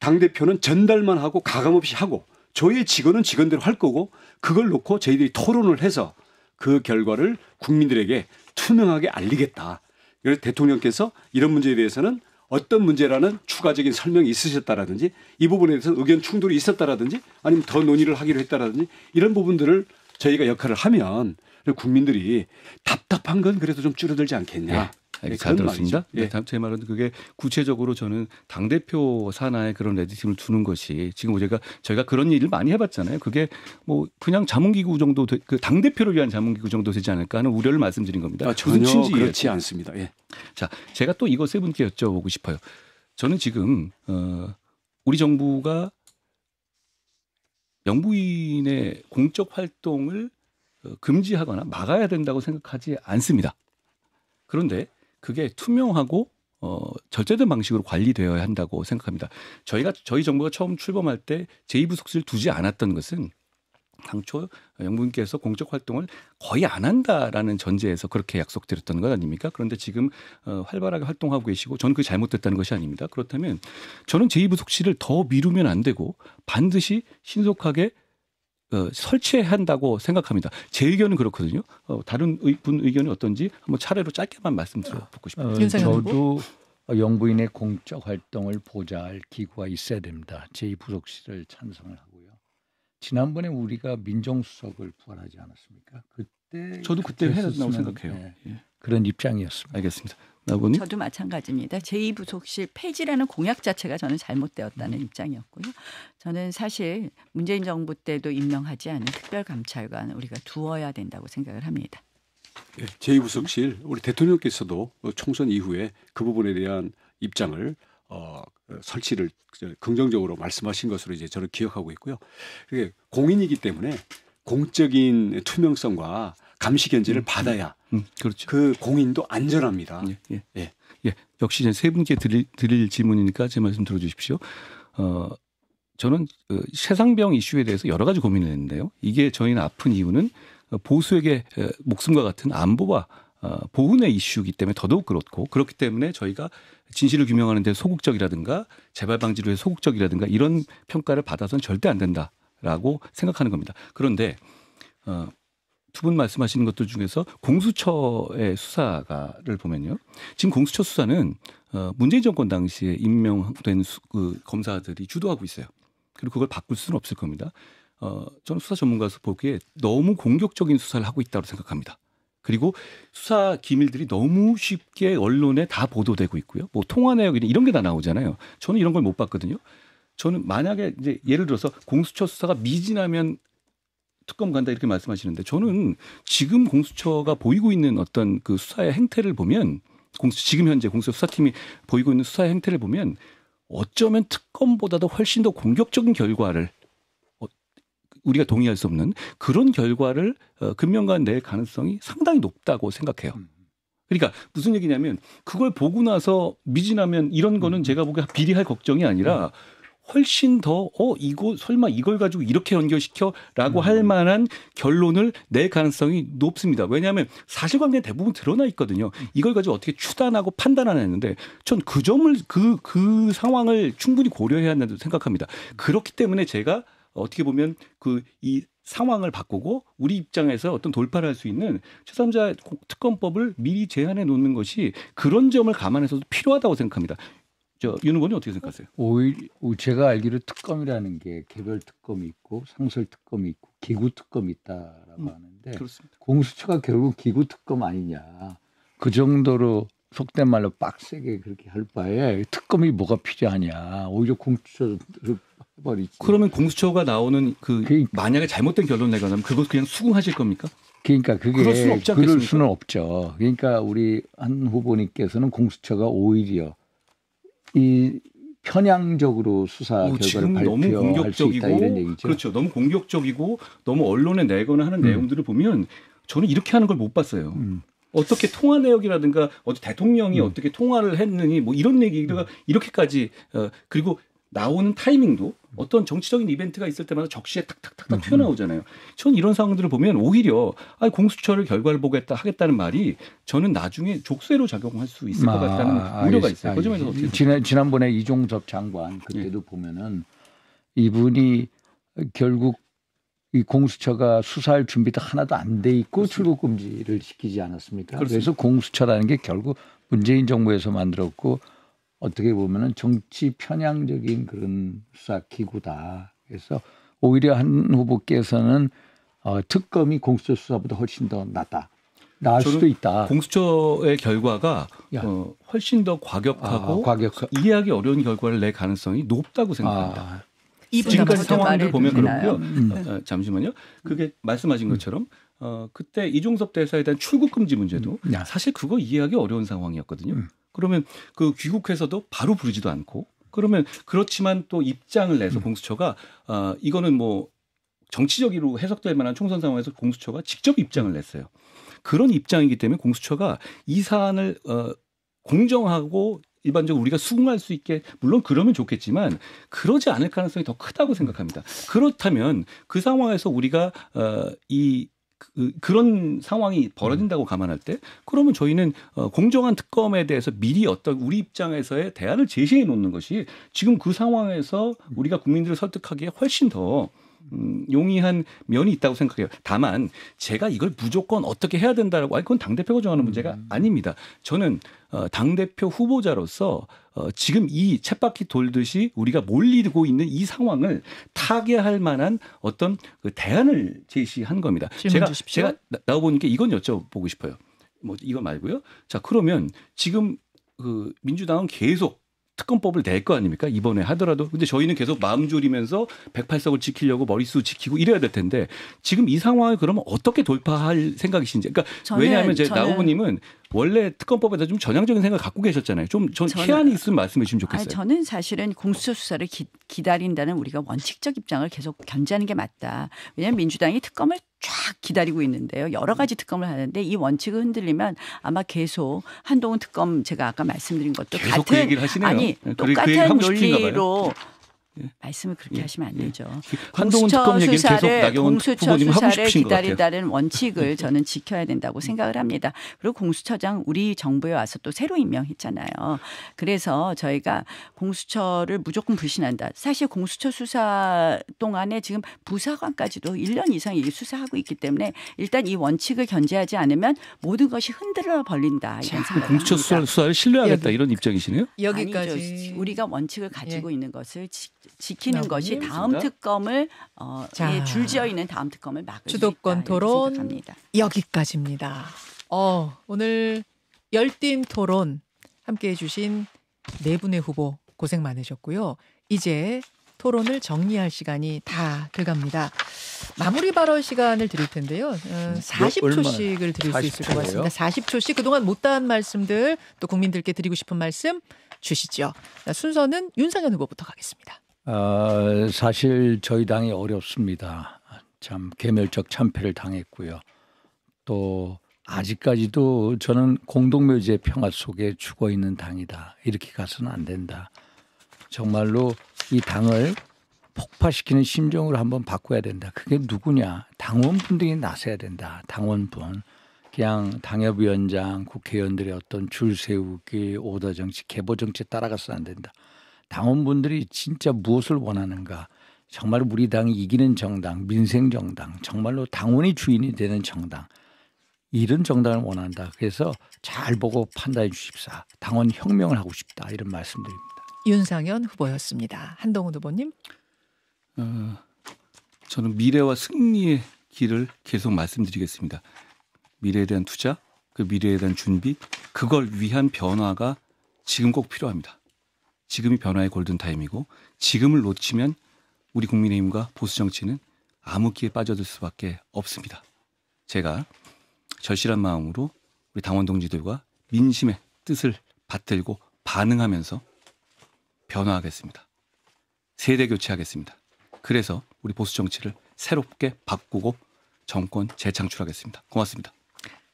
당 대표는 전달만 하고 가감 없이 하고 저희 직원은 직원대로 할 거고 그걸 놓고 저희들이 토론을 해서 그 결과를 국민들에게 투명하게 알리겠다. 그래서 대통령께서 이런 문제에 대해서는 어떤 문제라는 추가적인 설명이 있으셨다라든지 이 부분에 대해서 의견 충돌이 있었다라든지 아니면 더 논의를 하기로 했다라든지 이런 부분들을 저희가 역할을 하면 국민들이 답답한 건 그래도 좀 줄어들지 않겠냐. 예, 네, 잘 들었습니다. 예. 네, 제 말은 그게 구체적으로 저는 당 대표 산하에 그런 레드팀을 두는 것이 지금 제가 저희가 그런 일을 많이 해봤잖아요. 그게 뭐 그냥 자문기구 정도 그 당 대표를 위한 자문기구 정도 되지 않을까 하는 우려를 말씀드린 겁니다. 아, 전혀 무슨 그렇지 않습니다. 예. 자, 제가 또 이거 세 분께 여쭤보고 싶어요. 저는 지금 어, 우리 정부가 영부인의 공적 활동을 어, 금지하거나 막아야 된다고 생각하지 않습니다. 그런데 그게 투명하고 어, 절제된 방식으로 관리되어야 한다고 생각합니다. 저희가 저희 정부가 처음 출범할 때 제2부속실 두지 않았던 것은 당초 영부인께서 공적 활동을 거의 안 한다라는 전제에서 그렇게 약속드렸던 것 아닙니까? 그런데 지금 어, 활발하게 활동하고 계시고 저는 그게 잘못됐다는 것이 아닙니다. 그렇다면 저는 제2부속실을 더 미루면 안 되고 반드시 신속하게 어, 설치해야 한다고 생각합니다. 제 의견은 그렇거든요. 어, 다른 의, 분 의견이 어떤지 한번 차례로 짧게만 말씀드려보고 싶습니 어, 저도 영부인의 공적 활동을 보좌할 기구가 있어야 됩니다. 제이부속실을 찬성을 하고요. 지난번에 우리가 민정수석을 부활하지 않았습니까? 그때 저도 그때 했다고 생각해요. 네, 예. 그런 입장이었습니다. 알겠습니다. 나보니? 저도 마찬가지입니다. 제2부속실 폐지라는 공약 자체가 저는 잘못되었다는 음. 입장이었고요. 저는 사실 문재인 정부 때도 임명하지 않은 특별감찰관 우리가 두어야 된다고 생각을 합니다. 네, 제2부속실 우리 대통령께서도 총선 이후에 그 부분에 대한 입장을 어, 설치를 긍정적으로 말씀하신 것으로 이제 저는 기억하고 있고요. 그게 공인이기 때문에 공적인 투명성과 감시 견제를 음, 받아야 음, 음, 그렇죠. 그 공인도 안전합니다. 예, 예, 예. 예. 역시 이제 세 분께 드릴, 드릴 질문이니까 제 말씀 들어주십시오. 어, 저는 그 세상병 이슈에 대해서 여러 가지 고민을 했는데요. 이게 저희는 아픈 이유는 어, 보수에게 어, 목숨과 같은 안보와 어, 보훈의 이슈이기 때문에 더더욱 그렇고 그렇기 때문에 저희가 진실을 규명하는 데 소극적이라든가 재발 방지로 위해 소극적이라든가 이런 평가를 받아서는 절대 안 된다라고 생각하는 겁니다. 그런데 어, 두분 말씀하시는 것들 중에서 공수처의 수사가를 보면요. 지금 공수처 수사는 어, 문재인 정권 당시에 임명된 그 검사들이 주도하고 있어요. 그리고 그걸 바꿀 수는 없을 겁니다. 어, 저는 수사 전문가로서 보기에 너무 공격적인 수사를 하고 있다고 생각합니다. 그리고 수사 기밀들이 너무 쉽게 언론에 다 보도되고 있고요. 뭐 통화 내역 이런 게 다 나오잖아요. 저는 이런 걸 못 봤거든요. 저는 만약에 이제 예를 들어서 공수처 수사가 미진하면 특검 간다 이렇게 말씀하시는데 저는 지금 공수처가 보이고 있는 어떤 그 수사의 행태를 보면 공수 지금 현재 공수처 수사팀이 보이고 있는 수사의 행태를 보면 어쩌면 특검보다도 훨씬 더 공격적인 결과를 어, 우리가 동의할 수 없는 그런 결과를 어, 금년간 낼 가능성이 상당히 높다고 생각해요. 음. 그러니까 무슨 얘기냐면 그걸 보고 나서 미진하면 이런 거는 음. 제가 보기에 비리할 걱정이 아니라 음. 훨씬 더 어 이거 설마 이걸 가지고 이렇게 연결시켜라고 음. 할 만한 결론을 낼 가능성이 높습니다. 왜냐하면 사실관계 대부분 드러나 있거든요. 이걸 가지고 어떻게 추단하고 판단하는데 했전그 점을 그그 그 상황을 충분히 고려해야 한다고 생각합니다. 그렇기 때문에 제가 어떻게 보면 그 이 상황을 바꾸고 우리 입장에서 어떤 돌파를 할 수 있는 제3자 특검법을 미리 제한해 놓는 것이 그런 점을 감안해서도 필요하다고 생각합니다. 저 윤은권이 어떻게 생각하세요? 오일 제가 알기로 특검이라는 게 개별 특검이 있고 상설 특검이 있고 기구 특검이 있다라고 음, 하는데 그렇습니다. 공수처가 결국 기구 특검 아니냐 그 정도로 속된 말로 빡세게 그렇게 할 바에 특검이 뭐가 필요하냐 오히려 공수처를 해버리지 그러면 공수처가 나오는 그 그게, 그러니까. 만약에 잘못된 결론 내가 나면 그것 그냥 수긍하실 겁니까? 그러니까 그게 그럴 수는, 그럴 수는 없죠 그러니까 우리 한 후보님께서는 공수처가 오히려 이 편향적으로 수사 오, 어, 결과를 발표할 수 있다 이런 얘기죠. 그렇죠. 너무 공격적이고 너무 언론에 내거나 하는 음. 내용들을 보면 저는 이렇게 하는 걸 못 봤어요. 음. 어떻게 통화 내역이라든가 어디 대통령이 음. 어떻게 통화를 했느니 뭐 이런 얘기가 음. 이렇게까지 어, 그리고 나오는 타이밍도 음. 어떤 정치적인 이벤트가 있을 때마다 적시에 탁탁탁탁 음. 튀어나오잖아요. 전 이런 상황들을 보면 오히려 아, 공수처를 결과를 보겠다 하겠다는 말이 저는 나중에 족쇄로 작용할 수 있을 것 같다는 아, 우려가 있어요. 그 지난 지난번에 이종섭 장관 예. 그때도 예. 보면은 이분이 결국 이 공수처가 수사할 준비도 하나도 안 돼 있고 출국 금지를 시키지 않았습니까? 그렇습니다. 그래서 공수처라는 게 결국 문재인 정부에서 만들었고 어떻게 보면은 정치 편향적인 그런 수사기구다. 그래서 오히려 한 후보께서는 어, 특검이 공수처수사보다 훨씬 더 낫다. 나을 수도 있다. 공수처의 결과가 어, 훨씬 더 과격하고 아, 과격하... 이해하기 어려운 결과를 낼 가능성이 높다고 생각합니다. 아. 지금까지 상황을 보면 그렇고요. 음. 어, 어, 잠시만요. 그게 말씀하신 것처럼 어, 그때 이종섭 대사에 대한 출국 금지 문제도 음. 사실 그거 이해하기 어려운 상황이었거든요. 음. 그러면 그 귀국해서도 바로 부르지도 않고 그러면 그렇지만 또 입장을 내서 음. 공수처가 아 이거는 뭐 정치적으로 해석될 만한 총선 상황에서 공수처가 직접 입장을 냈어요. 그런 입장이기 때문에 공수처가 이 사안을 어 공정하고 일반적으로 우리가 수긍할 수 있게 물론 그러면 좋겠지만 그러지 않을 가능성이 더 크다고 생각합니다. 그렇다면 그 상황에서 우리가 어, 이 그, 그런 상황이 벌어진다고 음. 감안할 때 그러면 저희는 어, 공정한 특검에 대해서 미리 어떤 우리 입장에서의 대안을 제시해 놓는 것이 지금 그 상황에서 음. 우리가 국민들을 설득하기에 훨씬 더 음, 용이한 면이 있다고 생각해요. 다만 제가 이걸 무조건 어떻게 해야 된다라고 아니 그건 당 대표가 정하는 문제가 음. 아닙니다. 저는 어, 당 대표 후보자로서 어, 지금 이쳇바퀴 돌듯이 우리가 몰리고 있는 이 상황을 타개할 만한 어떤 그 대안을 제시한 겁니다. 제가 주십시오. 제가 나와보니까 이건 여쭤보고 싶어요. 뭐 이거 말고요. 자 그러면 지금 그 민주당은 계속 특검법을 낼 거 아닙니까? 이번에 하더라도. 근데 저희는 계속 마음 졸이면서 108석을 지키려고 머릿수 지키고 이래야 될 텐데 지금 이 상황을 그러면 어떻게 돌파할 생각이신지. 그러니까 저는, 왜냐하면 제 나우부님은 원래 특검법에서좀 전향적인 생각을 갖고 계셨잖아요. 좀전 해안이 있으면 말씀해 주시면 좋겠어요. 아니, 저는 사실은 공수수사를 기, 기다린다는 우리가 원칙적 입장을 계속 견제하는 게 맞다. 왜냐하면 민주당이 특검을 쫙 기다리고 있는데요. 여러 가지 특검을 하는데 이 원칙을 흔들리면 아마 계속 한동훈 특검 제가 아까 말씀드린 것도 그 같은 그 아니 똑같은 그 논리로 예. 말씀을 그렇게 예, 하시면 안 예. 되죠. 예. 한동훈 특검 얘기 계속 나경원 후보님 하고 싶으신 기다리다는 원칙을 저는 지켜야 된다고 생각을 합니다. 그리고 공수처장 우리 정부에 와서 또 새로 임명했잖아요. 그래서 저희가 공수처를 무조건 불신한다. 사실 공수처 수사 동안에 지금 부사관까지도 1년 이상 수사하고 있기 때문에 일단 이 원칙을 견제하지 않으면 모든 것이 흔들어 벌린다. 이런 생각 공수처 수사를 신뢰하겠다 여기, 이런 입장이시네요. 여기까지 아니죠. 우리가 원칙을 가지고 예. 있는 것을 지 지키는 네, 것이 다음 특검을 어, 예, 줄지어 있는 다음 특검을 막을 주도권 수 있다, 토론 합니다 여기까지입니다. 어, 오늘 열띤 토론 함께 해주신 네 분의 후보 고생 많으셨고요. 이제 토론을 정리할 시간이 다들어갑니다 마무리 발언 시간을 드릴 텐데요. 40초씩을 어, 드릴 수 있을 것 같습니다. 40초씩 그동안 못다한 말씀들 또 국민들께 드리고 싶은 말씀 주시죠. 순서는 윤상현 후보부터 가겠습니다. 어, 사실 저희 당이 어렵습니다. 참 개멸적 참패를 당했고요. 또 아직까지도 저는 공동묘지의 평화 속에 죽어 있는 당이다. 이렇게 가서는 안 된다. 정말로 이 당을 폭파시키는 심정으로 한번 바꿔야 된다. 그게 누구냐? 당원분들이 나서야 된다. 당원분. 그냥 당협위원장, 국회의원들의 어떤 줄 세우기, 오더 정치, 개보 정치 따라가서는 안 된다. 당원분들이 진짜 무엇을 원하는가. 정말 우리 당이 이기는 정당, 민생 정당, 정말로 당원이 주인이 되는 정당. 이런 정당을 원한다. 그래서 잘 보고 판단해 주십사. 당원 혁명을 하고 싶다. 이런 말씀드립니다. 윤상현 후보였습니다. 한동훈 후보님. 어, 저는 미래와 승리의 길을 계속 말씀드리겠습니다. 미래에 대한 투자, 그 미래에 대한 준비, 그걸 위한 변화가 지금 꼭 필요합니다. 지금이 변화의 골든타임이고 지금을 놓치면 우리 국민의힘과 보수 정치는 암흑기에 빠져들 수밖에 없습니다. 제가 절실한 마음으로 우리 당원 동지들과 민심의 뜻을 받들고 반응하면서 변화하겠습니다. 세대 교체하겠습니다. 그래서 우리 보수 정치를 새롭게 바꾸고 정권 재창출하겠습니다. 고맙습니다.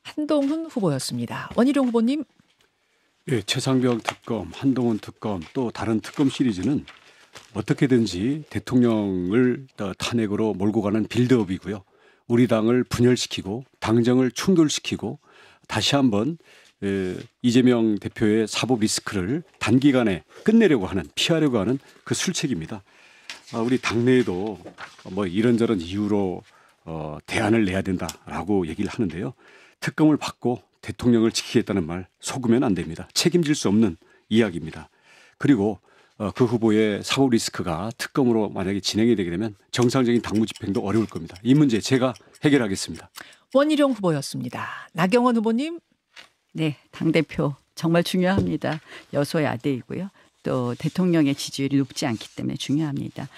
한동훈 후보였습니다. 원희룡 후보님 예, 최상병 특검, 한동훈 특검 또 다른 특검 시리즈는 어떻게든지 대통령을 탄핵으로 몰고 가는 빌드업이고요. 우리 당을 분열시키고 당정을 충돌시키고 다시 한번 예, 이재명 대표의 사법 리스크를 단기간에 끝내려고 하는 피하려고 하는 그 술책입니다. 아, 우리 당내에도 뭐 이런저런 이유로 어, 대안을 내야 된다라고 얘기를 하는데요. 특검을 받고 대통령을 지키겠다는 말 속으면 안 됩니다. 책임질 수 없는 이야기입니다. 그리고 어, 그 후보의 사법 리스크가 특검으로 만약에 진행이 되게 되면 정상적인 당무 집행도 어려울 겁니다. 이 문제 제가 해결하겠습니다. 원희룡 후보였습니다. 나경원 후보님. 네, 당대표 정말 중요합니다. 여소의 아들이고요. 또 대통령의 지지율이 높지 않기 때문에 중요합니다.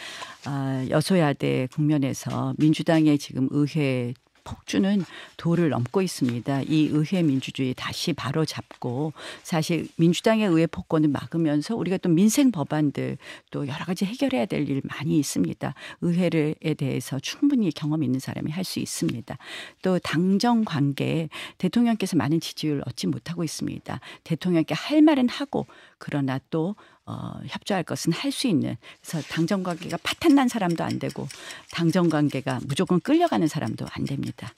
아, 여소야대 국면에서 민주당의 지금 의회 폭주는 도를 넘고 있습니다. 이 의회 민주주의 다시 바로 잡고 사실 민주당의 의회 폭권을 막으면서 우리가 또 민생 법안들 또 여러 가지 해결해야 될 일 많이 있습니다. 의회에 대해서 충분히 경험 있는 사람이 할 수 있습니다. 또 당정 관계 대통령께서 많은 지지율을 얻지 못하고 있습니다. 대통령께 할 말은 하고 그러나 또 어, 협조할 것은 할 수 있는 그래서 당정 관계가 파탄난 사람도 안 되고 당정 관계가 무조건 끌려가는 사람도 안 됩니다.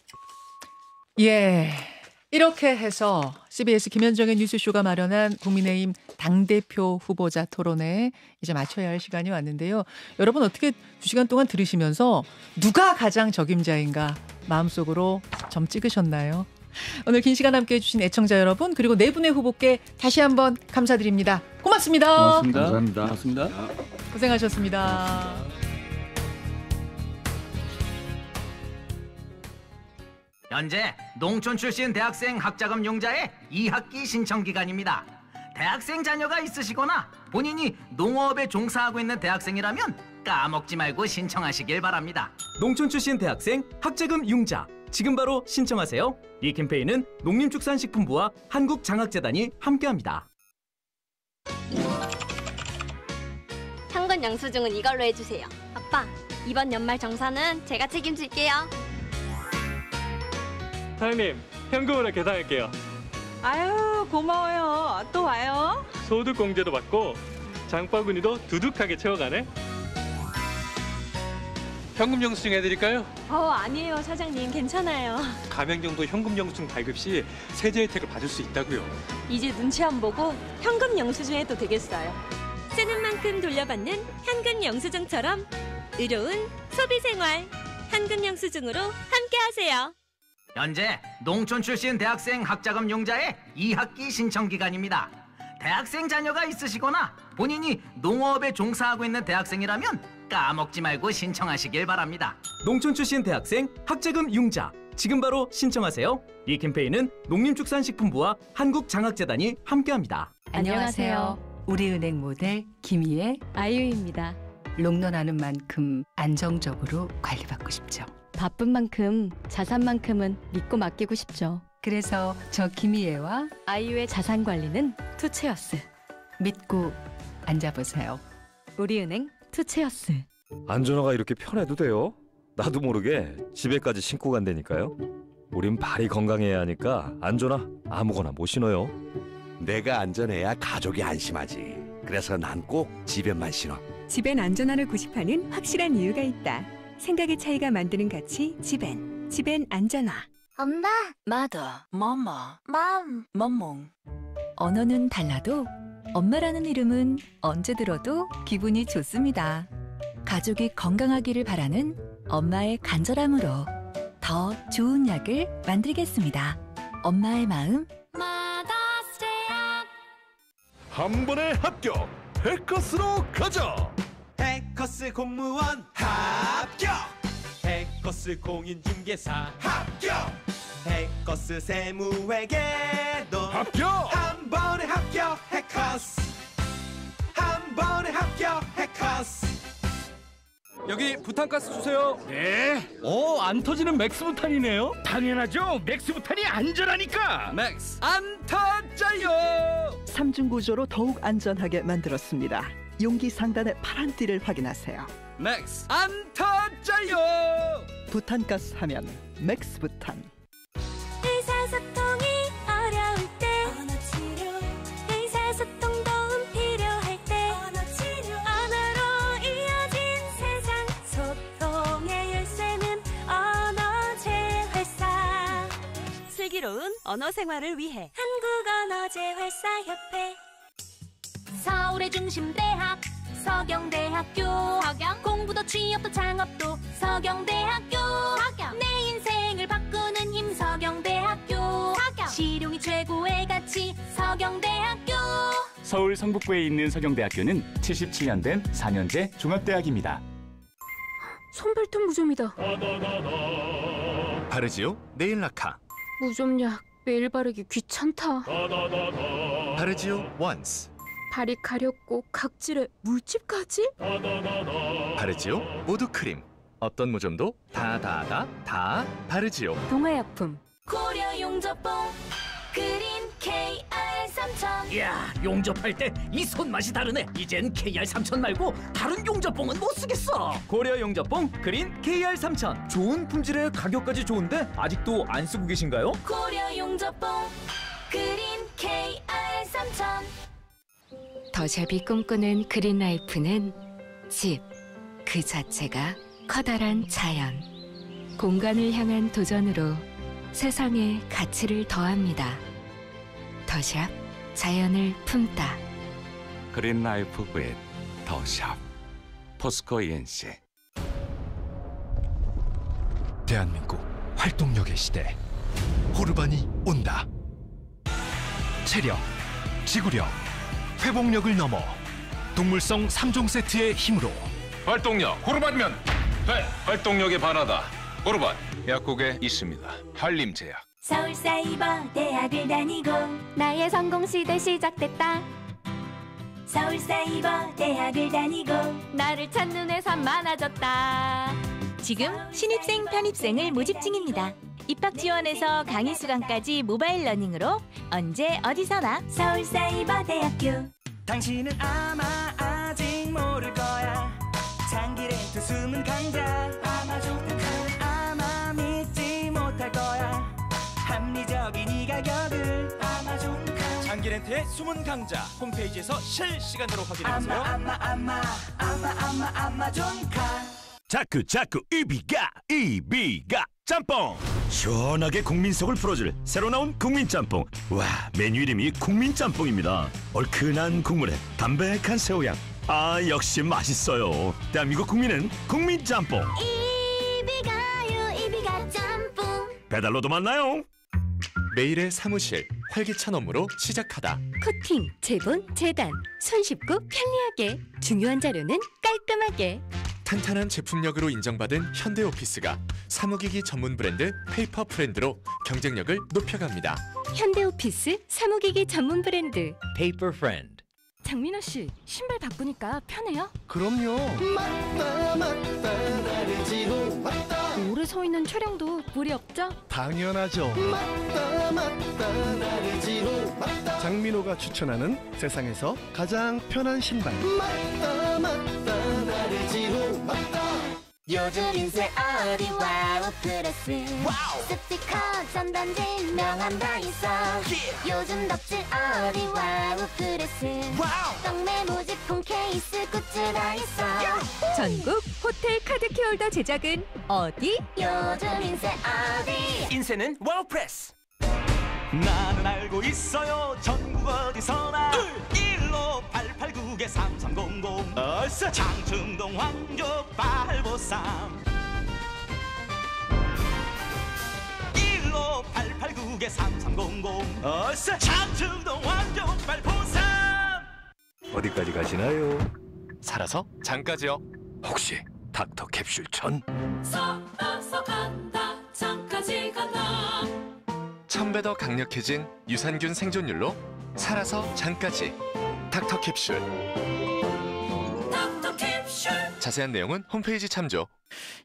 예. 이렇게 해서 CBS 김현정의 뉴스쇼가 마련한 국민의힘 당대표 후보자 토론에 이제 마쳐야할 시간이 왔는데요. 여러분 어떻게 두 시간 동안 들으시면서 누가 가장 적임자인가 마음속으로 점 찍으셨나요? 오늘 긴 시간 함께해 주신 애청자 여러분 그리고 네 분의 후보께 다시 한번 감사드립니다. 고맙습니다. 고맙습니다. 감사합니다. 고맙습니다. 고생하셨습니다 고맙습니다. 현재 농촌 출신 대학생 학자금 용자의 2학기 신청 기간입니다. 대학생 자녀가 있으시거나 본인이 농업에 종사하고 있는 대학생이라면 까먹지 말고 신청하시길 바랍니다. 농촌 출신 대학생 학자금 융자 지금 바로 신청하세요. 이 캠페인은 농림축산식품부와 한국장학재단이 함께합니다. 상권 영수증은 이걸로 해주세요. 아빠, 이번 연말 정산은 제가 책임질게요. 사장님, 현금으로 계산할게요. 아유, 고마워요. 아, 또 와요. 소득공제도 받고 장바구니도 두둑하게 채워가네. 현금 영수증 해드릴까요? 어, 아니에요, 사장님. 괜찮아요. 가맹정도 현금 영수증 발급 시 세제 혜택을 받을 수 있다고요. 이제 눈치 안 보고 현금 영수증 해도 되겠어요. 쓰는 만큼 돌려받는 현금 영수증처럼 의로운 소비 생활. 현금 영수증으로 함께 하세요. 현재 농촌 출신 대학생 학자금 용자의 2학기 신청 기간입니다. 대학생 자녀가 있으시거나 본인이 농업에 종사하고 있는 대학생이라면 까먹지 말고 신청하시길 바랍니다. 농촌 출신 대학생 학자금 융자 지금 바로 신청하세요. 이 캠페인은 농림축산식품부와 한국장학재단이 함께합니다. 안녕하세요. 우리은행 모델 김희애 아이유입니다. 롱런하는 만큼 안정적으로 관리받고 싶죠. 바쁜 만큼 자산만큼은 믿고 맡기고 싶죠. 그래서 저 김희애와 아이유의 자산 관리는 투체어스 믿고 앉아보세요. 우리은행 스마트 체어스. 안전화가 이렇게 편해도 돼요? 나도 모르게 집에까지 신고 간다니까요. 우린 발이 건강해야 하니까 안전화 아무거나 못 신어요. 내가 안전해야 가족이 안심하지. 그래서 난 꼭 집에만 신어. 집엔 안전화를 구식하는 확실한 이유가 있다. 생각의 차이가 만드는 가치 집엔. 집엔 안전화. 엄마, mother, m 언어는 달라도 엄마라는 이름은 언제 들어도 기분이 좋습니다. 가족이 건강하기를 바라는 엄마의 간절함으로 더 좋은 약을 만들겠습니다. 엄마의 마음. 한 번에 합격! 해커스로 가자! 해커스 공무원 합격! 해커스 공인중개사 합격! 해커스 세무에게도 합격! 한 번에 합격 해커스 한 번에 합격 해커스 여기 부탄가스 주세요 네. 오, 어, 안 터지는 맥스 부탄이네요. 당연하죠. 맥스부탄이 안전하니까. 맥스 안 타짜요 삼중 구조로 더욱 안전하게 만들었습니다. 용기 상단의 파란 띠를 확인하세요. 맥스 안 타짜요 부탄가스 하면 맥스 부탄. 슬기로운 언어 생활을 위해 한국언어재활사협회 서울의 중심 대학 서경대학교 서경 공부도 취업도 창업도 서경대학교 서경 내 인생을 바꾸는 힘 서경대학교 서경 실용이 최고의 가치 서경대학교 서울 성북구에 있는 서경대학교는 77년 된 4년제 종합대학입니다. 손발톱 무좀이다. 바르지요 네일 라카 무좀약 매일 바르기 귀찮다. 바르지오 once. 발이 가렵고 각질에 물집까지? 바르지오 모두 크림. 어떤 무좀도 다 다 다 다 바르지오. 동화약품. 코리 용접봉. 그린 KR 3 0 0야 용접할 때 이 손맛이 다르네 이젠 k r 3 0 0 말고 다른 용접봉은 못 쓰겠어 고려 용접봉 그린 k r 3 0 0 좋은 품질에 가격까지 좋은데 아직도 안 쓰고 계신가요? 고려 용접봉 그린 KR 3 0 0 더샵이 꿈꾸는 그린라이프는 집 그 자체가 커다란 자연 공간을 향한 도전으로 세상에 가치를 더합니다. 더샵 자연을 품다. 그린라이프 웹 더샵 포스코 ENC 대한민국 활동력의 시대 호르반이 온다. 체력, 지구력, 회복력을 넘어 동물성 3종 세트의 힘으로 활동력 호르반면 돼! 활동력에 반하다 오르반 약국에 있습니다. 한림제약. 서울 사이버 대학을 다니고 나의 성공 시대 시작됐다. 서울 사이버 대학을 다니고 나를 찾는 회사 많아졌다. 지금 신입생 편입생을 모집 중입니다. 입학 지원에서 네, 강의 수강까지 네, 네. 모바일 러닝으로 언제 어디서나 서울 사이버 대학교. 당신은 아마 아직 모를 거야. 장길에 두 숨은 강자 아마존. 이벤트의 숨은 강자 홈페이지에서 실시간으로 확인해보세요. 아마 아마 아마 아마 아마 존카. 자꾸 자꾸 이비가 이비가 짬뽕 시원하게 국민 속을 풀어줄 새로 나온 국민 짬뽕 와 메뉴 이름이 국민 짬뽕입니다 얼큰한 국물에 담백한 새우향 아 역시 맛있어요 대한민국 국민은 국민 짬뽕 이비가요 이비가 짬뽕 배달로도 만나요 매일의 사무실 활기찬 업무로 시작하다. 코팅, 재본, 재단, 손쉽고 편리하게 중요한 자료는 깔끔하게 탄탄한 제품력으로 인정받은 현대오피스가 사무기기 전문 브랜드 페이퍼프렌드로 경쟁력을 높여갑니다. 현대오피스 사무기기 전문 브랜드 페이퍼프렌드 장민호 씨 신발 바꾸니까 편해요? 그럼요. 맞다, 맞다, 오래 서 있는 촬영도 무리 없죠? 당연하죠. 맞다, 맞다, 나르지로, 맞다. 장민호가 추천하는 세상에서 가장 편한 신발. 맞다, 맞다, 나르지로, 맞다. 요즘 인쇄 어디 와우 프레스 스티커 전단지 명함 다 있어 yeah. 요즘 덕질 어디 와우 프레스 떡메 모지품 케이스 굿즈 다 있어 야호. 전국 호텔 카드 키홀더 제작은 어디? 요즘 인쇄 어디? 인쇄는 와우프레스 나는 알고 있어요 전국 어디서나 일로 889에 3300 어서 장충동 왕조 발보쌈 일로 889에 3300 어서 장충동 왕조 발보쌈 어디까지 가시나요? 살아서 장까지요 혹시 닥터 캡슐 전? 서서 간다 잠까지 간다 1000배 더 강력해진 유산균 생존율로 살아서 장까지 닥터 캡슐 자세한 내용은 홈페이지 참조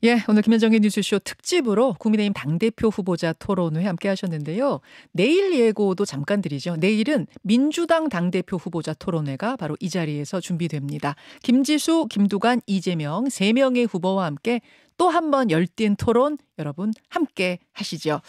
예, 오늘 김현정의 뉴스쇼 특집으로 국민의힘 당대표 후보자 토론회 함께 하셨는데요. 내일 예고도 잠깐 드리죠. 내일은 민주당 당대표 후보자 토론회가 바로 이 자리에서 준비됩니다. 김지수, 김두관, 이재명 3명의 후보와 함께 또 한 번 열띤 토론 여러분 함께 하시죠.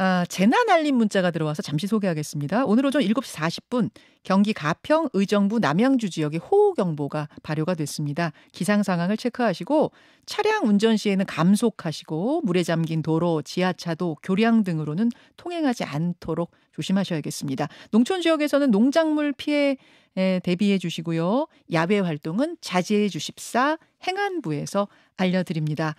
아, 재난 알림 문자가 들어와서 잠시 소개하겠습니다. 오늘 오전 7시 40분 경기 가평 의정부 남양주 지역에 호우 경보가 발효가 됐습니다. 기상 상황을 체크하시고 차량 운전 시에는 감속하시고 물에 잠긴 도로, 지하차도, 교량 등으로는 통행하지 않도록 조심하셔야겠습니다. 농촌 지역에서는 농작물 피해 대비해 주시고요. 야외 활동은 자제해 주십사 행안부에서 알려드립니다.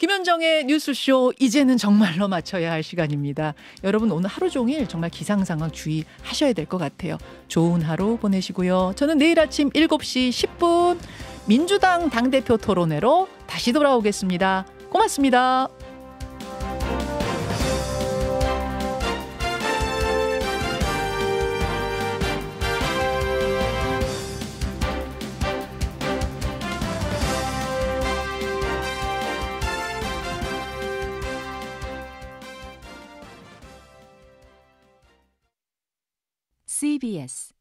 김현정의 뉴스쇼 이제는 정말로 마쳐야 할 시간입니다. 여러분 오늘 하루 종일 정말 기상 상황 주의하셔야 될 것 같아요. 좋은 하루 보내시고요. 저는 내일 아침 7시 10분 민주당 당대표 토론회로 다시 돌아오겠습니다. 고맙습니다. CBS